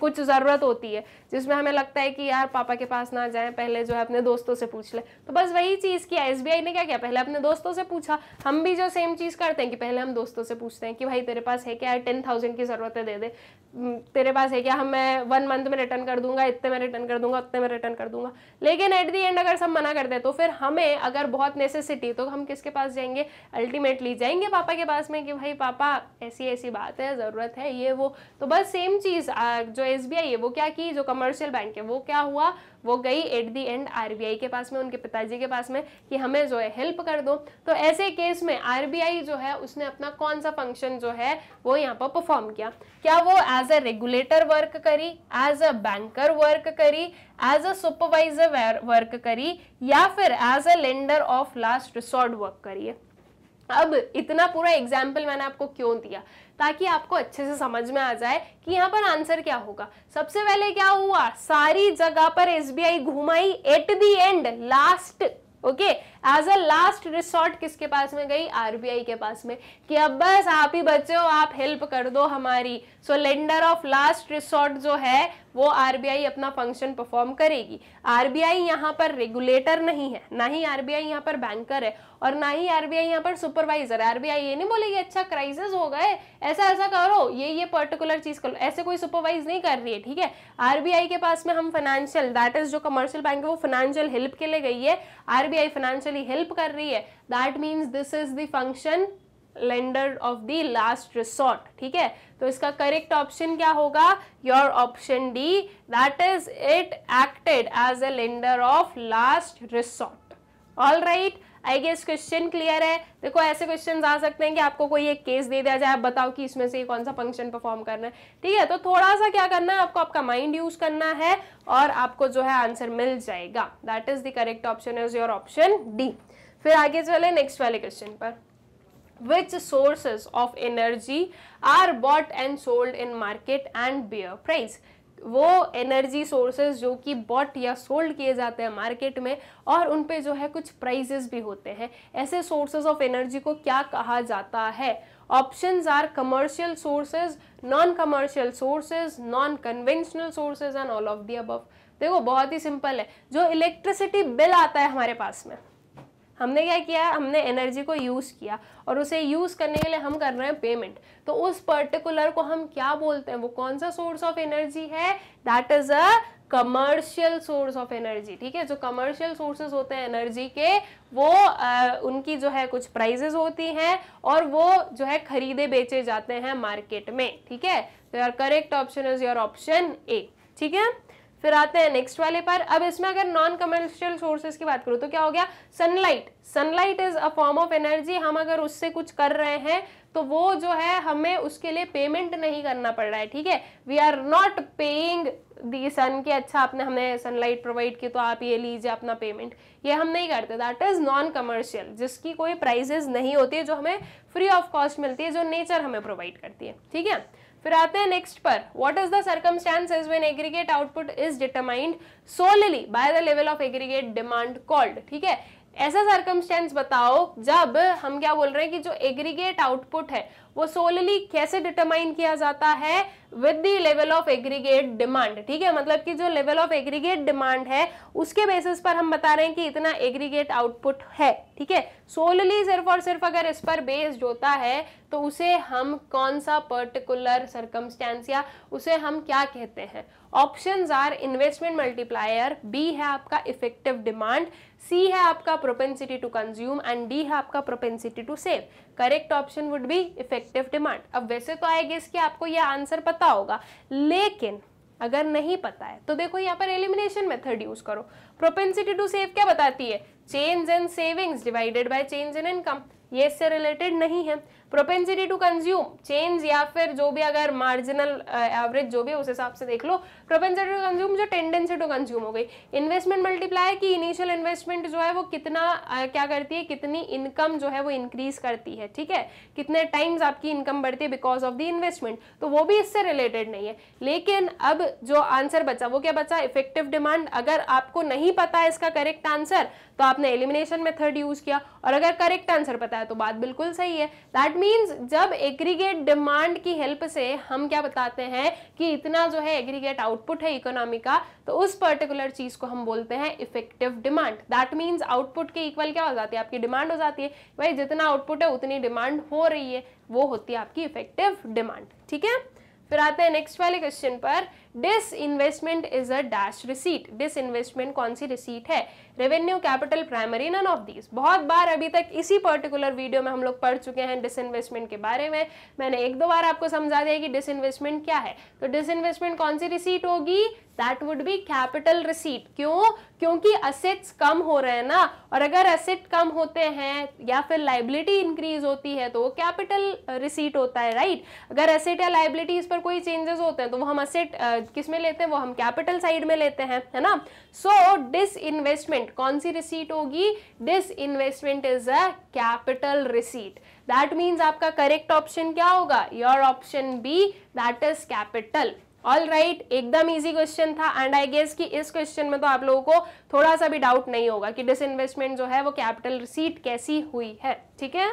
कुछ ज़रूरत होती है जिसमें हमें लगता है कि यार पापा के पास ना जाएं पहले जो है अपने दोस्तों से पूछ ले तो बस वही चीज़ किया एस ने क्या किया पहले अपने दोस्तों से पूछा हम भी जो सेम चीज़ करते हैं कि पहले हम दोस्तों से पूछते हैं कि भाई तेरे पास है क्या टेन थाउजेंड की ज़रूरत है दे दे तेरे पास है क्या हम हाँ, मैं वन मंथ में रिटर्न कर दूंगा इतने में रिटर्न कर दूंगा उतने में रिटर्न कर दूंगा लेकिन एट दी एंड अगर सब मना कर दे तो फिर हमें अगर बहुत नेसेसिटी तो हम किसके पास जाएंगे अल्टीमेटली जाएंगे पापा के पास में कि भाई पापा ऐसी ऐसी बात है ज़रूरत है ये वो तो बस सेम चीज़ जो एस है वो क्या की जो कमर्शियल बैंक है वो क्या हुआ वो गई एट दी एंड आर के पास में उनके पिताजी के पास में कि हमें जो है हेल्प कर दो तो ऐसे केस में आर जो है उसने अपना कौन सा फंक्शन जो है वो यहाँ पर परफॉर्म किया क्या वो एज अ रेगुलेटर वर्क करी एज अ बैंकर वर्क करी एज अ सुपरवाइजर वर्क करी या फिर as a lender of last resort work करिए अब इतना पूरा एग्जाम्पल मैंने आपको क्यों दिया ताकि आपको अच्छे से समझ में आ जाए कि यहाँ पर आंसर क्या होगा सबसे पहले क्या हुआ सारी जगह पर आई घुमाई at the end last okay as a last resort किसके पास में गई आरबीआई के पास में कि अब बस आप ही बच्चे हो आप हेल्प कर दो हमारी सो लेंडर ऑफ लास्ट रिसोर्ट जो है वो आरबीआई अपना फंक्शन परफॉर्म करेगी आरबीआई यहाँ पर रेगुलेटर नहीं है ना ही आरबीआई यहाँ पर बैंकर है और ना ही आरबीआई यहाँ पर सुपरवाइजर है आरबीआई ये नहीं बोलेगी अच्छा क्राइसिस हो गए ऐसा ऐसा करो ये ये पर्टिकुलर चीज़ करो ऐसे कोई सुपरवाइज नहीं कर रही है ठीक है आरबीआई के पास में हम फाइनेंशियल दैट इज जो कमर्शियल बैंक है वो फाइनेंशियल हेल्प के लिए गई है आरबीआई फाइनेंशियल एक्चुअली हेल्प कर रही है that means this is the function lender of the last resort ठीक है तो इसका करेक्ट ऑप्शन क्या होगा your option D that is it acted as a lender of last resort all right I guess question clear है देखो ऐसे question आ सकते हैं कि आपको कोई एक केस दे दिया जाए आप बताओ कि इसमें से कौन सा फंक्शन परफॉर्म करना है ठीक है तो थोड़ा सा क्या करना है आपको आपका माइंड यूज करना है और आपको जो है आंसर मिल जाएगा that is the correct option is your option D फिर आगे चले नेक्स्ट वाले क्वेश्चन पर which sources of energy are bought and sold in market and bear price वो एनर्जी सोर्सेज जो कि बॉट या सोल्ड किए जाते हैं मार्केट में और उन पे जो है कुछ प्राइजेस भी होते हैं ऐसे सोर्सेज ऑफ एनर्जी को क्या कहा जाता है options are commercial sources non commercial sources non conventional sources and all of the above देखो बहुत ही सिंपल है जो इलेक्ट्रिसिटी बिल आता है हमारे पास में हमने क्या किया हमने एनर्जी को यूज़ किया और उसे यूज़ करने के लिए हम कर रहे हैं पेमेंट तो उस पर्टिकुलर को हम क्या बोलते हैं वो कौन सा सोर्स ऑफ एनर्जी है that is a commercial source of energy ठीक है जो कमर्शियल सोर्सेज होते हैं एनर्जी के वो आ, उनकी जो है कुछ प्राइजेज होती हैं और वो जो है खरीदे बेचे जाते हैं मार्केट में ठीक है तो यार correct option is your option A ठीक है फिर आते हैं नेक्स्ट वाले पर अब इसमें अगर नॉन कमर्शियल सोर्सेज की बात करूँ तो क्या हो गया sunlight sunlight is a form of energy हम अगर उससे कुछ कर रहे हैं तो वो जो है हमें उसके लिए पेमेंट नहीं करना पड़ रहा है ठीक है we are not paying the sun के अच्छा आपने हमें सनलाइट प्रोवाइड की तो आप ये लीजिए अपना पेमेंट ये हम नहीं करते दैट इज़ नॉन कमर्शियल जिसकी कोई प्राइजेज नहीं होती है जो हमें फ्री ऑफ कॉस्ट मिलती है जो नेचर हमें प्रोवाइड करती है ठीक है फिर आते हैं नेक्स्ट पर what is the circumstances when aggregate output is determined solely by the level of aggregate demand called ठीक है ऐसा सर्कमस्टेंस बताओ जब हम क्या बोल रहे हैं कि जो एग्रीगेट आउटपुट है वो सोलली कैसे डिटरमाइन किया जाता है with the level of aggregate demand ठीक है मतलब कि जो लेवल ऑफ एग्रीगेट डिमांड है उसके बेसिस पर हम बता रहे हैं कि इतना एग्रीगेट आउटपुट है ठीक है सोलली सिर्फ और सिर्फ अगर इस पर बेस्ड होता है तो उसे हम कौन सा पर्टिकुलर सर्कमस्टेंस या उसे हम क्या कहते हैं option are investment multiplier B है आपका इफेक्टिव डिमांड सी है आपका propensity to consume and D है आपका propensity to save correct option would be effective demand अब वैसे तो आई गेस आपको यह आंसर पता होगा लेकिन अगर नहीं पता है तो देखो यहाँ पर एलिमिनेशन मेथड यूज करो प्रोपेंसिटी टू सेव क्या बताती है change in savings divided by change in income ये इससे रिलेटेड नहीं है प्रोपेंसिटी टू कंज्यूम चेंज या फिर जो भी अगर मार्जिनल एवरेज uh, जो भी उस हिसाब से देख लो प्रोपेंसिटी टू कंज्यूम जो टेंडेंसी टू कंज्यूम हो गई इन्वेस्टमेंट मल्टीप्लाई की इनिशियल इन्वेस्टमेंट जो है वो कितना uh, क्या करती है कितनी इनकम जो है वो इंक्रीज करती है ठीक है कितने टाइम्स आपकी इनकम बढ़ती है बिकॉज ऑफ द इन्वेस्टमेंट तो वो भी इससे रिलेटेड नहीं है लेकिन अब जो आंसर बचा वो क्या बचा इफेक्टिव डिमांड अगर आपको नहीं पता है इसका करेक्ट आंसर तो आपने एलिमिनेशन मेथड यूज किया और अगर करेक्ट आंसर पता है तो बात बिल्कुल सही है दैट मींस जब एग्रीगेट डिमांड की हेल्प से हम क्या बताते हैं कि इतना जो है एग्रीगेट आउटपुट है इकोनॉमी का तो उस पर्टिकुलर चीज को हम बोलते हैं effective demand that means output के इक्वल क्या हो जाती है आपकी डिमांड हो जाती है भाई जितना आउटपुट है उतनी डिमांड हो रही है वो होती है आपकी इफेक्टिव डिमांड ठीक है फिर आते हैं नेक्स्ट वाले क्वेश्चन पर disinvestment is a dash receipt disinvestment कौन सी रिसीट है revenue capital primary none of these बहुत बार अभी तक इसी पर्टिकुलर वीडियो में हम लोग पढ़ चुके हैं डिस इन्वेस्टमेंट के बारे में मैंने एक दो बार आपको समझा दिया कि डिस इन्वेस्टमेंट क्या है तो डिस इन्वेस्टमेंट कौन सी रिसीट होगी that would be capital receipt क्यों क्योंकि असेट्स कम हो रहे हैं ना और अगर असेट कम होते हैं या फिर लाइबिलिटी इंक्रीज होती है तो वो कैपिटल रिसीट होता है राइट right? अगर असेट या लाइबिलिटीज पर कोई चेंजेस होते हैं तो वो हम असेट किस में लेते हैं वो हम कैपिटल साइड में लेते हैं है ना सो डिस इन्वेस्टमेंट कौन सी रिसीट होगी disinvestment is a capital receipt that means आपका करेक्ट ऑप्शन क्या होगा your option B that is capital all right right, एकदम इजी क्वेश्चन था एंड आई गेस कि इस क्वेश्चन में तो आप लोगों को थोड़ा सा भी डाउट नहीं होगा कि डिस इन्वेस्टमेंट जो है वो कैपिटल रिसीट कैसी हुई है ठीक है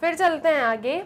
फिर चलते हैं आगे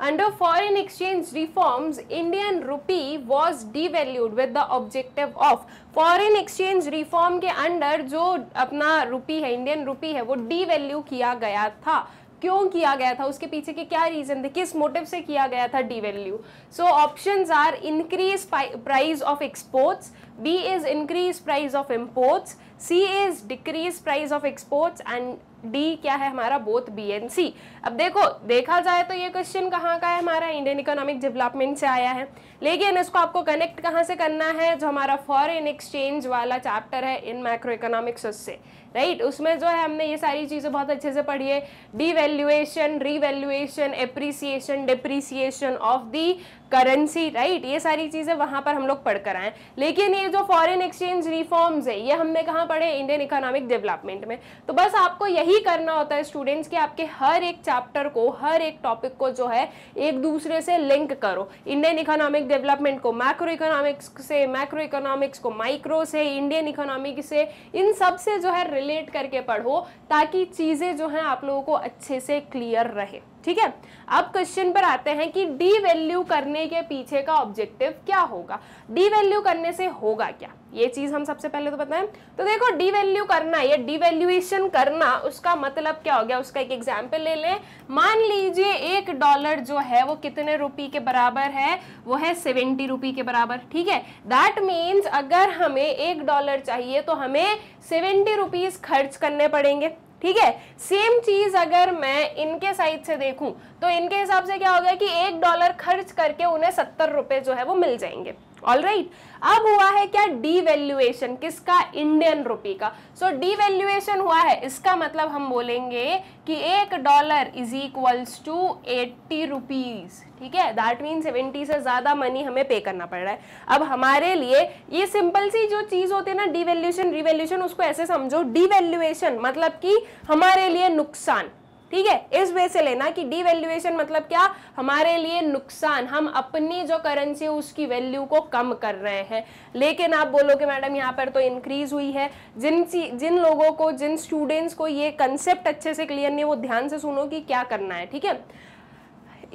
Under foreign exchange reforms, Indian rupee was devalued with the objective of foreign exchange reform के अंडर जो अपना रुपी है इंडियन रुपी है वो डीवैल्यू किया गया था क्यों किया गया था उसके पीछे के क्या रीजन थे किस मोटिव से किया गया था devalue so options are increase price of exports B is increase price of imports C is decrease price of exports and D क्या है हमारा बोथ बी एंड सी अब देखो देखा जाए तो ये क्वेश्चन कहाँ का है हमारा इंडियन इकोनॉमिक डेवलपमेंट से आया है लेकिन इसको आपको कनेक्ट कहाँ से करना है जो हमारा फॉरेन एक्सचेंज वाला चैप्टर है इन माइक्रो इकोनॉमिक्स उससे राइट उसमें जो है हमने ये सारी चीज़ें बहुत अच्छे से पढ़ी है devaluation revaluation appreciation depreciation of the currency right ये सारी चीज़ें वहाँ पर हम लोग पढ़ कर आए लेकिन ये जो फॉरेन एक्सचेंज रिफॉर्म्स है ये हमने कहाँ पढ़े इंडियन इकोनॉमिक डेवलपमेंट में तो बस आपको यही करना होता है स्टूडेंट्स कि आपके हर एक चैप्टर को हर एक टॉपिक को जो है एक दूसरे से लिंक करो इंडियन इकोनॉमिक डेवलपमेंट को मैक्रो इकोनॉमिक्स से मैक्रो इकोनॉमिक्स को माइक्रो से इंडियन इकोनॉमिक से इन सब से जो है रिलेट करके पढ़ो ताकि चीज़ें जो हैं आप लोगों को अच्छे से क्लियर रहे ठीक है अब क्वेश्चन पर आते हैं कि डी वैल्यू करने के पीछे का ऑब्जेक्टिव क्या होगा डी वैल्यू करने से होगा क्या ये चीज हम सबसे पहले तो बताएं तो देखो डी वैल्यू करना या डी वैल्यूएशन करना उसका मतलब क्या हो गया उसका एक एग्जाम्पल ले लें मान लीजिए एक डॉलर जो है वो कितने रुपए के बराबर है वो है सेवेंटी रुपी के बराबर ठीक है दैट मीन्स अगर हमें एक डॉलर चाहिए तो हमें सेवेंटी रुपीज खर्च करने पड़ेंगे ठीक है सेम चीज अगर मैं इनके साइड से देखूं तो इनके हिसाब से क्या हो गया कि एक डॉलर खर्च करके उन्हें सत्तर रुपए जो है वो मिल जाएंगे ऑल राइट right. अब हुआ है क्या डीवैल्यूएशन किसका इंडियन रुपी का सो so, डीवैल्यूएशन हुआ है इसका मतलब हम बोलेंगे कि एक dollar is equals to eighty rupees ठीक है दैट मीन सेवेंटी से ज़्यादा मनी हमें पे करना पड़ रहा है अब हमारे लिए ये सिंपल सी जो चीज़ होती है ना डिवेल्यूशन रिवेल्यूशन उसको ऐसे समझो डिवेल्युएशन मतलब कि हमारे लिए नुकसान ठीक है इस वे से लेना कि डिवेल्युएशन मतलब क्या हमारे लिए नुकसान हम अपनी जो करेंसी है उसकी वैल्यू को कम कर रहे हैं लेकिन आप बोलोगे मैडम यहाँ पर तो इंक्रीज हुई है जिन जिन लोगों को जिन स्टूडेंट्स को ये कंसेप्ट अच्छे से क्लियर नहीं है वो ध्यान से सुनो कि क्या करना है ठीक है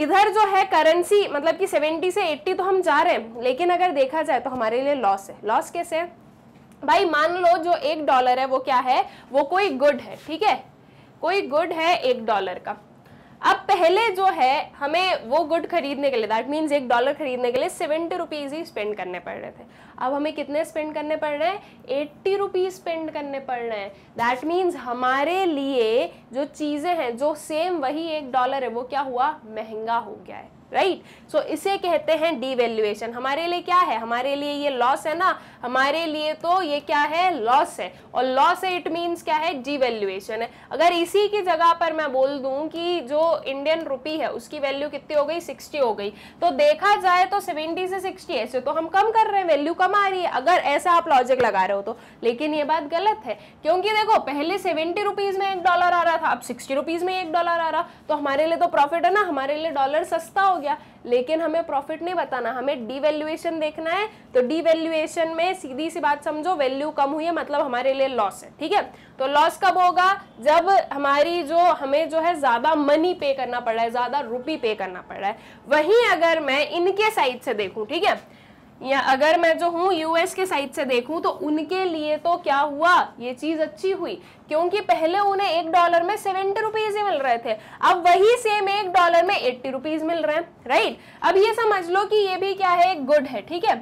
इधर जो है करेंसी मतलब कि 70 से 80 तो हम जा रहे हैं लेकिन अगर देखा जाए तो हमारे लिए लॉस है लॉस कैसे है भाई मान लो जो एक डॉलर है वो क्या है वो कोई गुड है ठीक है कोई गुड है एक डॉलर का अब पहले जो है हमें वो गुड खरीदने के लिए दैट मीन्स एक डॉलर खरीदने के लिए सेवेंटी रुपीज़ ही स्पेंड करने पड़ रहे थे अब हमें कितने स्पेंड करने पड़ रहे हैं एट्टी रुपीज़ स्पेंड करने पड़ रहे हैं दैट मीन्स हमारे लिए जो चीज़ें हैं जो सेम वही एक डॉलर है वो क्या हुआ महंगा हो गया है राइट right? सो so, इसे कहते हैं डीवैल्यूएशन हमारे लिए क्या है हमारे लिए ये लॉस है ना हमारे लिए तो ये क्या है लॉस है और लॉस है इट मीन्स क्या है डीवैल्यूएशन है अगर इसी की जगह पर मैं बोल दूं कि जो इंडियन रुपी है उसकी वैल्यू कितनी हो गई सिक्सटी हो गई तो देखा जाए तो सेवेंटी से सिक्सटी ऐसे तो हम कम कर रहे हैं वैल्यू कम आ रही है अगर ऐसा आप लॉजिक लगा रहे हो तो लेकिन ये बात गलत है क्योंकि देखो पहले सेवेंटी रुपीज़ में एक डॉलर आ रहा था अब सिक्सटी रुपीज़ में एक डॉलर आ रहा तो हमारे लिए तो प्रॉफिट है ना हमारे लिए डॉलर सस्ता हो गया लेकिन हमें प्रॉफिट नहीं बताना हमें डीवैल्यूएशन देखना है तो डीवैल्यूएशन में सीधी सी बात समझो वैल्यू कम हुई है मतलब हमारे लिए लॉस है ठीक है तो लॉस कब होगा जब हमारी जो हमें जो है ज़्यादा मनी पे करना पड़ रहा है ज़्यादा रुपी पे करना पड़ रहा है वहीं अगर मैं इनके साइड से देखूँ ठीक है या अगर मैं जो हूँ यूएस के साइड से देखूँ तो उनके लिए तो क्या हुआ ये चीज़ अच्छी हुई क्योंकि पहले उन्हें एक डॉलर में सेवेंटी रुपीज़ ही मिल रहे थे अब वही सेम एक डॉलर में एट्टी रुपीज़ मिल रहे हैं राइट अब ये समझ लो कि ये भी क्या है गुड है ठीक है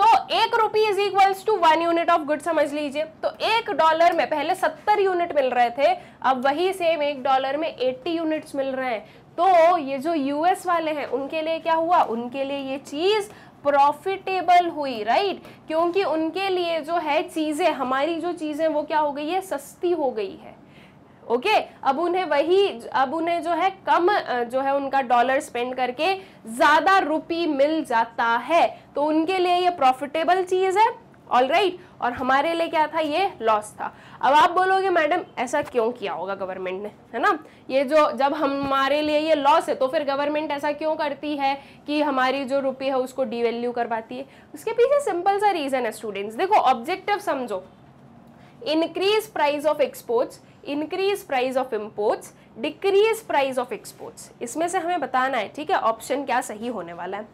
तो एक rupee is equals to one unit of good समझ लीजिए तो एक डॉलर में पहले सत्तर यूनिट मिल रहे थे अब वही सेम एक डॉलर में एट्टी यूनिट्स मिल रहे हैं तो ये जो यूएस वाले हैं उनके लिए क्या हुआ उनके लिए ये चीज़ प्रॉफिटेबल हुई राइट क्योंकि उनके लिए जो है चीज़ें हमारी जो चीज़ें वो क्या हो गई है सस्ती हो गई है ओके okay, अब उन्हें वही अब उन्हें जो है कम जो है उनका डॉलर स्पेंड करके ज़्यादा रुपी मिल जाता है तो उनके लिए ये प्रॉफिटेबल चीज़ है ऑल right? और हमारे लिए क्या था ये लॉस था अब आप बोलोगे मैडम ऐसा क्यों किया होगा गवर्नमेंट ने है ना ये जो जब हमारे लिए ये लॉस है तो फिर गवर्नमेंट ऐसा क्यों करती है कि हमारी जो रुपये है उसको डिवेल्यू करवाती है उसके पीछे सिंपल सा रीज़न है स्टूडेंट्स देखो ऑब्जेक्टिव समझो increase price of exports increase price of imports decrease price of exports इसमें से हमें बताना है ठीक है ऑप्शन क्या सही होने वाला है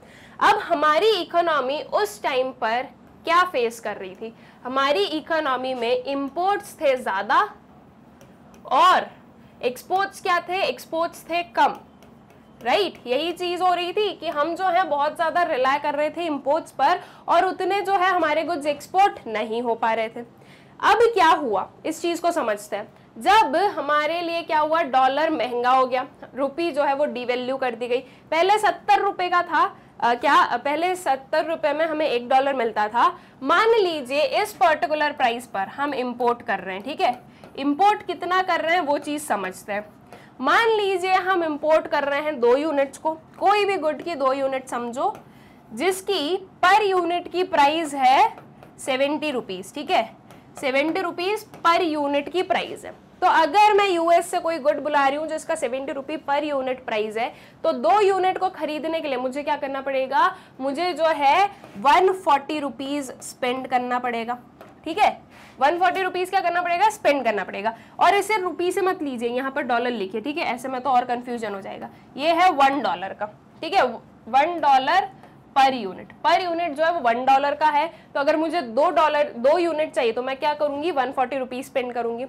अब हमारी इकोनॉमी उस टाइम पर क्या फेस कर रही थी हमारी इकोनॉमी में इंपोर्ट्स थे ज़्यादा और एक्सपोर्ट्स क्या थे एक्सपोर्ट्स थे कम राइट right? यही चीज़ हो रही थी कि हम जो है बहुत ज़्यादा रिलाय कर रहे थे इंपोर्ट्स पर और उतने जो है हमारे गुड्स एक्सपोर्ट नहीं हो पा रहे थे अब क्या हुआ इस चीज़ को समझते हैं जब हमारे लिए क्या हुआ डॉलर महंगा हो गया रुपी जो है वो डिवेल्यू कर दी गई पहले सत्तर रुपए का था आ, क्या पहले सत्तर रुपये में हमें एक डॉलर मिलता था मान लीजिए इस पर्टिकुलर प्राइस पर हम इम्पोर्ट कर रहे हैं ठीक है इम्पोर्ट कितना कर रहे हैं वो चीज़ समझते हैं मान लीजिए हम इम्पोर्ट कर रहे हैं दो यूनिट्स को कोई भी गुड की दो यूनिट समझो जिसकी पर यूनिट की प्राइस है सेवेंटी रुपीज़ ठीक है सेवेंटी रुपीज़ पर यूनिट की प्राइस है तो अगर मैं यूएस से कोई गुड बुला रही हूँ जिसका सेवेंटी रुपी पर यूनिट प्राइस है तो दो यूनिट को खरीदने के लिए मुझे क्या करना पड़ेगा मुझे जो है वन फोर्टी रुपीज स्पेंड करना पड़ेगा ठीक है वन फोर्टी रुपीज़ क्या करना पड़ेगा स्पेंड करना पड़ेगा और इसे रुपी से मत लीजिए यहाँ पर डॉलर लिखिए ठीक है ऐसे में तो और कन्फ्यूजन हो जाएगा ये है वन डॉलर का ठीक है one dollar per unit per unit जो है वो वन डॉलर का है तो अगर मुझे दो डॉलर दो यूनिट चाहिए तो मैं क्या करूंगी वन फोर्टी रुपीज स्पेंड करूंगी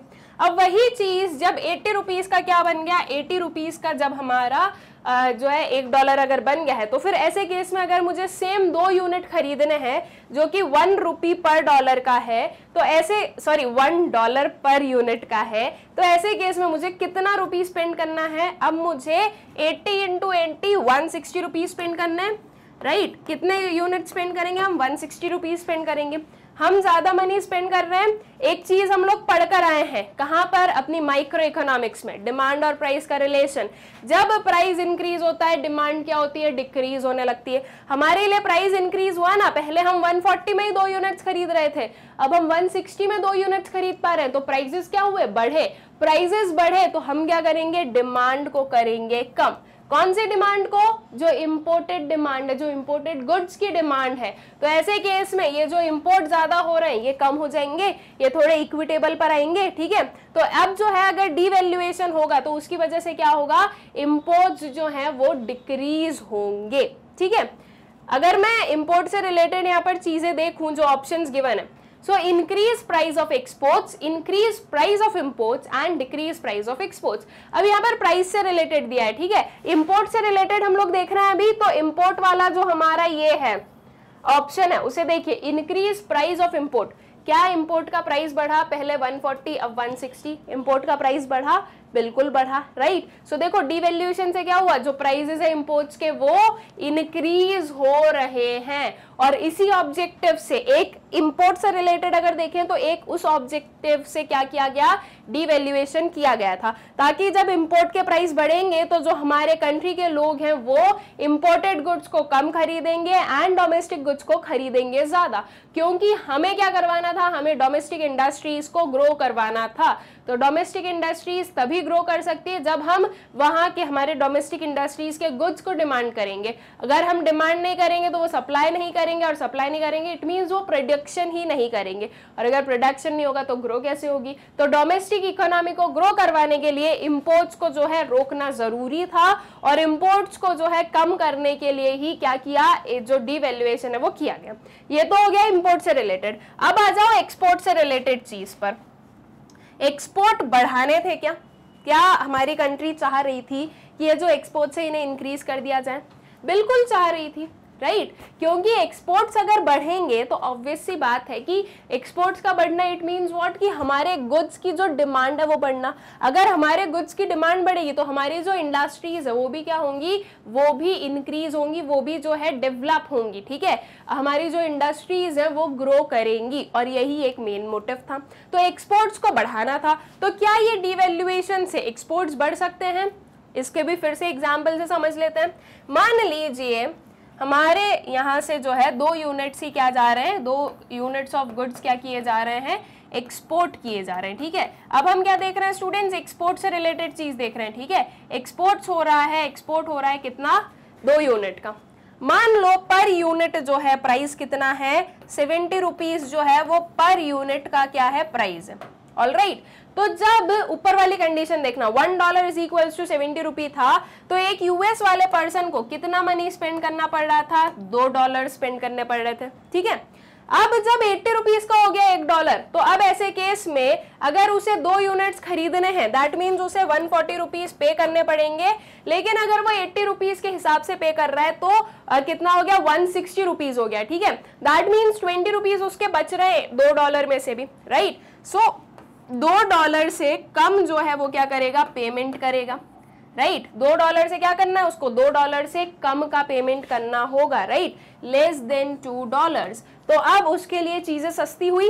अब वही चीज जब एट्टी रुपीज का क्या बन गया एटी रुपीज का जब हमारा जो है एक डॉलर अगर बन गया है तो फिर ऐसे केस में अगर मुझे सेम दो यूनिट खरीदने हैं जो कि वन रुपी पर डॉलर का है तो ऐसे sorry one dollar per unit का है तो ऐसे केस में मुझे कितना रुपी स्पेंड करना है अब मुझे eighty into eighty one sixty rupees spend करना है राइट right? कितने यूनिट स्पेंड करेंगे हम वन सिक्सटी रुपीज़ स्पेंड करेंगे हम ज़्यादा मनी स्पेंड कर रहे हैं एक चीज़ हम लोग पढ़कर आए हैं कहां पर अपनी माइक्रो इकोनॉमिक्स में डिमांड और प्राइस का रिलेशन जब प्राइस इंक्रीज होता है डिमांड क्या होती है डिक्रीज होने लगती है हमारे लिए प्राइस इंक्रीज हुआ ना पहले हम 140 में ही दो यूनिट्स खरीद रहे थे अब हम 160 में दो यूनिट्स खरीद पा रहे हैं तो प्राइजेस क्या हुए बढ़े प्राइजेस बढ़े तो हम क्या करेंगे डिमांड को करेंगे कम कौन से डिमांड को जो इम्पोर्टेड डिमांड है जो इम्पोर्टेड गुड्स की डिमांड है तो ऐसे केस में ये जो इम्पोर्ट ज़्यादा हो रहे हैं ये कम हो जाएंगे ये थोड़े इक्विटेबल पर आएंगे ठीक है तो अब जो है अगर डीवैल्यूएशन होगा तो उसकी वजह से क्या होगा इम्पोर्ट जो है वो डिक्रीज होंगे ठीक है अगर मैं इम्पोर्ट से रिलेटेड यहाँ पर चीज़ें देखूँ जो ऑप्शन गिवन है so increase price of exports increase price of imports and decrease price of exports ab yahan par price se related diya hai theek hai import se related hum log dekh rahe hain abhi to import wala jo hamara ye hai option hai use dekhiye increase price of import क्या import का price बढ़ा पहले 140 अब 160 import का price बढ़ा बिल्कुल बढ़ा right so so, देखो डिवेल्यूशन से क्या हुआ जो प्राइजेस है इम्पोर्ट्स के वो इनक्रीज हो रहे हैं और इसी ऑब्जेक्टिव से एक इम्पोर्ट से रिलेटेड अगर देखें तो एक उस ऑब्जेक्टिव से क्या किया गया डिवेल्युएशन किया गया था ताकि जब इम्पोर्ट के प्राइस बढ़ेंगे तो जो हमारे कंट्री के लोग हैं वो इम्पोर्टेड गुड्स को कम खरीदेंगे एंड डोमेस्टिक गुड्स को खरीदेंगे ज़्यादा क्योंकि हमें क्या करवाना था हमें डोमेस्टिक इंडस्ट्रीज को ग्रो करवाना था तो डोमेस्टिक इंडस्ट्रीज तभी ग्रो कर सकती है जब हम वहां के हमारे डोमेस्टिक इंडस्ट्रीज के गुड्स को डिमांड करेंगे अगर हम डिमांड नहीं करेंगे तो वो सप्लाई नहीं करेंगे और सप्लाई नहीं करेंगे इट मीन्स वो प्रोडक्शन ही नहीं करेंगे और अगर प्रोडक्शन नहीं होगा तो ग्रो कैसे होगी तो डोमेस्टिक डोमेस्टिक इकोनॉमी को ग्रो करवाने के लिए इम्पोर्ट्स को जो है रोकना जरूरी था और इम्पोर्ट्स को जो है कम करने के लिए ही क्या किया जो डिवेल्युएशन है वो किया गया ये तो हो गया इम्पोर्ट से रिलेटेड अब आ जाओ एक्सपोर्ट से रिलेटेड चीज पर एक्सपोर्ट बढ़ाने थे क्या क्या हमारी कंट्री चाह रही थी कि ये जो एक्सपोर्ट से इन्हें इंक्रीज कर दिया जाए बिल्कुल चाह रही थी राइट right? क्योंकि एक्सपोर्ट्स अगर बढ़ेंगे तो ऑब्वियस सी बात है कि एक्सपोर्ट्स का बढ़ना इट मींस व्हाट कि हमारे गुड्स की जो डिमांड है वो बढ़ना अगर हमारे गुड्स की डिमांड बढ़ेगी तो हमारी जो इंडस्ट्रीज है वो भी क्या होंगी वो भी इंक्रीज होंगी वो भी जो है डेवलप होंगी ठीक है हमारी जो इंडस्ट्रीज है वो ग्रो करेंगी और यही एक मेन मोटिव था तो एक्सपोर्ट्स को बढ़ाना था तो क्या ये डिवेल्युएशन से एक्सपोर्ट्स बढ़ सकते हैं इसके भी फिर से एग्जाम्पल से समझ लेते हैं मान लीजिए हमारे यहाँ से जो है दो यूनिट्स ही क्या जा रहे हैं दो यूनिट्स ऑफ गुड्स क्या किए जा रहे हैं एक्सपोर्ट किए जा रहे हैं ठीक है अब हम क्या देख रहे हैं स्टूडेंट्स एक्सपोर्ट से रिलेटेड चीज़ देख रहे हैं ठीक है एक्सपोर्ट्स हो रहा है एक्सपोर्ट हो रहा है कितना दो यूनिट का मान लो पर यूनिट जो है प्राइस कितना है सेवेंटी रुपीज जो है वो पर यूनिट का क्या है प्राइस ऑल राइट right. तो जब ऊपर वाली कंडीशन देखना one dollar is equal to seventy rupee था तो एक यूएस वाले पर्सन को कितना मनी स्पेंड करना पड़ रहा था दो डॉलर स्पेंड करने पड़ रहे थे ठीक है अब जब एट्टी रुपीज का हो गया एक डॉलर तो अब ऐसे केस में अगर उसे दो यूनिट्स खरीदने हैं दैट मीन उसे वन फोर्टी रुपीज पे करने पड़ेंगे लेकिन अगर वो एट्टी रुपीज के हिसाब से पे कर रहा है तो आ, कितना हो गया वन सिक्सटी रुपीज हो गया ठीक है दैट मीन्स ट्वेंटी रुपीज उसके बच रहे हैं दो डॉलर में से भी राइट right? सो so, दो डॉलर से कम जो है वो क्या करेगा पेमेंट करेगा राइट right? दो डॉलर से क्या करना है उसको दो डॉलर से कम का पेमेंट करना होगा right less than two dollar तो अब उसके लिए चीज़ें सस्ती हुई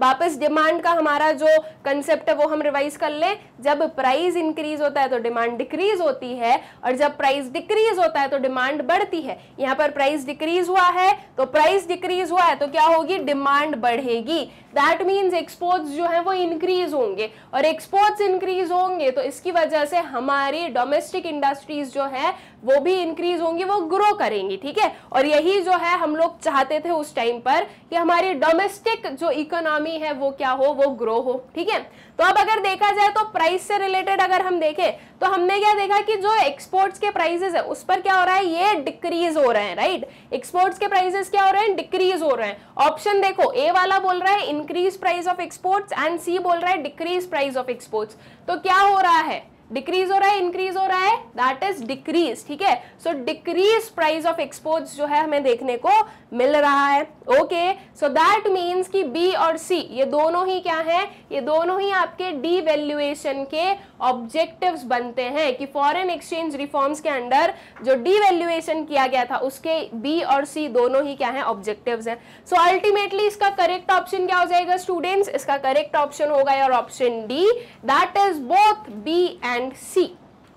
वापस डिमांड का हमारा जो कंसेप्ट है वो हम रिवाइज कर लें जब प्राइस इंक्रीज होता है तो डिमांड डिक्रीज होती है और जब प्राइस डिक्रीज होता है तो डिमांड बढ़ती है यहां पर प्राइस डिक्रीज हुआ है तो प्राइस डिक्रीज हुआ है तो क्या होगी डिमांड बढ़ेगी दैट मीन्स एक्सपोर्ट्स जो है वो इंक्रीज होंगे और एक्सपोर्ट्स इंक्रीज होंगे तो इसकी वजह से हमारी डोमेस्टिक इंडस्ट्रीज जो है वो भी इंक्रीज होंगी वो ग्रो करेंगी ठीक है और यही जो है हम लोग चाहते थे उस टाइम पर कि हमारी डोमेस्टिक जो इकोनॉमी है वो क्या हो वो ग्रो हो ठीक है तो अब अगर देखा जाए तो प्राइस से रिलेटेड अगर हम देखें तो हमने क्या देखा कि जो एक्सपोर्ट्स के प्राइजेस है उस पर क्या हो रहा है ये डिक्रीज हो रहे हैं राइट एक्सपोर्ट्स के प्राइजेस क्या हो रहे हैं डिक्रीज हो रहे हैं ऑप्शन देखो ए वाला बोल रहा है increase price of exports and C बोल रहा है डिक्रीज प्राइस ऑफ एक्सपोर्ट्स तो क्या हो रहा है डिक्रीज हो रहा है इंक्रीज हो रहा है दैट इज डिक्रीज ठीक है so decrease price of exports जो है हमें देखने को मिल रहा है ओके सो दैट मीन्स कि बी और सी ये दोनों ही क्या है ये दोनों ही आपके डी वैल्यूएशन के ऑब्जेक्टिव्स बनते हैं कि फॉरेन एक्सचेंज रिफॉर्म्स के अंडर जो डी वैल्यूएशन किया गया था उसके बी और सी दोनों ही क्या है ऑब्जेक्टिव्स हैं सो अल्टीमेटली इसका करेक्ट ऑप्शन क्या हो जाएगा स्टूडेंट्स इसका करेक्ट ऑप्शन होगा your option D that is both B and C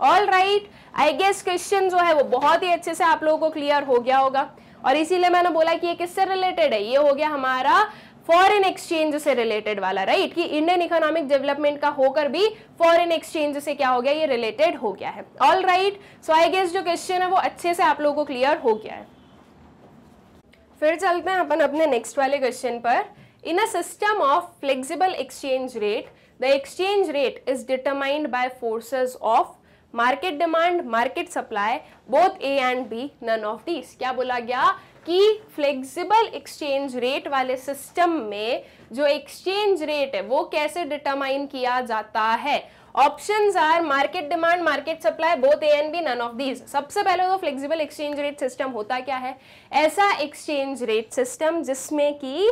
all right I guess question जो है वो बहुत ही अच्छे से आप लोगों को क्लियर हो गया होगा और इसीलिए मैंने बोला कि ये किससे रिलेटेड है ये हो गया हमारा फॉरेन एक्सचेंज से रिलेटेड वाला राइट कि इंडियन इकोनॉमिक डेवलपमेंट का होकर भी फॉरेन एक्सचेंज से क्या हो गया ये रिलेटेड हो गया है all right so I guess जो क्वेश्चन है वो अच्छे से आप लोगों को क्लियर हो गया है फिर चलते हैं अपन अपने नेक्स्ट वाले क्वेश्चन पर in a system of flexible exchange rate the exchange rate is determined by forces of market demand market supply both A and B none of these क्या बोला गया कि फ्लेक्सिबल एक्सचेंज रेट वाले system में जो exchange rate है वो कैसे डिटरमाइन किया जाता है options are market demand market supply both A and B none of these सबसे पहले तो फ्लेक्सिबल एक्सचेंज रेट सिस्टम होता क्या है ऐसा एक्सचेंज रेट सिस्टम जिसमें कि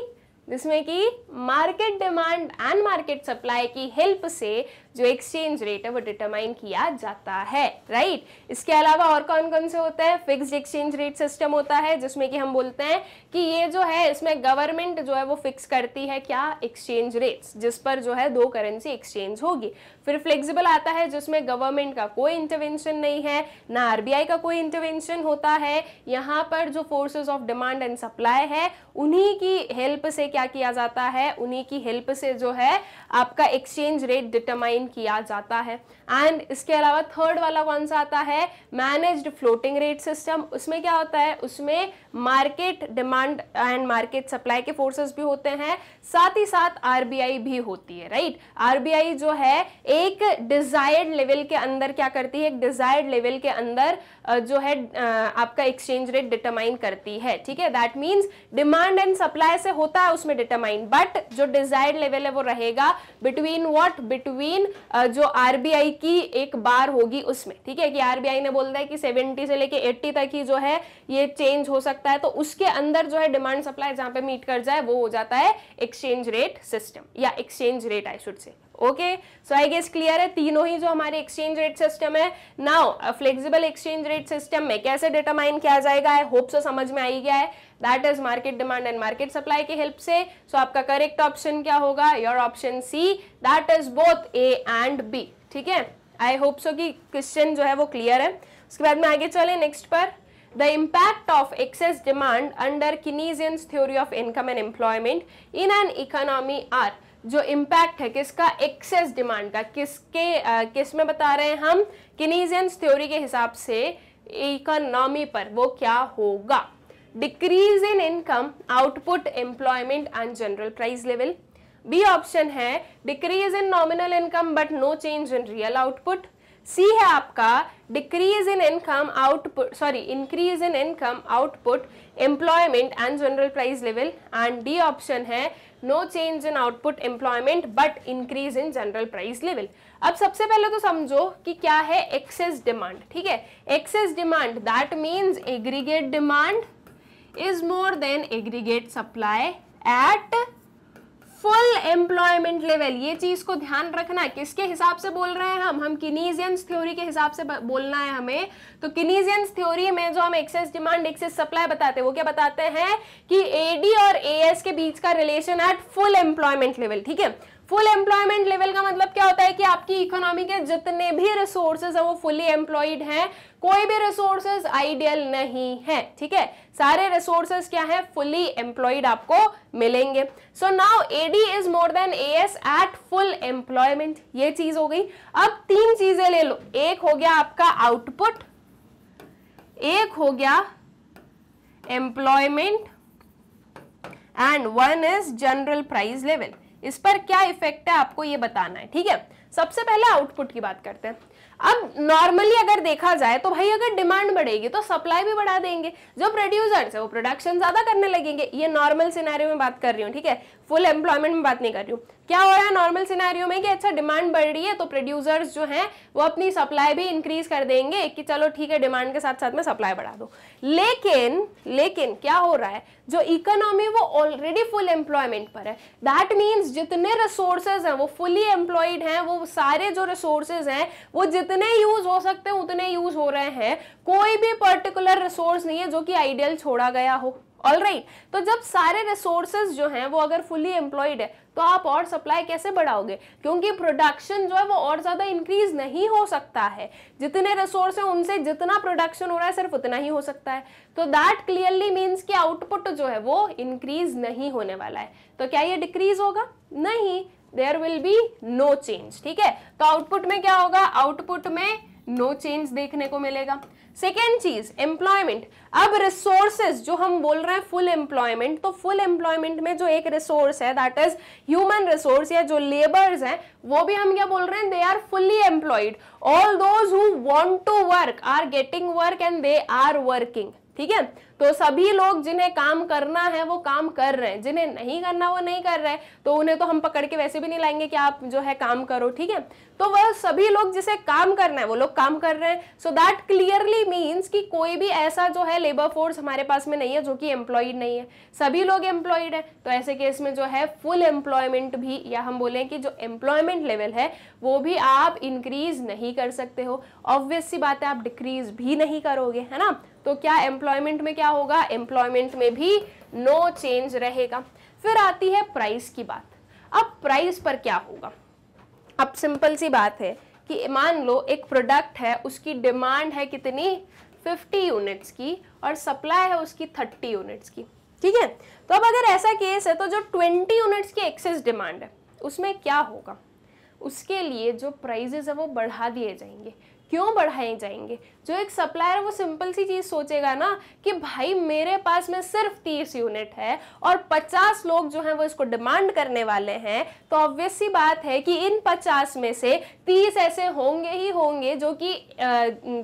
जिसमें कि market demand and market supply की हेल्प से जो एक्सचेंज रेट है वो डिटरमाइन किया जाता है राइट right? इसके अलावा और कौन कौन से होते हैं फिक्स्ड एक्सचेंज रेट सिस्टम होता है जिसमें कि हम बोलते हैं कि ये जो है इसमें गवर्नमेंट जो है वो फिक्स करती है क्या एक्सचेंज रेट्स जिस पर जो है दो करेंसी एक्सचेंज होगी फिर फ्लेक्सिबल आता है जिसमें गवर्नमेंट का कोई इंटरवेंशन नहीं है ना आरबीआई का कोई इंटरवेंशन होता है यहाँ पर जो forces of demand and supply है उन्हीं की हेल्प से क्या किया जाता है उन्हीं की हेल्प से जो है आपका एक्सचेंज रेट डिटरमाइन किया जाता है एंड इसके अलावा थर्ड वाला कौन सा आता है मैनेज्ड फ्लोटिंग रेट सिस्टम उसमें क्या होता है उसमें market demand and market supply के फोर्सेस भी होते हैं साथ ही साथ आरबीआई भी होती है राइट आरबीआई जो है एक डिजायर्ड लेवल के अंदर क्या करती है एक डिजायर्ड लेवल के अंदर जो है आपका एक्सचेंज रेट डिटरमाइन करती है ठीक है that means demand and supply से होता है उसमें डिटरमाइन बट जो डिजायर्ड लेवल है वो रहेगा बिटवीन वॉट बिटवीन जो आरबीआई की एक बार होगी उसमें ठीक है कि आरबीआई ने बोलता है कि 70 से लेके 80 तक ही जो है ये चेंज हो सकता है तो उसके अंदर जो है डिमांड सप्लाई जहां पे मीट कर जाए वो हो जाता है एक्सचेंज रेट सिस्टम या exchange rate I should say okay so I guess clear है तीनों ही जो हमारे एक्सचेंज रेट सिस्टम है now flexible exchange rate system में कैसे डिटरमाइन किया जाएगा आई होप सो समझ में आई गया है that is market demand and market supply के हेल्प से सो so आपका करेक्ट ऑप्शन क्या होगा your option C that is both A and B ठीक है आई होप सो कि क्वेश्चन जो है वो क्लियर है उसके बाद में आगे चले नेक्स्ट पर the impact of excess demand under Keynesian theory of income and employment in an economy are जो इम्पैक्ट है किसका एक्सेस डिमांड का किसके आ, किस में बता रहे हैं हम किनीजियंस थ्योरी के हिसाब से इकोनॉमी पर वो क्या होगा decrease in income output employment and general price level B option है decrease in nominal income but no change in real output C है आपका decrease in income output sorry increase in income output employment and general price level and D option है no change in output employment but increase in general price level अब सबसे पहले तो समझो कि क्या है एक्सेस डिमांड ठीक है excess demand that means aggregate demand is more than aggregate supply at full employment level ये चीज को ध्यान रखना किसके हिसाब से बोल रहे हैं हम हम किनीजियंस थ्योरी के हिसाब से बोलना है हमें तो किनीजियंस थ्योरी में जो हम एक्सेस डिमांड एक्सेस सप्लाई बताते हैं वो क्या बताते हैं कि एडी और ए के बीच का relation at full employment level ठीक है फुल एम्प्लॉयमेंट लेवल का मतलब क्या होता है कि आपकी इकोनॉमी के जितने भी रिसोर्सेज है वो फुली एम्प्लॉयड हैं कोई भी रिसोर्सेज आइडियल नहीं है ठीक है सारे रिसोर्सेज क्या है फुली एम्प्लॉयड आपको मिलेंगे so now AD is more than A S at full employment ये चीज हो गई अब तीन चीजें ले लो एक हो गया आपका आउटपुट एक हो गया employment and one is general price level इस पर क्या इफेक्ट है आपको ये बताना है ठीक है सबसे पहले आउटपुट की बात करते हैं अब नॉर्मली अगर देखा जाए तो भाई अगर डिमांड बढ़ेगी तो सप्लाई भी बढ़ा देंगे जो प्रोड्यूसर्स है वो प्रोडक्शन ज्यादा करने लगेंगे ये नॉर्मल सिनेरियो में बात कर रही हूँ ठीक है फुल एम्प्लॉयमेंट में बात नहीं कर रही हूँ क्या हो रहा है नॉर्मल सिनेरियो में कि अच्छा डिमांड बढ़ रही है तो प्रोड्यूसर्स जो हैं वो अपनी सप्लाई भी इंक्रीज कर देंगे कि चलो ठीक है डिमांड के साथ साथ में सप्लाई बढ़ा दो लेकिन लेकिन क्या हो रहा है जो इकोनॉमी वो ऑलरेडी फुल एम्प्लॉयमेंट पर है दैट मीन्स जितने रिसोर्सेज हैं वो फुली एम्प्लॉयड हैं वो सारे जो रिसोर्सेज हैं वो जितने यूज हो सकते हैं उतने यूज हो रहे हैं कोई भी पर्टिकुलर रिसोर्स नहीं है जो कि आइडियल छोड़ा गया हो ऑल right. तो जब सारे रिसोर्सेज जो हैं वो अगर फुली एम्प्लॉयड है तो आप और सप्लाई कैसे बढ़ाओगे क्योंकि प्रोडक्शन जो है वो और ज़्यादा इंक्रीज नहीं हो सकता है जितने रिसोर्स हैं उनसे जितना प्रोडक्शन हो रहा है सिर्फ उतना ही हो सकता है तो दैट क्लियरली मीन्स कि आउटपुट जो है वो इंक्रीज नहीं होने वाला है तो क्या ये डिक्रीज होगा नहीं there will be no change ठीक है तो आउटपुट में क्या होगा आउटपुट में नो no चेंज देखने को मिलेगा सेकेंड चीज एम्प्लॉयमेंट अब रिसोर्सेज जो हम बोल रहे हैं फुल एम्प्लॉयमेंट तो फुल एम्प्लॉयमेंट में जो एक रिसोर्स है दैट इज ह्यूमन रिसोर्स या जो लेबर्स हैं वो भी हम क्या बोल रहे हैं they are fully employed all those who want to work are getting work and they are working ठीक है तो सभी लोग जिन्हें काम करना है वो काम कर रहे हैं जिन्हें नहीं करना वो नहीं कर रहे तो उन्हें तो हम पकड़ के वैसे भी नहीं लाएंगे कि आप जो है काम करो ठीक है तो वह सभी लोग जिसे काम करना है वो लोग काम कर रहे हैं सो दैट क्लियरली मीन्स कि कोई भी ऐसा जो है लेबर फोर्स हमारे पास में नहीं है जो कि एम्प्लॉयड नहीं है सभी लोग एम्प्लॉयड है तो ऐसे केस में जो है फुल एम्प्लॉयमेंट भी या हम बोलें कि जो एम्प्लॉयमेंट लेवल है वो भी आप इंक्रीज नहीं कर सकते हो ऑब्वियस सी बात है आप डिक्रीज भी नहीं करोगे है ना तो क्या एम्प्लॉयमेंट में क्या होगा एम्प्लॉयमेंट में भी नो no चेंज रहेगा फिर आती है प्राइस की बात अब प्राइस पर क्या होगा अब सिंपल सी बात है कि मान लो एक प्रोडक्ट है उसकी डिमांड है कितनी 50 यूनिट्स की और सप्लाई है उसकी 30 यूनिट्स की ठीक है तो अब अगर ऐसा केस है तो जो 20 यूनिट्स की एक्सेस डिमांड है उसमें क्या होगा उसके लिए जो प्राइजेज है वो बढ़ा दिए जाएंगे क्यों बढ़ाए जाएंगे जो एक सप्लायर वो सिंपल सी चीज़ सोचेगा ना कि भाई मेरे पास में सिर्फ तीस यूनिट है और पचास लोग जो हैं वो इसको डिमांड करने वाले हैं तो ऑब्वियस सी बात है कि इन पचास में से तीस ऐसे होंगे ही होंगे जो कि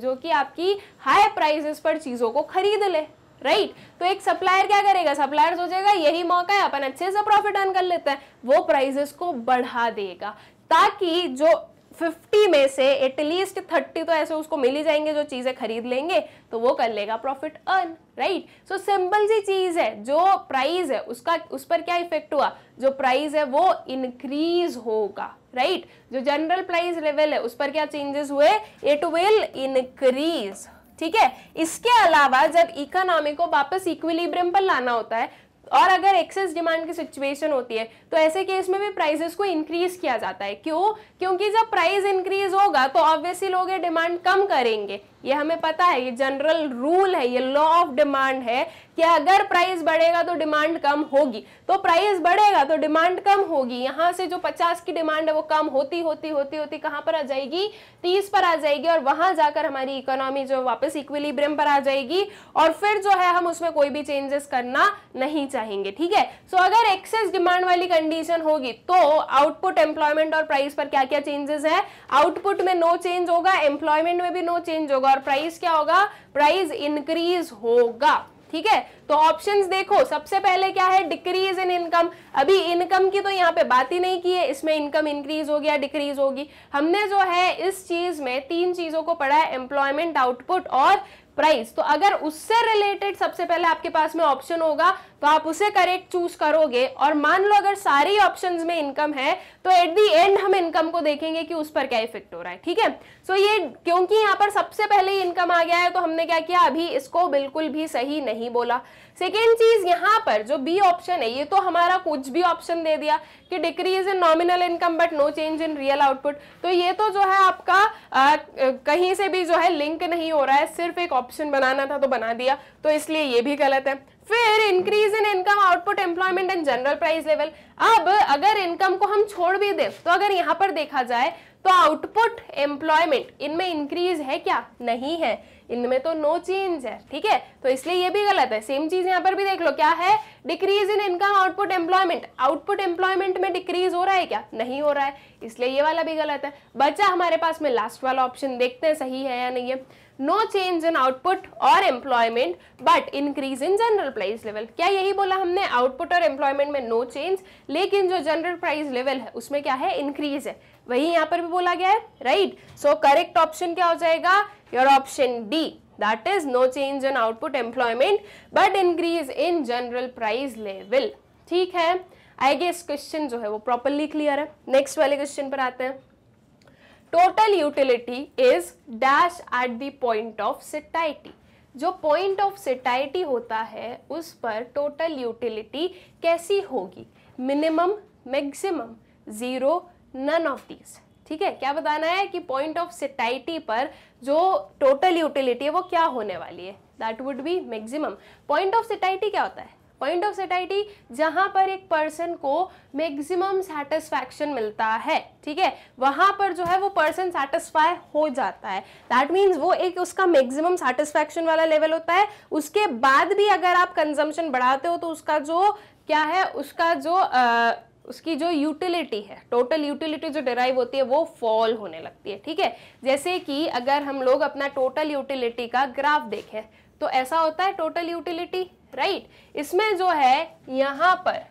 जो कि आपकी हाई प्राइजेस पर चीज़ों को खरीद ले राइट right? तो एक सप्लायर क्या करेगा सप्लायर सोचेगा यही मौका है अपन अच्छे से प्रॉफिट अर्न कर लेते हैं वो प्राइजेस को बढ़ा देगा ताकि जो फिफ्टी में से एटलीस्ट थर्टी तो ऐसे उसको मिल ही जाएंगे जो चीज़ें खरीद लेंगे तो वो कर लेगा profit earn right so simple सी चीज़ है जो प्राइस है उसका उस पर क्या इफेक्ट हुआ जो प्राइस है वो इंक्रीज होगा राइट right? जो जनरल प्राइस लेवल है उस पर क्या चेंजेस हुए इट विल इंक्रीज ठीक है इसके अलावा जब इकोनॉमी को वापस इक्विलिब्रियम पर लाना होता है और अगर एक्सेस डिमांड की सिचुएशन होती है तो ऐसे केस में भी प्राइसेस को इंक्रीज किया जाता है क्यों क्योंकि जब प्राइस इंक्रीज होगा तो ऑब्वियसली लोग ये डिमांड कम करेंगे ये हमें पता है ये जनरल रूल है ये लॉ ऑफ डिमांड है कि अगर प्राइस बढ़ेगा तो डिमांड कम होगी तो प्राइस बढ़ेगा तो डिमांड कम होगी यहां से जो 50 की डिमांड है वो कम होती होती होती होती कहां पर आ जाएगी 30 पर आ जाएगी और वहां जाकर हमारी इकोनॉमी जो वापस इक्विलिब्रियम पर आ जाएगी और फिर जो है हम उसमें कोई भी चेंजेस करना नहीं चाहेंगे ठीक है सो अगर एक्सेस डिमांड वाली कंडीशन होगी तो आउटपुट एम्प्लॉयमेंट और प्राइस पर क्या क्या चेंजेस है आउटपुट में नो चेंज होगा एम्प्लॉयमेंट में भी नो चेंज होगा और प्राइस क्या होगा प्राइस इंक्रीज होगा ठीक है तो ऑप्शंस देखो सबसे पहले क्या है डिक्रीज इन इनकम अभी इनकम की तो यहाँ पे बात ही नहीं की है इसमें इनकम इंक्रीज होगी या डिक्रीज होगी हमने जो है इस चीज में तीन चीजों को पढ़ा है एम्प्लॉयमेंट आउटपुट और प्राइस तो अगर उससे रिलेटेड सबसे पहले आपके पास में ऑप्शन होगा तो आप उसे करेक्ट चूज करोगे और मान लो अगर सारी ऑप्शंस में इनकम है तो एट दी एंड हम इनकम को देखेंगे कि उस पर क्या इफेक्ट हो रहा है ठीक है सो ये क्योंकि यहाँ पर सबसे पहले इनकम आ गया है तो हमने क्या किया अभी इसको बिल्कुल भी सही नहीं बोला सेकेंड चीज यहाँ पर जो बी ऑप्शन है ये तो हमारा कुछ भी ऑप्शन दे दिया कि decrease in nominal income but no change in real output तो ये तो जो है आपका आ, कहीं से भी जो है लिंक नहीं हो रहा है सिर्फ एक ऑप्शन बनाना था तो बना दिया तो इसलिए ये भी गलत है फिर increase in income output employment and general price level अब अगर इनकम को हम छोड़ भी दे तो अगर यहाँ पर देखा जाए तो आउटपुट एम्प्लॉयमेंट इनमें इंक्रीज है क्या नहीं है इनमें तो नो चेंज है ठीक है तो इसलिए ये भी गलत है सेम चीज यहाँ पर भी देख लो क्या है decrease in income output employment output employment में डिक्रीज हो रहा है क्या नहीं हो रहा है इसलिए ये वाला भी गलत है बच्चा हमारे पास में लास्ट वाला ऑप्शन देखते हैं सही है या नहीं है नो चेंज इन आउटपुट और employment but increase in general price level क्या यही बोला हमने आउटपुट और एम्प्लॉयमेंट में नो चेंज लेकिन जो जनरल प्राइस लेवल है उसमें क्या है इंक्रीज है वही यहाँ पर भी बोला गया है राइट सो करेक्ट ऑप्शन क्या हो जाएगा your option D that is no change in output employment but increase in general price level ठीक है आई गेस क्वेश्चन जो है वो प्रॉपरली क्लियर है नेक्स्ट वाले क्वेश्चन पर आते हैं total utility is dash at the point of satiety जो पॉइंट ऑफ सिटाइटी होता है उस पर टोटल यूटिलिटी कैसी होगी minimum maximum zero none of these ठीक है क्या बताना है कि पॉइंट ऑफ सिटाइटी पर जो टोटल यूटिलिटी है वो क्या होने वाली है that would be maximum point of satiety क्या होता है पॉइंट ऑफ सेटाइटी जहाँ पर एक पर्सन को मैक्सिमम सेटिस्फैक्शन मिलता है ठीक है वहाँ पर जो है वो पर्सन सेटिस्फाई हो जाता है दैट मीन्स वो एक उसका मैक्सिमम सेटिस्फैक्शन वाला लेवल होता है उसके बाद भी अगर आप कंजम्पशन बढ़ाते हो तो उसका जो क्या है उसका जो आ, उसकी जो यूटिलिटी है टोटल यूटिलिटी जो डिराइव होती है वो फॉल होने लगती है ठीक है जैसे कि अगर हम लोग अपना टोटल यूटिलिटी का ग्राफ देखें तो ऐसा होता है टोटल यूटिलिटी राइट इसमें जो है यहां पर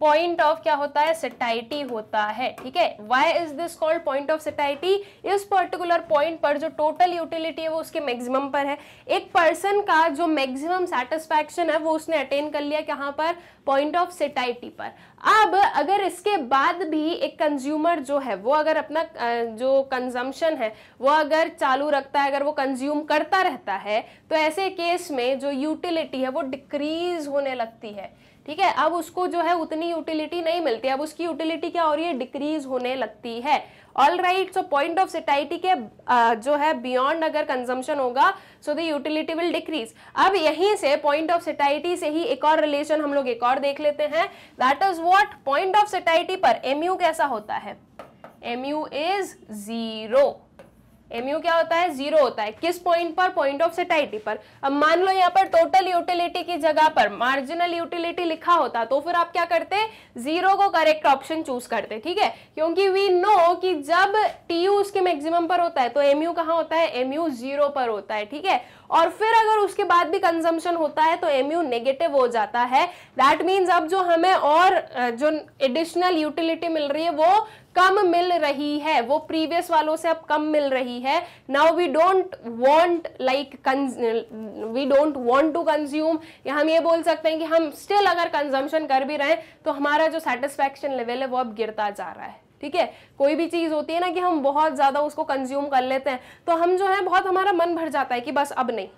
पॉइंट ऑफ क्या होता है सेटाइटी होता है ठीक है why is this called point of satiety इस पर्टिकुलर पॉइंट पर जो टोटल यूटिलिटी है वो उसके मैक्सिमम पर है एक पर्सन का जो मैक्सिमम सेटिस्फैक्शन है वो उसने अटेन कर लिया कहाँ पर पॉइंट ऑफ सेटाइटी पर अब अगर इसके बाद भी एक कंज्यूमर जो है वो अगर अपना जो कंजम्पशन है वो अगर चालू रखता है अगर वो कंज्यूम करता रहता है तो ऐसे केस में जो यूटिलिटी है वो डिक्रीज होने लगती है ठीक है अब उसको जो है उतनी यूटिलिटी नहीं मिलती अब उसकी यूटिलिटी क्या हो रही है डिक्रीज होने लगती है all right so point of satiety के जो है बियॉन्ड अगर कंजम्पशन होगा so the utility will decrease अब यहीं से पॉइंट ऑफ सिटाइटी से ही एक और रिलेशन हम लोग एक और देख लेते हैं that is what point of satiety पर एमयू कैसा होता है एमयू इज जीरो एमयू क्या होता है जीरो होता है किस पॉइंट पर पॉइंट ऑफ सेटाइटी पर अब मान लो यहाँ पर टोटल यूटिलिटी की जगह पर मार्जिनल यूटिलिटी लिखा होता तो फिर आप क्या करते जीरो को करेक्ट ऑप्शन चूज करते ठीक है क्योंकि वी नो कि जब टी यू उसके मैक्सिमम पर होता है तो एम यू कहाँ होता है एम यू जीरो पर होता है ठीक है और फिर अगर उसके बाद भी कंजम्पशन होता है तो एम यू नेगेटिव हो जाता है दैट मीन्स अब जो हमें और जो एडिशनल यूटिलिटी मिल रही है वो कम मिल रही है वो प्रीवियस वालों से अब कम मिल रही है now we don't want like we don't want to consume या हम ये बोल सकते हैं कि हम स्टिल अगर कंजम्पशन कर भी रहे हैं तो हमारा जो सेटिस्फैक्शन लेवल है वो अब गिरता जा रहा है ठीक है कोई भी चीज़ होती है ना कि हम बहुत ज़्यादा उसको कंज्यूम कर लेते हैं तो हम जो है बहुत हमारा मन भर जाता है कि बस अब नहीं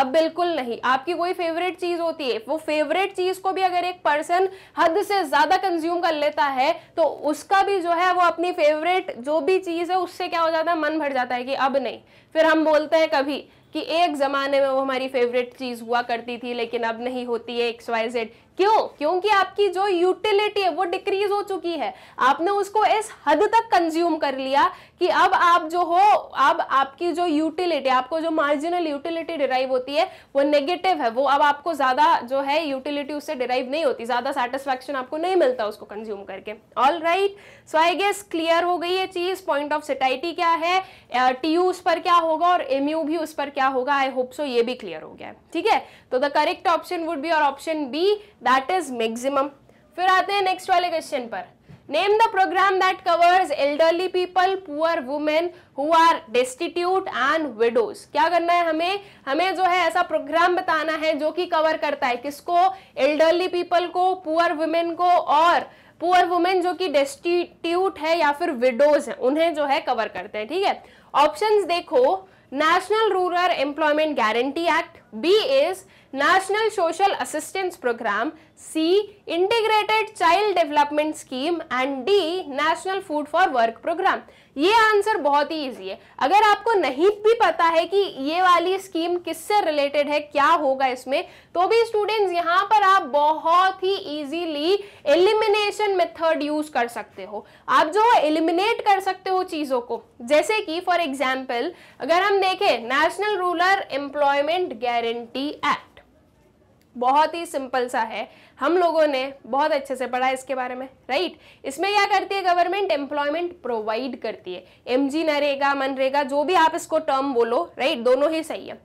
अब बिल्कुल नहीं आपकी कोई फेवरेट चीज होती है वो फेवरेट चीज को भी अगर एक पर्सन हद से ज्यादा कंज्यूम कर लेता है तो उसका भी जो है वो अपनी फेवरेट जो भी चीज है उससे क्या हो जाता है मन भर जाता है कि अब नहीं फिर हम बोलते हैं कभी कि एक ज़माने में वो हमारी फेवरेट चीज़ हुआ करती थी लेकिन अब नहीं होती है एक्स वाई जेड क्यों क्योंकि आपकी जो यूटिलिटी है वो डिक्रीज हो चुकी है आपने उसको इस हद तक कंज्यूम कर लिया कि अब आप जो हो अब आपकी जो यूटिलिटी आपको जो मार्जिनल यूटिलिटी डिराइव होती है वो नेगेटिव है वो अब आपको ज़्यादा जो है यूटिलिटी उससे डिराइव नहीं होती ज़्यादा सेटिस्फेक्शन आपको नहीं मिलता उसको कंज्यूम करके all right so I guess clear हो गई है चीज़ पॉइंट ऑफ सिटाइटी क्या है टी उस पर क्या होगा और एम भी उस पर क्या होगा आई होप सो ये भी क्लियर हो गया है ठीक है तो the correct option would be और option B that is maximum फिर आते हैं नेक्स्ट वाले क्वेश्चन पर name the programme that covers elderly people poor women who are destitute and widows क्या करना है हमें हमें जो है ऐसा प्रोग्राम बताना है जो कि कवर करता है किसको एल्डरली पीपल को पुअर वुमेन को और पुअर वुमेन जो कि डेस्टिट्यूट है या फिर विडोज है उन्हें जो है कवर करते हैं ठीक है ऑप्शन देखो National Rural Employment Guarantee Act B is National Social Assistance Program, C. Integrated Child Development Scheme and D. National Food for Work Program. ये आंसर बहुत ही इजी है अगर आपको नहीं भी पता है कि ये वाली स्कीम किससे रिलेटेड है क्या होगा इसमें तो भी स्टूडेंट्स यहाँ पर आप बहुत ही इजीली एलिमिनेशन मेथड यूज कर सकते हो आप जो एलिमिनेट कर सकते हो चीज़ों को जैसे कि फॉर एग्जाम्पल अगर हम देखें National Rural Employment Guarantee Act बहुत ही सिंपल सा है हम लोगों ने बहुत अच्छे से पढ़ा इसके बारे में राइट इसमें क्या करती है गवर्नमेंट एम्प्लॉयमेंट प्रोवाइड करती है एम जी नरेगा मनरेगा जो भी आप इसको टर्म बोलो राइट दोनों ही सही है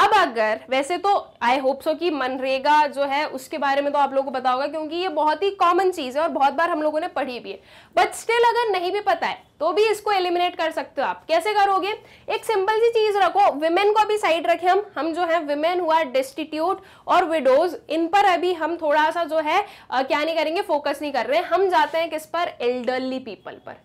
अब अगर वैसे तो आई होप सो कि मनरेगा जो है उसके बारे में तो आप लोगों को पता होगा क्योंकि ये बहुत ही कॉमन चीज़ है और बहुत बार हम लोगों ने पढ़ी भी है बट स्टिल अगर नहीं भी पता है तो भी इसको एलिमिनेट कर सकते हो आप कैसे करोगे एक सिंपल सी चीज़ रखो वुमेन को भी साइड रखें हम हम जो है वुमेन हुआ डिस्टिट्यूट और विडोज इन पर अभी हम थोड़ा सा जो है आ, क्या नहीं करेंगे फोकस नहीं कर रहे हम जाते हैं किस पर एल्डरली पीपल पर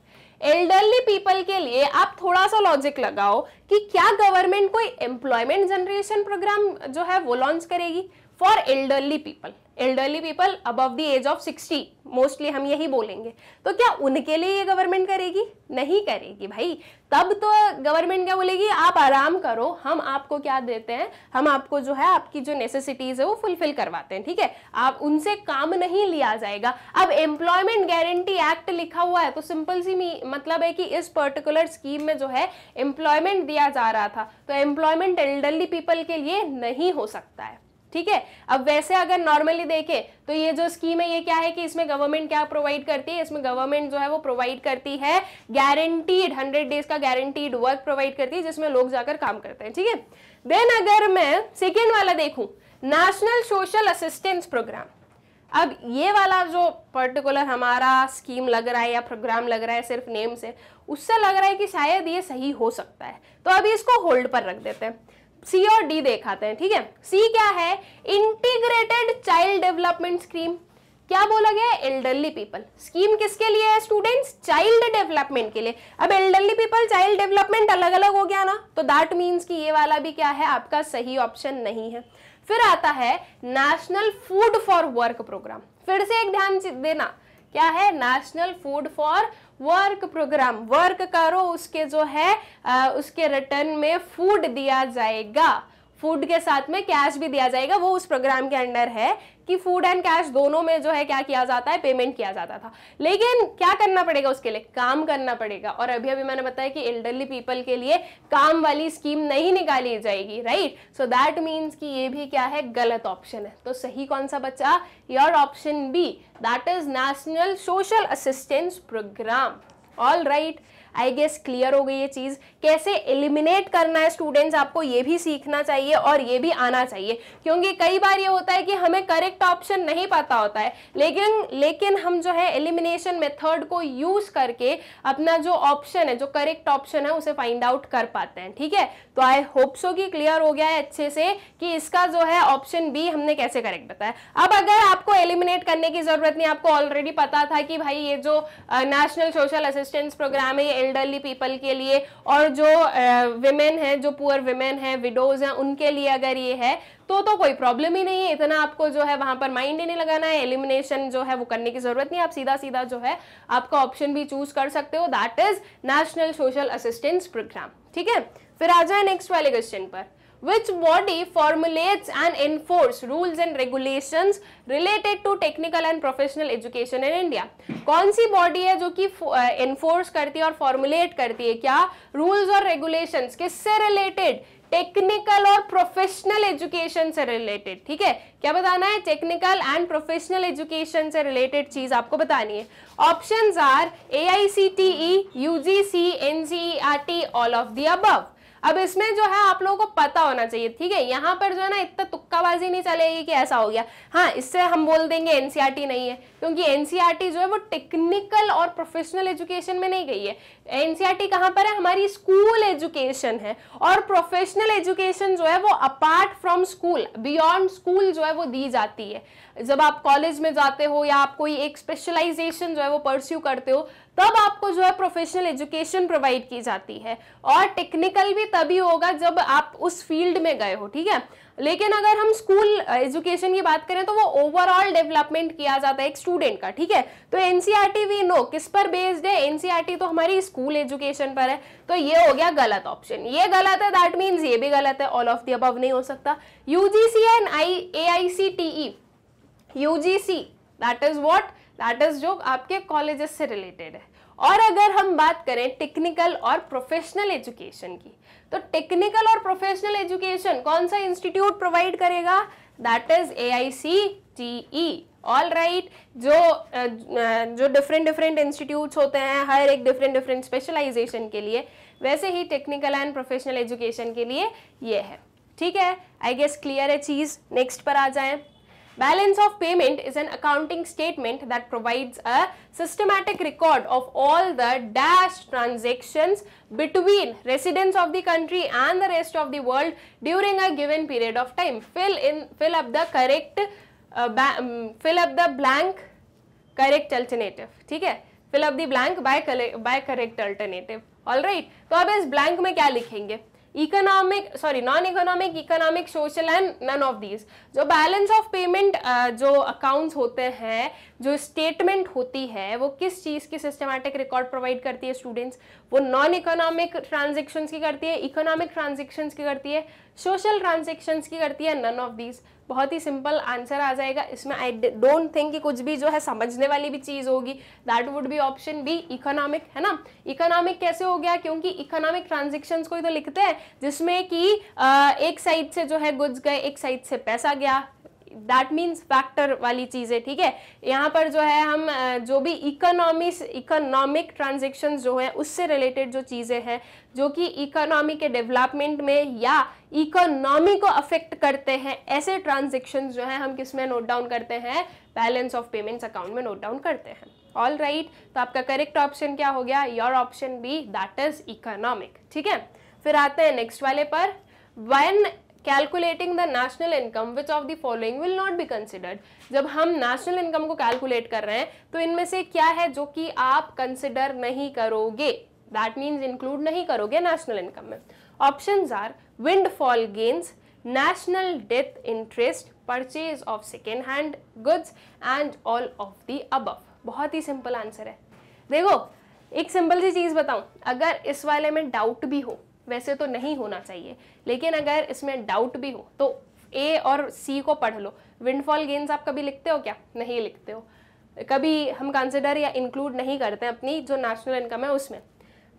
एल्डरली पीपल के लिए आप थोड़ा सा लॉजिक लगाओ कि क्या गवर्नमेंट कोई एम्प्लॉयमेंट जनरेशन प्रोग्राम जो है वो लॉन्च करेगी for elderly people elderly people above the age of sixty mostly हम यही बोलेंगे तो क्या उनके लिए ये गवर्नमेंट करेगी नहीं करेगी भाई तब तो गवर्नमेंट क्या बोलेगी आप आराम करो हम आपको क्या देते हैं हम आपको जो है आपकी जो नेसेसिटीज़ है वो फुलफिल करवाते हैं ठीक है आप उनसे काम नहीं लिया जाएगा अब एम्प्लॉयमेंट गारंटी एक्ट लिखा हुआ है तो सिंपल सी मतलब है कि इस पर्टिकुलर स्कीम में जो है एम्प्लॉयमेंट दिया जा रहा था तो एम्प्लॉयमेंट एल्डरली पीपल के लिए नहीं हो सकता है ठीक है अब वैसे अगर नॉर्मली देखें तो ये जो स्कीम है ये क्या है कि इसमें गवर्नमेंट क्या प्रोवाइड करती है इसमें गवर्नमेंट जो है वो प्रोवाइड करती है गारंटीड हंड्रेड डेज का गारंटीड वर्क प्रोवाइड करती है जिसमें लोग जाकर काम करते हैं ठीक है देन अगर मैं सेकेंड वाला देखू नेशनल सोशल असिस्टेंस प्रोग्राम अब ये वाला जो पर्टिकुलर हमारा स्कीम लग रहा है या प्रोग्राम लग रहा है सिर्फ नेम से उससे लग रहा है कि शायद ये सही हो सकता है तो अभी इसको होल्ड पर रख देते हैं सी और डी देखाते हैं ठीक है सी क्या है इंटीग्रेटेड चाइल्ड डेवलपमेंट स्कीम क्या बोला गया एल्डरली पीपल स्कीम किसके लिए है स्टूडेंट्स चाइल्ड डेवलपमेंट के लिए अब एल्डरली पीपल चाइल्ड डेवलपमेंट अलग अलग हो गया ना तो दैट मीन्स कि ये वाला भी क्या है आपका सही ऑप्शन नहीं है फिर आता है National Food for Work Programme फिर से एक ध्यान देना क्या है National Food for Work Programme work करो उसके जो है आ, उसके रिटर्न में फूड दिया जाएगा फूड के साथ में कैश भी दिया जाएगा वो उस प्रोग्राम के अंडर है कि फूड एंड कैश दोनों में जो है क्या किया जाता है पेमेंट किया जाता था लेकिन क्या करना पड़ेगा उसके लिए काम करना पड़ेगा और अभी अभी मैंने बताया कि एल्डरली पीपल के लिए काम वाली स्कीम नहीं निकाली जाएगी राइट सो दैट मीन्स कि ये भी क्या है गलत ऑप्शन है तो सही कौन सा बच्चा your option B that is National Social Assistance Programme all right right. I guess clear हो गई ये चीज़ कैसे एलिमिनेट करना है स्टूडेंट्स आपको ये भी सीखना चाहिए और ये भी आना चाहिए क्योंकि कई बार ये होता है कि हमें करेक्ट ऑप्शन नहीं पता होता है लेकिन लेकिन हम जो है एलिमिनेशन मेथड को यूज़ करके अपना जो ऑप्शन है जो करेक्ट ऑप्शन है उसे फाइंड आउट कर पाते हैं ठीक है तो आई होप सो कि क्लियर हो गया है अच्छे से कि इसका जो है ऑप्शन बी हमने कैसे करेक्ट बताया अब अगर आपको एलिमिनेट करने की जरूरत नहीं आपको ऑलरेडी पता था कि भाई ये जो नेशनल सोशल असिस्टेंस प्रोग्राम है ये एल्डरली पीपल के लिए और जो वेमेन uh, है जो पुअर विमेन है विडोज हैं उनके लिए अगर ये है तो तो कोई प्रॉब्लम ही नहीं है इतना आपको जो है वहां पर माइंड ही नहीं लगाना है एलिमिनेशन जो है वो करने की ज़रूरत नहीं आप सीधा सीधा जो है आपका ऑप्शन भी चूज कर सकते हो that is National Social Assistance Programme ठीक है फिर आ जाए नेक्स्ट वाले क्वेश्चन पर which body formulates and enforces rules and regulations related to technical and professional education in India? कौन सी body है जो कि enforce करती है और formulate करती है क्या rules और regulations किससे related टेक्निकल और प्रोफेशनल एजुकेशन से रिलेटेड ठीक है क्या बताना है टेक्निकल एंड प्रोफेशनल एजुकेशन से रिलेटेड चीज आपको बतानी है options are A I C T E U G C N G R T all of the above अब इसमें जो है आप लोगों को पता होना चाहिए ठीक है यहाँ पर जो है ना इतना तुक्काबाजी नहीं चलेगी कि ऐसा हो गया हाँ इससे हम बोल देंगे एनसीईआरटी e नहीं है क्योंकि एनसीईआरटी e जो है वो टेक्निकल और प्रोफेशनल एजुकेशन में नहीं गई है एनसीआरटी e कहाँ पर है हमारी स्कूल एजुकेशन है और प्रोफेशनल एजुकेशन जो है वो apart from school beyond school जो है वो दी जाती है जब आप कॉलेज में जाते हो या आप कोई एक स्पेशलाइजेशन जो है वो परस्यू करते हो तब आपको जो है प्रोफेशनल एजुकेशन प्रोवाइड की जाती है और टेक्निकल भी तभी होगा जब आप उस फील्ड में गए हो ठीक है लेकिन अगर हम स्कूल एजुकेशन की बात करें तो वो ओवरऑल डेवलपमेंट किया जाता है एक स्टूडेंट का ठीक है तो एनसीआर वी नो किस पर बेस्ड है एनसीआर e तो हमारी स्कूल एजुकेशन पर है तो ये हो गया गलत ऑप्शन ये गलत है दैट मीन्स ये भी गलत है ऑल ऑफ दी अबव नहीं हो सकता UGC and A I I C T UGC that is is that is is जो आपके कॉलेजेस से रिलेटेड है और अगर हम बात करें टेक्निकल और प्रोफेशनल एजुकेशन की तो टेक्निकल और प्रोफेशनल एजुकेशन कौन सा इंस्टीट्यूट प्रोवाइड करेगा that is A I C T E all right जो जो डिफरेंट डिफरेंट इंस्टीट्यूट होते हैं हर एक डिफरेंट डिफरेंट स्पेशलाइजेशन के लिए वैसे ही टेक्निकल एंड प्रोफेशनल एजुकेशन के लिए ये है ठीक है आई गेस क्लियर है चीज़ नेक्स्ट पर आ जाएं Balance of payment is an accounting statement that provides a systematic record of all the dashed transactions between residents of the country and the rest of the world during a given period of time. Fill in, fill up the correct, uh, um, fill up the blank correct alternative. ठीक है? Fill up the blank by by correct alternative. All right. तो अब इस blank में क्या लिखेंगे? Economic sorry non economic economic social and none of these जो balance of payment जो अकाउंट्स होते हैं जो स्टेटमेंट होती है वो किस चीज़ की सिस्टमैटिक रिकॉर्ड प्रोवाइड करती है स्टूडेंट्स वो नॉन इकोनॉमिक ट्रांजेक्शन्स की करती है इकोनॉमिक ट्रांजेक्शन्स की करती है सोशल ट्रांजेक्शन्स की करती है नन ऑफ दीज बहुत ही सिंपल आंसर आ जाएगा इसमें आई डोंट थिंक कि कुछ भी जो है समझने वाली भी चीज़ होगी that would be option B economic है ना इकोनॉमिक कैसे हो गया क्योंकि इकोनॉमिक ट्रांजेक्शन को ही तो लिखते हैं जिसमें कि एक साइड से जो है गुड्स गए एक साइड से पैसा गया दैट मीन्स फैक्टर वाली चीज़ है ठीक है यहाँ पर जो है हम जो भी इकोनॉमिक्स इकोनॉमिक ट्रांजेक्शन जो है उससे रिलेटेड जो चीज़ें हैं जो कि इकोनॉमी के डेवलपमेंट में या इकोनॉमी को अफेक्ट करते हैं ऐसे ट्रांजेक्शन जो है हम किस में नोट डाउन करते हैं बैलेंस ऑफ पेमेंट्स अकाउंट में नोट डाउन करते हैं ऑल राइट right, तो आपका करेक्ट ऑप्शन क्या हो गया your option B that is economic ठीक है फिर आते हैं नेक्स्ट वाले पर one calculating the national income which of the following will not be considered जब हम नेशनल इनकम को कैलकुलेट कर रहे हैं तो इनमें से क्या है जो कि आप कंसिडर नहीं करोगे दैट मीन्स इंक्लूड नहीं करोगे नेशनल इनकम में options are windfall gains national debt interest purchase of second hand goods and all of the अब बहुत ही सिंपल आंसर है देखो एक सिंपल सी चीज़ बताऊं अगर इस वाले में डाउट भी हो वैसे तो नहीं होना चाहिए लेकिन अगर इसमें डाउट भी हो तो ए और सी को पढ़ लो विंडफॉल गेंस आप कभी लिखते हो क्या नहीं लिखते हो कभी हम कंसिडर या इंक्लूड नहीं करते हैं अपनी जो नेशनल इनकम है उसमें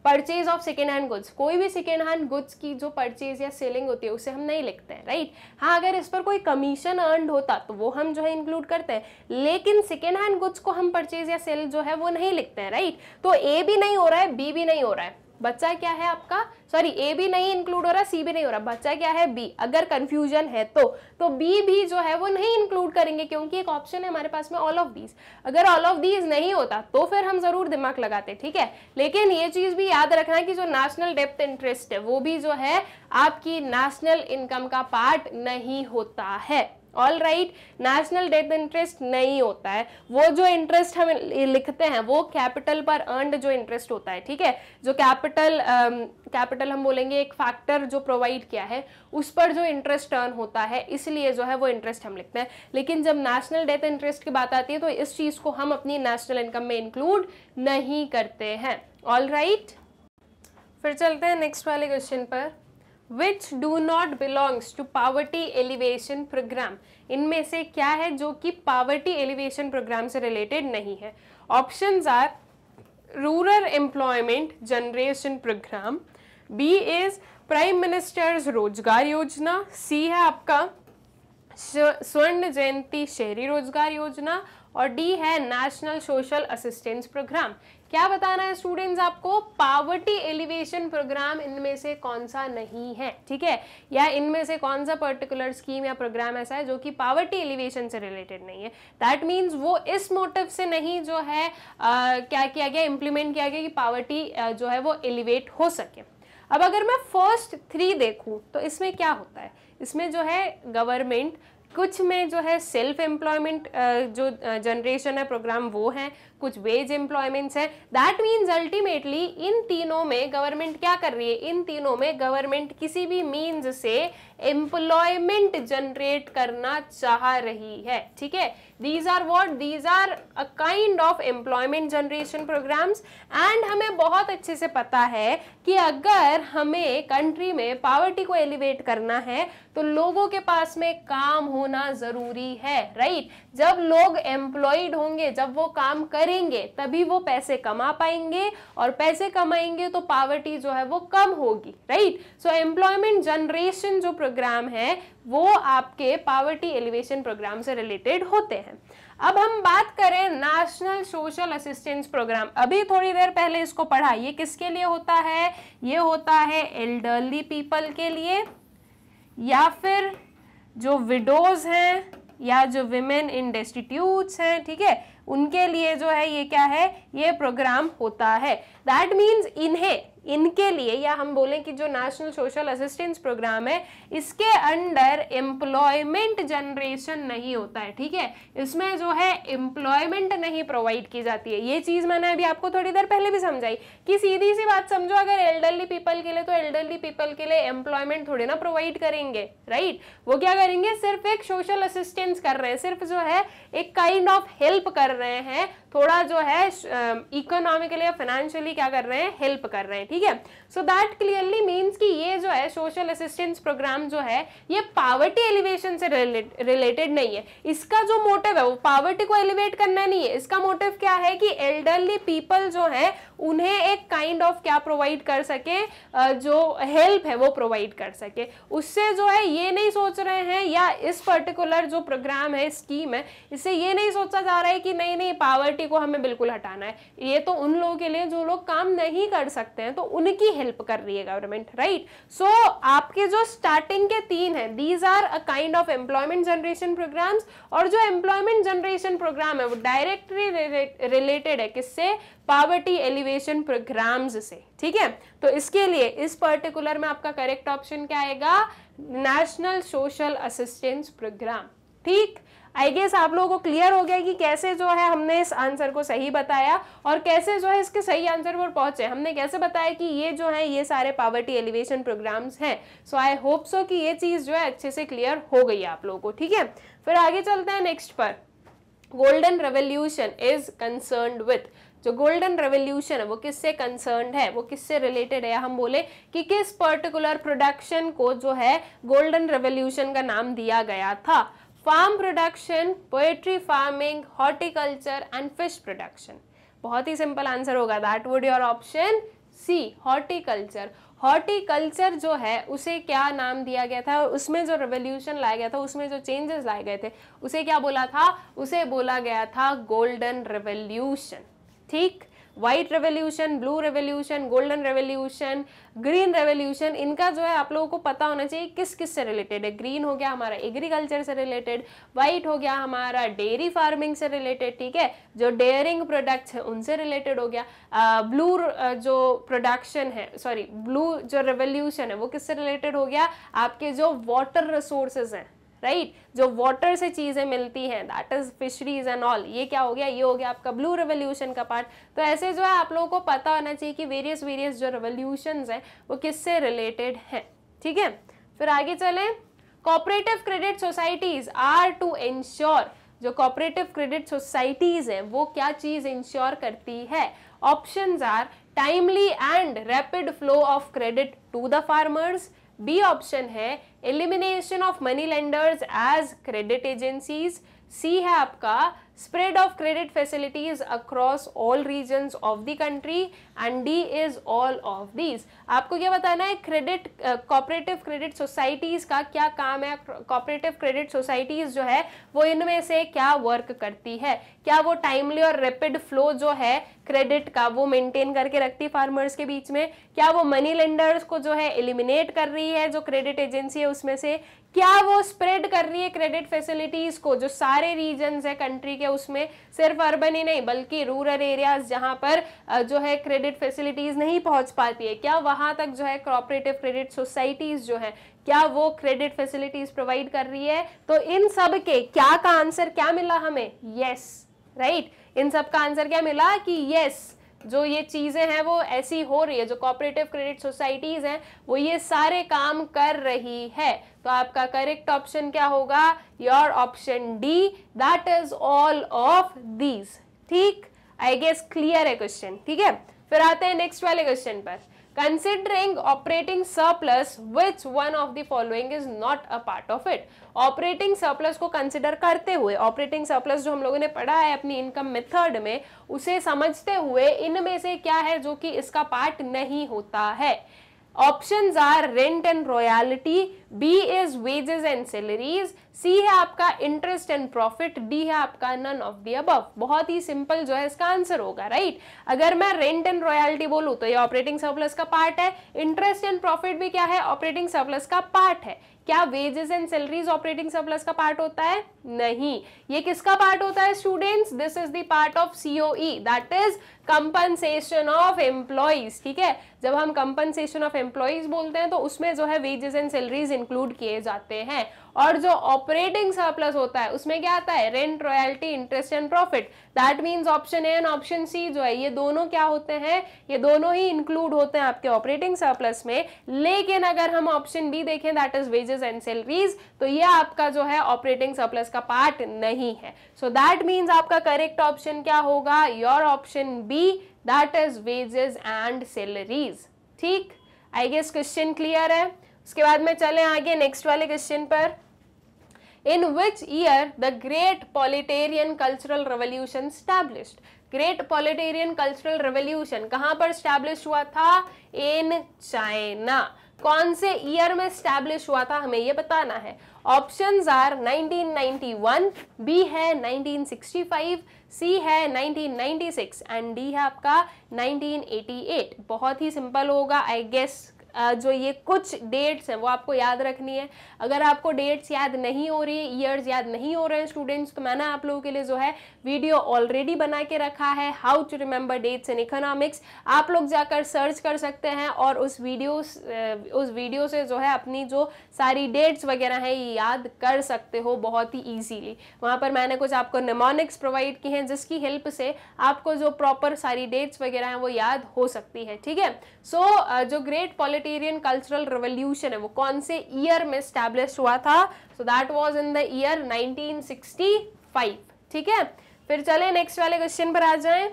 purchase of second hand goods कोई भी सेकेंड हैंड गुड्स की जो परचेज या सेलिंग होती है उसे हम नहीं लिखते हैं राइट हाँ अगर इस पर कोई कमीशन अर्न होता तो वो हम जो है इंक्लूड करते हैं लेकिन सेकेंड हैंड गुड्स को हम परचेज या सेल जो है वो नहीं लिखते हैं राइट तो ए भी नहीं हो रहा है बी भी नहीं हो रहा है बच्चा क्या है आपका सॉरी ए भी नहीं इंक्लूड हो रहा सी भी नहीं हो रहा बच्चा क्या है बी अगर कंफ्यूजन है तो तो बी भी जो है वो नहीं इंक्लूड करेंगे क्योंकि एक ऑप्शन है हमारे पास में ऑल ऑफ दीज अगर ऑल ऑफ दीज नहीं होता तो फिर हम जरूर दिमाग लगाते ठीक है लेकिन ये चीज भी याद रखना कि जो नेशनल डेप्थ इंटरेस्ट है वो भी जो है आपकी नेशनल इनकम का पार्ट नहीं होता है all right national debt interest नहीं होता है वो जो इंटरेस्ट हम लिखते हैं वो कैपिटल पर अर्नड जो इंटरेस्ट होता है ठीक है जो कैपिटल कैपिटल um, हम बोलेंगे एक फैक्टर जो प्रोवाइड किया है उस पर जो इंटरेस्ट अर्न होता है इसलिए जो है वो इंटरेस्ट हम लिखते हैं लेकिन जब नेशनल डेथ इंटरेस्ट की बात आती है तो इस चीज़ को हम अपनी नेशनल इनकम में इंक्लूड नहीं करते हैं ऑल राइट right? फिर चलते हैं नेक्स्ट वाले क्वेश्चन पर which do not belongs to poverty alleviation programme इनमें से क्या है जो कि पावर्टी एलिवेशन प्रोग्राम से रिलेटेड नहीं है option are rural employment generation programme B is Prime Minister's Rozgar Yojana सी है आपका स्वर्ण जयंती शहरी रोजगार योजना और डी है नेशनल सोशल असिस्टेंस प्रोग्राम क्या बताना है स्टूडेंट्स आपको पावर्टी एलिवेशन प्रोग्राम इनमें से कौन सा नहीं है ठीक है या इनमें से कौन सा पर्टिकुलर स्कीम या प्रोग्राम ऐसा है जो कि पावर्टी एलिवेशन से रिलेटेड नहीं है दैट मीन्स वो इस मोटिव से नहीं जो है आ, क्या किया गया इम्प्लीमेंट किया गया कि पावर्टी जो है वो एलिवेट हो सके अब अगर मैं फर्स्ट थ्री देखूँ तो इसमें क्या होता है इसमें जो है गवर्नमेंट कुछ में जो है सेल्फ एम्प्लॉयमेंट जो जनरेशन है प्रोग्राम वो है कुछ वेज एम्प्लॉयमेंट्स है दैट मीन्स अल्टीमेटली इन तीनों में गवर्नमेंट क्या कर रही है इन तीनों में गवर्नमेंट किसी भी मीन्स से एम्प्लॉयमेंट जनरेट करना चाह रही है ठीक है these are what these are a kind of employment generation programmes and हमें बहुत अच्छे से पता है कि अगर हमें कंट्री में पावर्टी को एलिवेट करना है तो लोगों के पास में काम होना ज़रूरी है राइट right? जब लोग एम्प्लॉयड होंगे जब वो काम करेंगे तभी वो पैसे कमा पाएंगे और पैसे कमाएंगे तो पावर्टी जो है वो कम होगी राइट सो एम्प्लॉयमेंट जनरेशन जो प्रोग्राम है वो आपके पावर्टी एलिवेशन प्रोग्राम से रिलेटेड होते हैं अब हम बात करें नेशनल सोशल असिस्टेंस प्रोग्राम अभी थोड़ी देर पहले इसको पढ़ा ये किसके लिए होता है ये होता है एल्डरली पीपल के लिए या फिर जो विडोज हैं या जो विमेन इन डेस्टिट्यूट्स हैं ठीक है उनके लिए जो है ये क्या है ये प्रोग्राम होता है दैट मीन्स इन्हें इनके लिए या हम बोलें कि जो नेशनल सोशल असिस्टेंस प्रोग्राम है इसके अंडर एम्प्लॉयमेंट जनरेशन नहीं होता है ठीक है इसमें जो है एम्प्लॉयमेंट नहीं प्रोवाइड की जाती है ये चीज़ मैंने अभी आपको थोड़ी देर पहले भी समझाई कि सीधी सी बात समझो अगर एल्डरली पीपल के लिए तो एल्डरली पीपल के लिए एम्प्लॉयमेंट थोड़े ना प्रोवाइड करेंगे राइट वो क्या करेंगे सिर्फ एक सोशल असिस्टेंस कर रहे हैं सिर्फ जो है एक काइंड ऑफ हेल्प कर रहे हैं थोड़ा जो है इकोनॉमिकली या फाइनेंशियली क्या कर रहे हैं हेल्प कर रहे हैं ठीक है सो दैट क्लियरली मीन्स कि ये जो है सोशल असिस्टेंस प्रोग्राम जो है ये पावर्टी एलिवेशन से रिलेटेड नहीं है इसका जो मोटिव है वो पावर्टी को एलिवेट करना नहीं है इसका मोटिव क्या है कि एल्डरली पीपल जो है उन्हें एक काइंड ऑफ क्या प्रोवाइड कर सके जो हेल्प है वो प्रोवाइड कर सके उससे जो है ये नहीं सोच रहे हैं या इस पर्टिकुलर जो प्रोग्राम है स्कीम है इससे ये नहीं सोचा जा रहा है कि नहीं नहीं पावर्टी को हमें बिल्कुल हटाना है ये तो उन लोगों के लिए जो लोग काम नहीं कर सकते हैं तो उनकी हेल्प कर रही है गवर्नमेंट राइट सो आपके जो स्टार्टिंग के तीन है these are a kind of employment generation programmes और जो एम्प्लॉयमेंट जनरेशन प्रोग्राम है वो डायरेक्टली रिलेटेड है किससे पावर्टी एलिवेशन प्रोग्राम्स से ठीक है तो इसके लिए इस पर्टिकुलर में आपका करेक्ट ऑप्शन क्या आएगा नेशनल सोशल असिस्टेंस प्रोग्राम ठीक आई गेस आप लोगों को क्लियर हो गया कि कैसे जो है हमने इस आंसर को सही बताया और कैसे जो है इसके सही आंसर पर पहुंचे हमने कैसे बताया कि ये जो है ये सारे पावर्टी एलिवेशन प्रोग्राम्स हैं सो आई होप सो कि ये चीज़ जो है अच्छे से क्लियर हो गई आप लोगों को ठीक है फिर आगे चलते हैं नेक्स्ट पर golden revolution is concern with जो गोल्डन रेवोल्यूशन है वो किससे कंसर्न है वो किससे रिलेटेड है हम बोले कि किस पर्टिकुलर प्रोडक्शन को जो है गोल्डन रेवोल्यूशन का नाम दिया गया था farm production poultry farming horticulture and fish production बहुत ही सिंपल आंसर होगा that would your option C horticulture horticulture जो है उसे क्या नाम दिया गया था और उसमें जो रेवोल्यूशन लाया गया था उसमें जो चेंजेस लाए गए थे उसे क्या बोला था उसे बोला गया था गोल्डन रेवोल्यूशन ठीक white revolution blue revolution golden revolution green revolution इनका जो है आप लोगों को पता होना चाहिए किस किस से रिलेटेड है ग्रीन हो गया हमारा एग्रीकल्चर से रिलेटेड वाइट हो गया हमारा डेयरी फार्मिंग से रिलेटेड ठीक है जो डेयरिंग प्रोडक्ट्स है उनसे रिलेटेड हो गया ब्लू जो प्रोडक्शन है सॉरी ब्लू जो रेवोल्यूशन है वो किससे रिलेटेड हो गया आपके जो वाटर रिसोर्सेज हैं राइट right? जो वाटर से चीज़ें मिलती हैं that is fisheries and all ये क्या हो गया ये हो गया आपका ब्लू रेवोल्यूशन का पार्ट तो ऐसे जो है आप लोगों को पता होना चाहिए कि वेरियस वेरियस जो रेवोल्यूशन हैं वो किससे रिलेटेड हैं ठीक है फिर आगे चलें cooperative credit societies are to ensure जो कॉपरेटिव क्रेडिट सोसाइटीज़ हैं वो क्या चीज़ इंश्योर करती है option are timely and rapid flow of credit to the farmers B option है elimination of money lenders as credit agencies C है आपका spread of credit facilities across all regions of the country and D is all of these आपको ये बताना है credit cooperative credit societies का क्या काम है कॉपरेटिव क्रेडिट सोसाइटीज़ जो है वो इनमें से क्या वर्क करती है क्या वो टाइमली और रेपिड फ्लो जो है क्रेडिट का वो मेंटेन करके रखती है फार्मर्स के बीच में क्या वो मनी लेंडर्स को जो है एलिमिनेट कर रही है जो क्रेडिट एजेंसी है उसमें से क्या वो स्प्रेड कर रही है क्रेडिट फैसिलिटीज को जो सारे रीजन है कंट्री के उसमें सिर्फ अर्बन ही नहीं बल्कि रूरल एरियाज जहां पर जो है क्रेडिट फैसिलिटीज नहीं पहुंच पाती है क्या वहां तक जो है कॉपरेटिव क्रेडिट सोसाइटीज जो है क्या वो क्रेडिट फैसिलिटीज प्रोवाइड कर रही है तो इन सब के क्या का आंसर क्या मिला हमें यस yes, राइट right? इन सब का आंसर क्या मिला कि यस yes, जो ये चीज़ें हैं वो ऐसी हो रही है जो कॉपरेटिव क्रेडिट सोसाइटीज़ हैं वो ये सारे काम कर रही है तो आपका करेक्ट ऑप्शन क्या होगा your option D that is all of these ठीक आई गेस क्लियर है क्वेश्चन ठीक है फिर आते हैं नेक्स्ट वाले क्वेश्चन पर considering operating surplus which one of the following is not a part of it operating surplus को consider करते हुए operating surplus जो हम लोगों ने पढ़ा है अपनी income method में उसे समझते हुए इनमें से क्या है जो कि इसका part नहीं होता है options are rent and royalty B is wages and salaries C है आपका इंटरेस्ट एंड प्रॉफिट डी है आपका नन ऑफ दी अब बहुत ही सिंपल जो है इसका आंसर होगा राइट अगर मैं रेंट एंड रॉयल्टी बोलू तो ये ऑपरेटिंग सरप्लस का पार्ट है इंटरेस्ट एंड प्रॉफिट भी क्या है ऑपरेटिंग सरप्लस का पार्ट है क्या wages and salaries operating surplus का पार्ट होता है नहीं ये किसका पार्ट होता है स्टूडेंट्स दिस इज दार्ट part of COE that is compensation of employees ठीक है जब हम कंपनसेशन ऑफ एम्प्लॉयज बोलते हैं तो उसमें जो है वेजेस एंड सैलरीज इंक्लूड किए जाते हैं और जो ऑपरेटिंग सरप्लस होता है उसमें क्या आता है rent royalty interest and profit that means option A and option C जो है ये दोनों क्या होते हैं ये दोनों ही इंक्लूड होते हैं आपके ऑपरेटिंग सरप्लस में लेकिन अगर हम ऑप्शन बी देखें that is wages and salaries तो ये आपका जो है ऑपरेटिंग सरप्लस का पार्ट नहीं है सो दैट मीन्स आपका करेक्ट ऑप्शन क्या होगा your option B B that is wages and salaries ठीक आई गेस क्वेश्चन क्लियर है उसके बाद में चले आगे नेक्स्ट वाले क्वेश्चन पर in which year the great proletarian cultural revolution established great proletarian cultural revolution kahan par established hua tha in china कौन से ईयर में स्टैब्लिश हुआ था हमें ये बताना है ऑप्शंस आर 1991, बी है 1965, सी है 1996 एंड डी है आपका 1988 बहुत ही सिंपल होगा आई गेस जो ये कुछ डेट्स हैं वो आपको याद रखनी है अगर आपको डेट्स याद नहीं हो रही ईयर्स याद नहीं हो रहे हैं स्टूडेंट्स तो मैंने आप लोगों के लिए जो है वीडियो ऑलरेडी बना के रखा है how to remember dates in economics आप लोग जाकर सर्च कर सकते हैं और उस वीडियो उस वीडियो से जो है अपनी जो सारी डेट्स वगैरह हैं ये याद कर सकते हो बहुत ही ईजीली वहाँ पर मैंने कुछ आपको निमोनिक्स प्रोवाइड किए हैं जिसकी हेल्प से आपको जो प्रॉपर सारी डेट्स वगैरह हैं वो याद हो सकती है ठीक है सो so, जो great politics utilitarian cultural revolution है वो कौन से ईयर में स्टैब्लिश हुआ था so that was in the year 1965 ठीक है फिर चले नेक्स्ट वाले क्वेश्चन पर आ जाए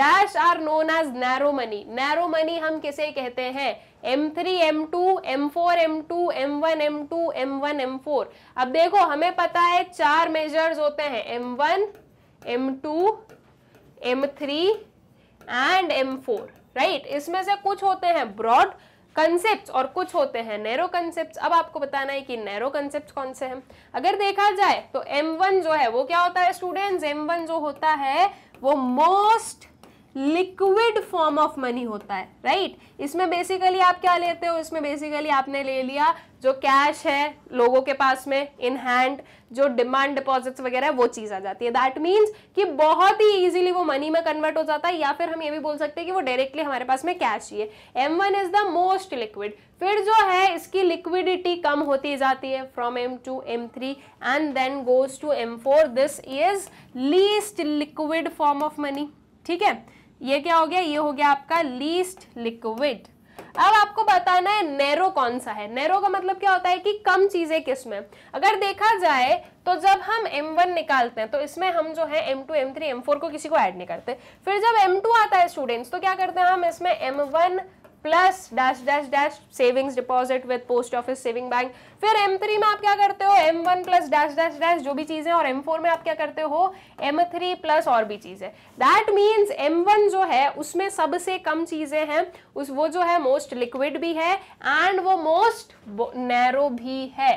dash are known as narrow money narrow money हम किसे कहते हैं M three M two M four M two M one M two M one M four अब देखो हमें पता है चार मेजर्स होते हैं M one M two M three and M four right इसमें से कुछ होते हैं ब्रॉड कंसेप्ट और कुछ होते हैं नैरो कंसेप्ट अब आपको बताना है कि नैरो कंसेप्ट कौन से हैं अगर देखा जाए तो एम वन जो है वो क्या होता है स्टूडेंट्स एम वन जो होता है वो most liquid form of money होता है राइट right? इसमें बेसिकली आप क्या लेते हो इसमें बेसिकली आपने ले लिया जो कैश है लोगों के पास में इन हैंड जो डिमांड डिपॉजिट्स वगैरह वो चीज़ आ जाती है दैट मीन्स कि बहुत ही इजीली वो मनी में कन्वर्ट हो जाता है या फिर हम ये भी बोल सकते हैं कि वो डायरेक्टली हमारे पास में कैश ही है M one is the most liquid फिर जो है इसकी लिक्विडिटी कम होती जाती है from M two M three and then goes to M four this is least liquid form of money ठीक है ये क्या हो गया ये हो गया आपका लीस्ट लिक्विड अब आपको बताना है नैरो कौन सा है नैरो का मतलब क्या होता है कि कम चीजें किसमें अगर देखा जाए तो जब हम M1 निकालते हैं तो इसमें हम जो है M2, M3, M4 को किसी को ऐड नहीं करते फिर जब M2 आता है स्टूडेंट्स तो क्या करते हैं हम इसमें M1, plus dash dash dash savings deposit with post office saving bank फिर M3 में आप क्या करते हो M1 plus dash dash dash जो भी चीज़ें और M4 में आप क्या करते हो M3 प्लस और भी चीज़ें दैट मीन्स M1 जो है उसमें सबसे कम चीज़ें हैं उस वो जो है मोस्ट लिक्विड भी है एंड वो मोस्ट नैरो भी है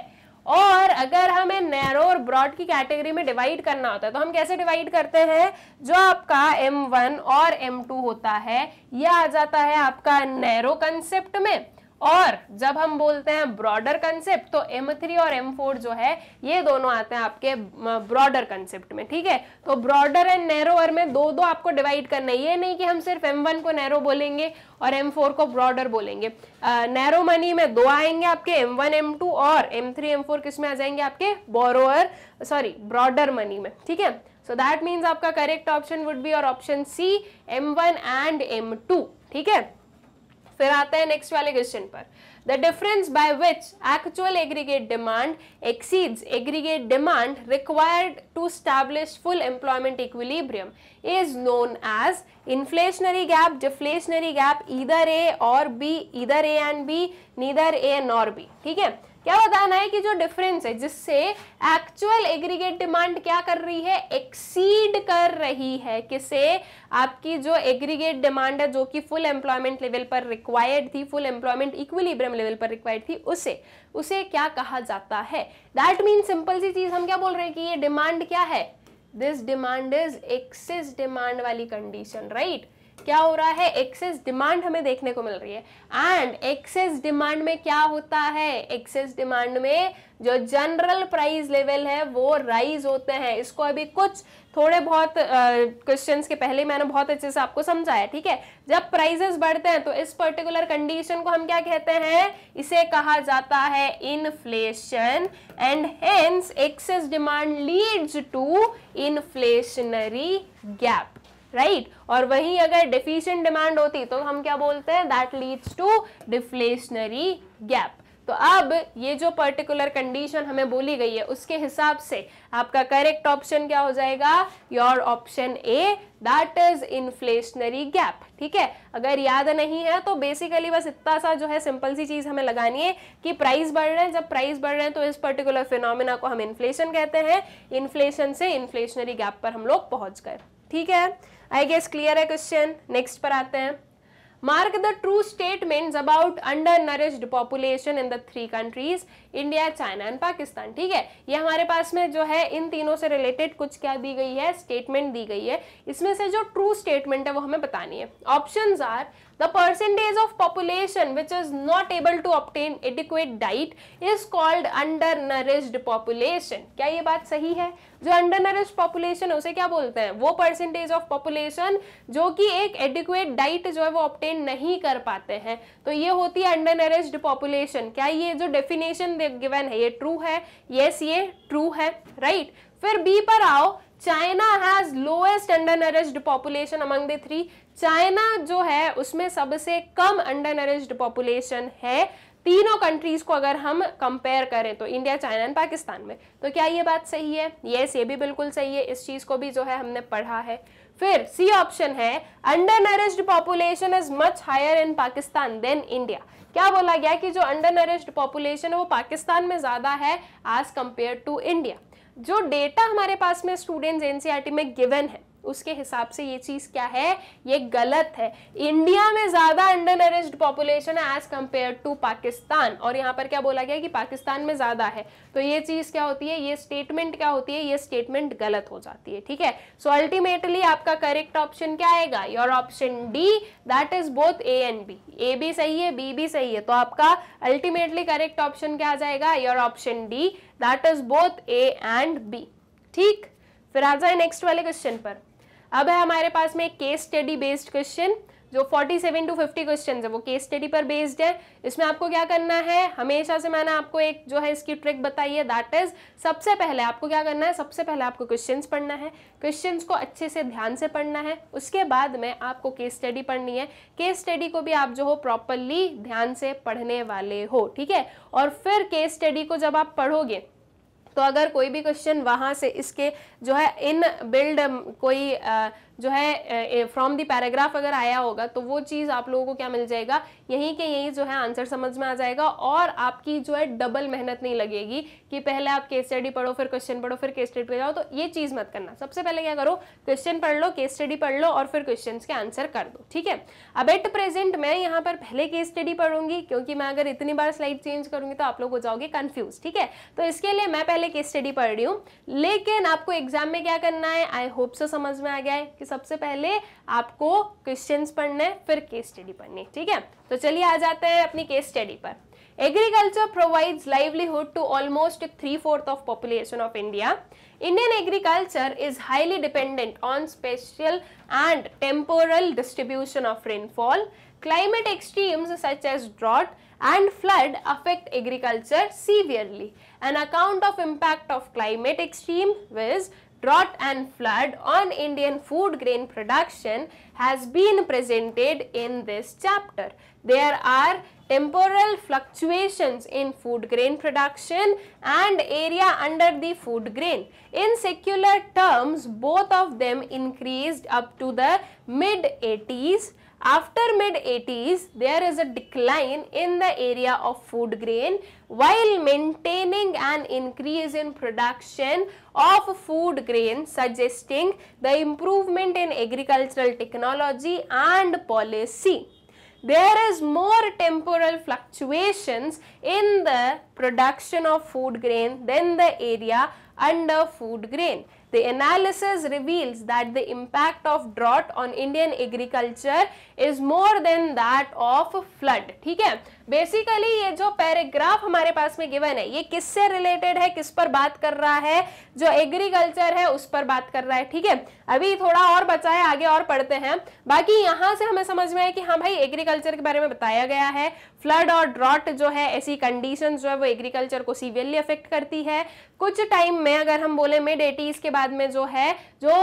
और अगर हमें नैरो और ब्रॉड की कैटेगरी में डिवाइड करना होता है तो हम कैसे डिवाइड करते हैं जो आपका M1 और M2 होता है यह आ जाता है आपका नैरो कंसेप्ट में और जब हम बोलते हैं ब्रॉडर कंसेप्ट तो M3 और M4 जो है ये दोनों आते हैं आपके ब्रॉडर कंसेप्ट में ठीक है तो ब्रॉडर एंड नैरोअर में दो दो आपको डिवाइड करना है ये नहीं कि हम सिर्फ M1 को नैरो बोलेंगे और M4 को ब्रॉडर बोलेंगे नैरो मनी में दो आएंगे आपके M1 M2 और M3 M4 किस में आ जाएंगे आपके बोरोअर सॉरी ब्रॉडर मनी में ठीक है सो दैट मीन्स आपका करेक्ट ऑप्शन वुड बी और option C M one and M two ठीक है फिर आते हैं नेक्स्ट वाले क्वेश्चन पर the difference by which actual aggregate demand exceeds aggregate demand required to establish full employment equilibrium is known as inflationary gap deflationary gap इधर a B इधर A and B b A and nor B ठीक है क्या बताना है कि जो difference है जिससे एक्चुअल एग्रीगेट डिमांड क्या कर रही है एक्सीड कर रही है किसे आपकी जो एग्रीगेट डिमांड है जो कि फुल एम्प्लॉयमेंट लेवल पर रिक्वायर्ड थी फुल एम्प्लॉयमेंट इक्विलिब्रियम लेवल पर रिक्वायर्ड थी उसे उसे क्या कहा जाता है दैट मीन सिंपल सी चीज हम क्या बोल रहे हैं कि ये डिमांड क्या है this demand is excess demand वाली कंडीशन राइट right? क्या हो रहा है एक्सेस डिमांड हमें देखने को मिल रही है एंड एक्सेस डिमांड में क्या होता है एक्सेस डिमांड में जो जनरल प्राइस लेवल है वो राइज होते हैं इसको अभी कुछ थोड़े बहुत क्वेश्चंस uh, के पहले मैंने बहुत अच्छे से आपको समझाया ठीक है जब प्राइजेस बढ़ते हैं तो इस पर्टिकुलर कंडीशन को हम क्या कहते हैं इसे कहा जाता है inflation and hence excess demand leads to inflationary gap right right? और वहीं अगर डिफिशियंट डिमांड होती तो हम क्या बोलते हैं that leads to deflationary gap तो अब ये जो पर्टिकुलर कंडीशन हमें बोली गई है उसके हिसाब से आपका करेक्ट ऑप्शन क्या हो जाएगा your option A that is inflationary gap ठीक है अगर याद नहीं है तो बेसिकली बस इतना सा जो है सिंपल सी चीज़ हमें लगानी है कि प्राइस बढ़ रहे हैं जब प्राइस बढ़ रहे हैं तो इस पर्टिकुलर फिनोमिना को हम इन्फ्लेशन कहते हैं इन्फ्लेशन से इन्फ्लेशनरी गैप पर हम लोग पहुंच कर ठीक है I guess clear a question. Next, पर आते हैं mark the true statements about undernourished population in the three countries India China and Pakistan ठीक है ये हमारे पास में जो है इन तीनों से रिलेटेड कुछ क्या दी गई है स्टेटमेंट दी गई है इसमें से जो ट्रू स्टेटमेंट है वो हमें बतानी है option are the percentage of population which is not able to obtain adequate diet is called undernourished population क्या ये बात सही है जो अंडर नरिस्ड पॉपुलेशन है उसे क्या बोलते हैं वो परसेंटेज ऑफ पॉपुलेशन जो कि एक एडिक्वेट डाइट जो है वो ऑप्टेन नहीं कर पाते हैं तो ये होती है अंडर नरिस्ड पॉपुलेशन क्या ये जो डेफिनेशन गिवन है ये ट्रू है यस ये ट्रू है राइट right? फिर बी पर आओ China has lowest undernourished population among the three China जो है उसमें सबसे कम अंडर नरिस्ड पॉपुलेशन है तीनों कंट्रीज को अगर हम कंपेयर करें तो इंडिया चाइना एंड पाकिस्तान में तो क्या ये बात सही है ये yes, ये भी बिल्कुल सही है इस चीज़ को भी जो है हमने पढ़ा है फिर सी ऑप्शन है undernourished population is much higher in Pakistan than India क्या बोला गया कि जो अंडर नरिस्ड पॉपुलेशन है वो पाकिस्तान में ज़्यादा है एज कम्पेयर टू इंडिया जो डेटा हमारे पास में स्टूडेंट्स एनसीईआरटी e में गिवन है उसके हिसाब से ये चीज़ क्या है ये गलत है इंडिया में ज़्यादा अंडर पॉपुलेशन है एज कंपेयर टू पाकिस्तान और यहां पर क्या बोला गया कि पाकिस्तान में ज़्यादा है तो ये चीज़ क्या होती है ये स्टेटमेंट क्या होती है ये स्टेटमेंट गलत हो जाती है ठीक है सो अल्टीमेटली आपका करेक्ट ऑप्शन क्या आएगा your option D that is both A and B A भी सही है बी भी सही है तो आपका अल्टीमेटली करेक्ट ऑप्शन क्या आ जाएगा your option D that is both A and B ठीक फिर आ जाए नेक्स्ट वाले क्वेश्चन पर अब है हमारे पास में केस स्टडी बेस्ड क्वेश्चन जो 47 टू 50 क्वेश्चन है वो केस स्टडी पर बेस्ड है इसमें आपको क्या करना है हमेशा से मैंने आपको एक जो है इसकी ट्रिक बताई है दैट इज सबसे पहले आपको क्या करना है सबसे पहले आपको क्वेश्चंस पढ़ना है क्वेश्चंस को अच्छे से ध्यान से पढ़ना है उसके बाद में आपको केस स्टडी पढ़नी है केस स्टडी को भी आप जो हो प्रॉपरली ध्यान से पढ़ने वाले हो ठीक है और फिर केस स्टडी को जब आप पढ़ोगे तो अगर कोई भी क्वेश्चन वहाँ से इसके जो है इन बिल्ड कोई जो है फ्रॉम दी पैराग्राफ अगर आया होगा तो वो चीज़ आप लोगों को क्या मिल जाएगा यहीं के यहीं जो है आंसर समझ में आ जाएगा और आपकी जो है डबल मेहनत नहीं लगेगी कि पहले आप केस स्टडी पढ़ो फिर क्वेश्चन पढ़ो फिर केस स्टडी पे जाओ तो ये चीज़ मत करना सबसे पहले क्या करो क्वेश्चन पढ़ लो केस स्टडी पढ़ लो और फिर क्वेश्चन के आंसर कर दो ठीक है अब एट प्रेजेंट मैं यहाँ पर पहले केस स्टडी पढ़ूंगी क्योंकि मैं अगर इतनी बार स्लाइड चेंज करूंगी तो आप लोग हो जाओगे कन्फ्यूज ठीक है तो इसके लिए मैं पहले केस स्टडी पढ़ रही हूँ लेकिन आपको एग्जाम में क्या करना है आई होप सो समझ में आ गया है कि सबसे पहले आपको क्वेश्चंस पढ़ने फिर केस स्टडी पढ़नी ठीक है तो चलिए आ जाते हैं अपनी केस स्टडी पर agriculture provides livelihood to almost three fourth of population of India Indian agriculture is highly dependent on special and temporal distribution of rainfall climate extreme such as drought and flood affect agriculture severely an account of impact of climate extreme is drought and flood on Indian food grain production has been presented in this chapter. There are temporal fluctuations in food grain production and area under the food grain. In secular terms, both of them increased up to the mid-80s after mid 80s, there is a decline in the area of food grain while maintaining an increase in production of food grain suggesting the improvement in agricultural technology and policy there is more temporal fluctuations in the production of food grain than the area under food grain. The analysis reveals that the impact of drought on Indian agriculture is more than that of flood ठीक है basically ये जो paragraph हमारे पास में given है ये किससे रिलेटेड है किस पर बात कर रहा है जो एग्रीकल्चर है उस पर बात कर रहा है ठीक है अभी थोड़ा और बचा है आगे और पढ़ते हैं बाकी यहां से हमें समझ में आए कि हाँ भाई एग्रीकल्चर के बारे में बताया गया है फ्लड और ड्रॉट जो है ऐसी कंडीशन जो है वो एग्रीकल्चर को सीवियरली अफेक्ट करती है कुछ टाइम में अगर हम बोले मिड एटीज के बाद में जो है जो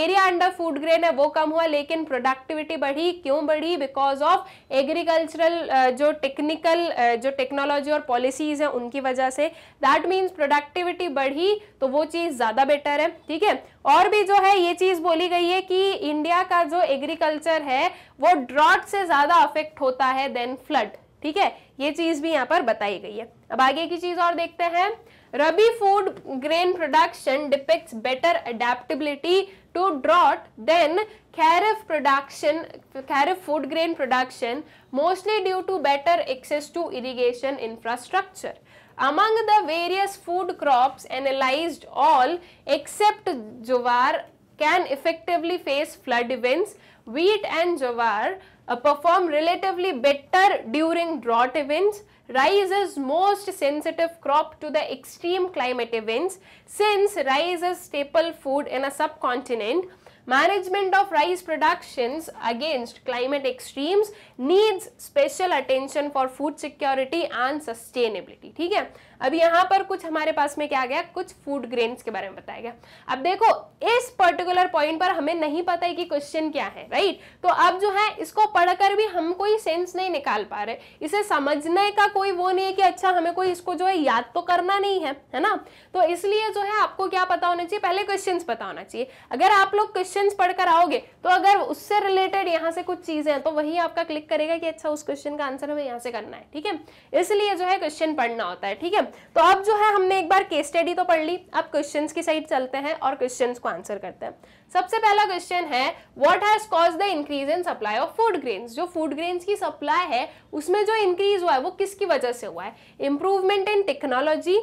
एरिया अंडर फूड ग्रेन है वो कम हुआ लेकिन प्रोडक्टिविटी बढ़ी क्यों बढ़ी बिकॉज ऑफ एग्रीकल्चरल जो टेक्निकल uh, जो टेक्नोलॉजी और पॉलिसीज हैं उनकी वजह से दैट मीन्स प्रोडक्टिविटी बढ़ी तो वो चीज़ ज़्यादा बेटर है ठीक है और भी जो है ये चीज़ बोली गई है कि इंडिया का जो एग्रीकल्चर है वो ड्रॉट से ज़्यादा अफेक्ट होता है देन फ्लड ठीक है ये चीज़ भी यहाँ पर बताई गई है अब आगे की चीज़ और देखते हैं rabi food grain production depicts better adaptability to drought, then carif production, carif food grain production mostly due to better access to irrigation infrastructure. Among the various food crops analyzed all except jowar can effectively face flood events. Wheat and jowar uh, perform relatively better during drought events Rice is most sensitive crop to the extreme climate events. Since rice is staple food in a subcontinent, management of rice productions against climate extremes needs special attention for food security and sustainability. ठीक है अब यहाँ पर कुछ हमारे पास में क्या आ गया कुछ फूड ग्रेन्स के बारे में बताया गया अब देखो इस पर्टिकुलर पॉइंट पर हमें नहीं पता है कि क्वेश्चन क्या है राइट तो अब जो है इसको पढ़कर भी हम कोई सेंस नहीं निकाल पा रहे इसे समझने का कोई वो नहीं है कि अच्छा हमें कोई इसको जो है याद तो करना नहीं है है ना तो इसलिए जो है आपको क्या पता होना चाहिए पहले क्वेश्चन पता होना चाहिए अगर आप लोग क्वेश्चन पढ़कर आओगे तो अगर उससे रिलेटेड यहाँ से कुछ चीजें हैं तो वही आपका क्लिक करेगा कि अच्छा उस क्वेश्चन का आंसर हमें यहाँ से करना है ठीक है इसलिए जो है क्वेश्चन पढ़ना होता है ठीक है तो अब जो है हमने एक बार केस स्टडी तो पढ़ ली अब क्वेश्चंस की साइड चलते हैं और क्वेश्चंस को आंसर करते हैं सबसे पहला क्वेश्चन है what has cause the increase in supply of food grains जो फूड ग्रेन्स की सप्लाई है उसमें जो इंक्रीज हुआ है वो किसकी वजह से हुआ है improvement in technology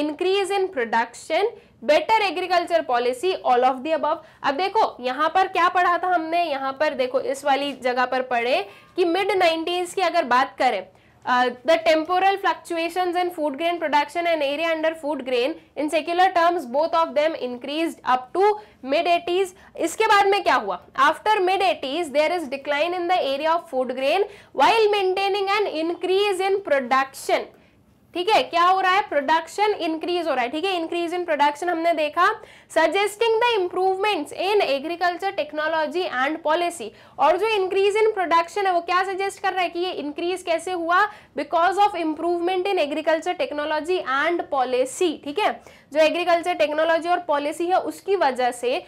increase in production better agriculture policy all of the above अब देखो यहाँ पर क्या पढ़ा था हमने यहाँ पर देखो इस वाली जगह पर पढ़े कि मिड नाइन्टीज की अगर बात करें Uh, the temporal fluctuations in food grain production and area under food grain in secular terms both of them increased up to mid 80s Iske baad में kya hua? after mid 80s there is decline in the area of food grain while maintaining an increase in production ठीक है क्या हो रहा है production increase हो रहा है ठीक है इंक्रीज इन प्रोडक्शन हमने देखा suggesting the improvements in agriculture technology and policy और जो इंक्रीज इन प्रोडक्शन है वो क्या सजेस्ट कर रहा है कि ये इंक्रीज कैसे हुआ because of improvement in agriculture technology and policy ठीक है जो एग्रीकल्चर टेक्नोलॉजी और पॉलिसी है उसकी वजह से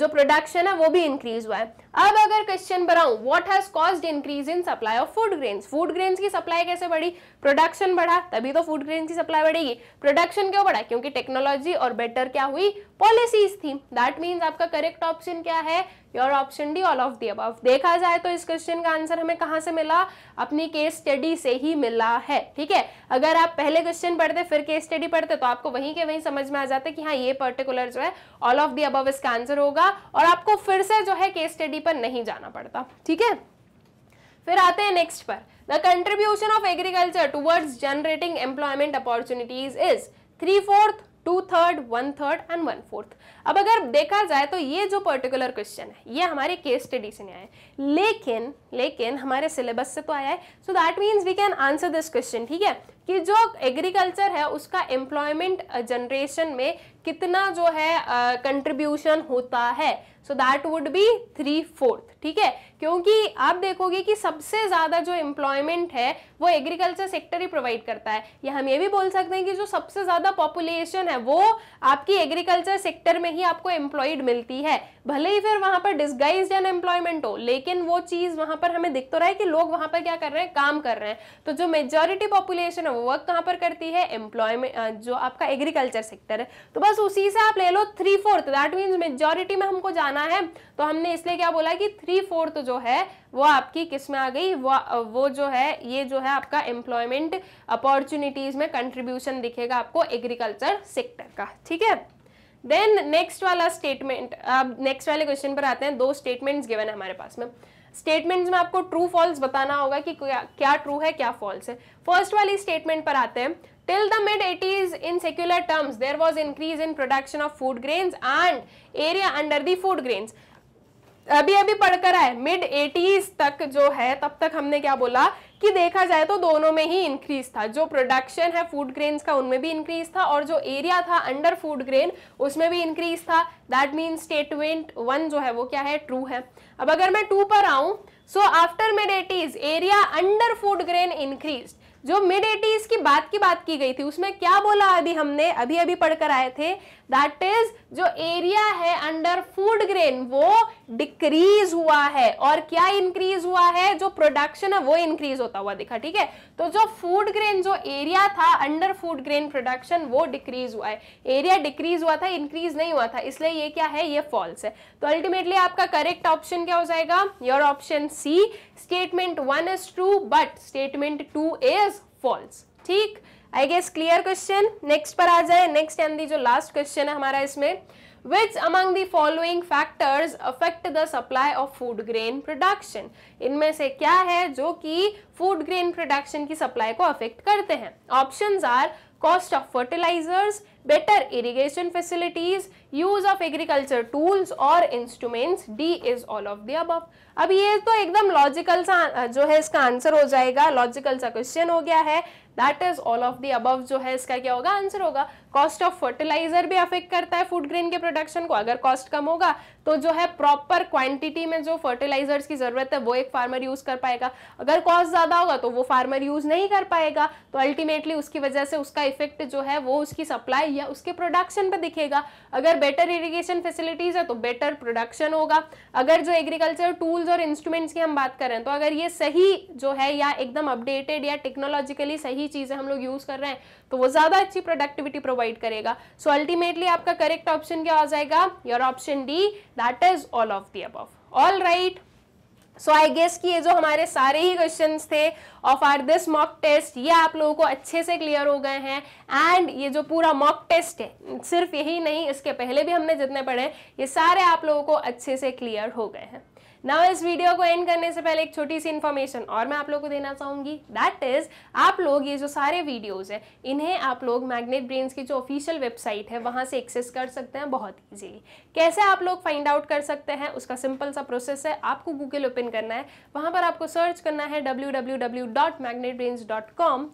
जो प्रोडक्शन है वो भी इंक्रीज हुआ है अब अगर क्वेश्चन बनाऊ what has caused increase in supply of food grains food grains की सप्लाई कैसे बढ़ी प्रोडक्शन बढ़ा तभी तो फूड ग्रेन्स की सप्लाई बढ़ेगी प्रोडक्शन क्यों बढ़ा क्योंकि टेक्नोलॉजी और बेटर क्या हुई पॉलिसीज थी दैट मीन्स आपका करेक्ट ऑप्शन क्या है your option D all of the अब देखा जाए तो इस क्वेश्चन का आंसर हमें कहां से मिला अपनी केस स्टडी से ही मिला है ठीक है अगर आप पहले क्वेश्चन पढ़ते फिर केस स्टडी पढ़ते तो आपको वहीं के वहीं समझ में आ जाता है कि हाँ ये पर्टिकुलर जो है ऑल ऑफ दी अब इसका आंसर होगा और आपको फिर से जो है केस स्टडी पर नहीं जाना पड़ता ठीक है फिर आते हैं नेक्स्ट पर the contribution of agriculture towards generating employment opportunities is three fourth two third one third and one fourth अब अगर देखा जाए तो ये जो पर्टिकुलर क्वेश्चन है ये हमारे केस स्टडी से नहीं आया है लेकिन लेकिन हमारे सिलेबस से तो आया है so that means we can answer this question ठीक है कि जो एग्रीकल्चर है उसका एम्प्लॉयमेंट जनरेशन uh, में कितना जो है कंट्रीब्यूशन uh, होता है so that would be three fourth ठीक है क्योंकि आप देखोगे कि सबसे ज़्यादा जो एम्प्लॉयमेंट है वो एग्रीकल्चर सेक्टर ही प्रोवाइड करता है या हम ये भी बोल सकते हैं कि जो सबसे ज़्यादा पॉपुलेशन है वो आपकी एग्रीकल्चर सेक्टर में ही ही आपको एम्प्लॉयड मिलती है भले ही फिर वहां पर डिस्गाइज अनएम्प्लॉयमेंट हो लेकिन वो चीज वहां पर हमें दिख तो रहा है कि लोग वहां पर क्या कर रहे हैं काम कर रहे हैं तो जो मेजोरिटी पॉपुलेशन है वो वर्क कहां पर करती है एम्प्लॉयमेंट जो आपका एग्रीकल्चर सेक्टर है तो बस उसी से आप ले लो three fourth that mean majority में हमको जाना है तो हमने इसलिए क्या बोला कि थ्री फोर्थ जो है वो आपकी किस में आ गई वो वो जो है ये जो है आपका एम्प्लॉयमेंट अपॉर्चुनिटीज में कंट्रीब्यूशन दिखेगा आपको एग्रीकल्चर सेक्टर का ठीक है देन नेक्स्ट वाला स्टेटमेंट अब नेक्स्ट वाले क्वेश्चन पर आते हैं दो स्टेटमेंट्स गिवन है हमारे पास में स्टेटमेंट्स में आपको ट्रू फॉल्स बताना होगा कि क्या ट्रू है क्या फॉल्स है फर्स्ट वाली स्टेटमेंट पर आते हैं टिल द मिड एटीज इन secular terms there was increase in production of food grains and area under the food grains अभी अभी पढ़कर आए मिड एटीज तक जो है तब तक हमने क्या बोला कि देखा जाए तो दोनों में ही इंक्रीज था जो प्रोडक्शन है फूड ग्रेन्स का उनमें भी इंक्रीज था और जो एरिया था अंडर फूड ग्रेन उसमें भी इंक्रीज था दैट मीन स्टेटमेंट वन जो है वो क्या है ट्रू है अब अगर मैं टू पर आऊं so after mid eighties area under food grain increase जो मिड एटीज की बात की बात की गई थी उसमें क्या बोला अभी हमने अभी अभी पढ़कर आए थे दैट इज जो एरिया है अंडर फूड ग्रेन वो डिक्रीज हुआ है और क्या इंक्रीज हुआ है जो प्रोडक्शन है वो इंक्रीज होता हुआ दिखा ठीक है तो जो फूड ग्रेन जो एरिया था अंडर फूड ग्रेन प्रोडक्शन वो डिक्रीज हुआ है एरिया डिक्रीज हुआ था इंक्रीज नहीं हुआ था इसलिए ये क्या है ये फॉल्स है तो अल्टीमेटली आपका करेक्ट ऑप्शन क्या हो जाएगा your option C statement one is true but statement two is false ठीक I guess clear question next पर आ जाए नेक्स्ट एंड दी जो लास्ट क्वेश्चन है हमारा इसमें which among the following factors affect the supply of food grain production इनमें से क्या है जो कि food grain production की supply को affect करते हैं options are cost of fertilizers better irrigation facilities use of agriculture tools or instruments D is all of the above अब ये तो एकदम logical सा जो है इसका आंसर हो जाएगा logical सा क्वेश्चन हो गया है that is all of the above जो है इसका क्या होगा आंसर होगा कॉस्ट ऑफ फर्टिलाइजर भी अफेक्ट करता है फूड ग्रेन के प्रोडक्शन को अगर कॉस्ट कम होगा तो जो है प्रॉपर क्वांटिटी में जो फर्टिलाइजर्स की ज़रूरत है वो एक फार्मर यूज़ कर पाएगा अगर कॉस्ट ज़्यादा होगा तो वो फार्मर यूज़ नहीं कर पाएगा तो अल्टीमेटली उसकी वजह से उसका इफेक्ट जो है वो उसकी सप्लाई या उसके प्रोडक्शन पर दिखेगा अगर बेटर इरीगेशन फैसिलिटीज़ है तो बेटर प्रोडक्शन होगा अगर जो एग्रीकल्चर टूल्स और इंस्ट्रूमेंट्स की हम बात करें तो अगर ये सही जो है या एकदम अपडेटेड या टेक्नोलॉजिकली सही ही चीज़ें हम लोग यूज़ कर रहे हैं तो वो ज़्यादा अच्छी प्रोडक्टिविटी प्रोवाइड करेगा सो अल्टीमेटली आपका करेक्ट ऑप्शन क्या हो जाएगा your option D that is all of the above all right so I guess कि ये जो हमारे सारे ही क्वेश्चन थे of our this mock test ये आप लोगों को अच्छे से क्लियर हो गए हैं एंड ये जो पूरा मॉक टेस्ट है सिर्फ यही नहीं इसके पहले भी हमने जितने पढ़े ये सारे आप लोगों को अच्छे से क्लियर हो गए हैं नाउ इस वीडियो को एंड करने से पहले एक छोटी सी इन्फॉर्मेशन और मैं आप लोग को देना चाहूंगी दैट इज़ आप लोग ये जो सारे वीडियोज़ है इन्हें आप लोग मैग्नेट ब्रेन्स की जो ऑफिशियल वेबसाइट है वहां से एक्सेस कर सकते हैं बहुत ईजिली कैसे आप लोग फाइंड आउट कर सकते हैं उसका सिंपल सा प्रोसेस है आपको गूगल ओपन करना है वहां पर आपको सर्च करना है डब्ल्यू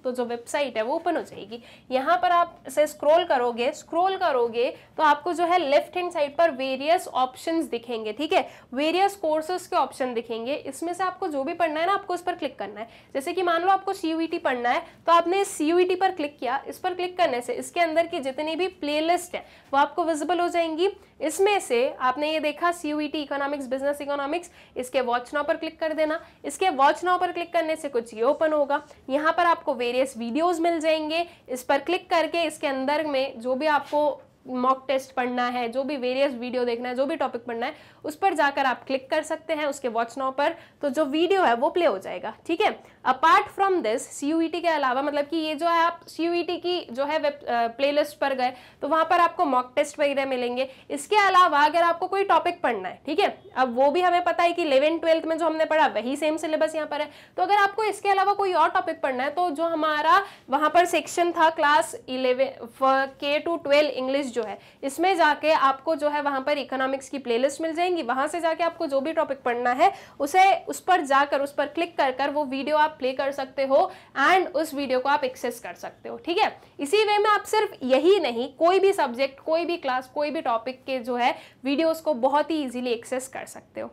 तो जो वेबसाइट है वो ओपन हो जाएगी यहाँ पर आप से स्क्रोल करोगे स्क्रोल करोगे तो आपको जो है लेफ्ट हैंड साइड पर वेरियस ऑप्शन दिखेंगे ठीक है वेरियस कोर्स रिसोर्स के ऑप्शन दिखेंगे इसमें से आपको जो भी पढ़ना है ना आपको उस पर क्लिक करना है जैसे कि मान लो आपको सी e पढ़ना है तो आपने सी e पर क्लिक किया इस पर क्लिक करने से इसके अंदर की जितनी भी प्ले है वो आपको विजिबल हो जाएंगी इसमें से आपने ये देखा C U T economics business economics इसके वॉच नाउ पर क्लिक कर देना इसके वॉच नाउ पर क्लिक करने से कुछ ये ओपन होगा यहाँ पर आपको वेरियस वीडियोस मिल जाएंगे इस पर क्लिक करके इसके अंदर में जो भी आपको मॉक टेस्ट पढ़ना है जो भी वेरियस वीडियो देखना है जो भी टॉपिक पढ़ना है उस पर जाकर आप क्लिक कर सकते हैं उसके वॉच नाउ पर तो जो वीडियो है वो प्ले हो जाएगा ठीक है अपार्ट फ्रॉम दिस सी के अलावा मतलब कि ये जो है आप सी e की जो है वेब लिस्ट पर गए तो वहाँ पर आपको मॉक टेस्ट वगैरह मिलेंगे इसके अलावा अगर आपको कोई टॉपिक पढ़ना है ठीक है अब वो भी हमें पता है कि इलेवन ट्वेल्थ में जो हमने पढ़ा वही सेम सिलेबस यहाँ पर है तो अगर आपको इसके अलावा कोई और टॉपिक पढ़ना है तो जो हमारा वहाँ पर सेक्शन था क्लास इलेवन के टू ट्वेल्व इंग्लिश जो है इसमें जाके आपको जो है वहाँ पर इकोनॉमिक्स की लिस्ट मिल जाएंगी वहाँ से जाके आपको जो भी टॉपिक पढ़ना है उसे उस पर जाकर उस पर क्लिक कर कर वो वीडियो आप आप प्ले कर सकते हो एंड उस वीडियो को आप एक्सेस कर सकते हो ठीक है इसी वे में आप सिर्फ यही नहीं कोई भी सब्जेक्ट कोई भी क्लास कोई भी टॉपिक के जो है वीडियोस को बहुत ही इजीली एक्सेस कर सकते हो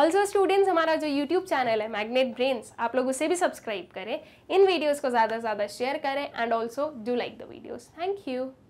ऑल्सो स्टूडेंट्स हमारा जो यूट्यूब चैनल है मैग्नेट ब्रेन्स आप लोग उसे भी सब्सक्राइब करें इन वीडियोज़ को ज़्यादा से ज़्यादा शेयर करें and also do like the videos thank you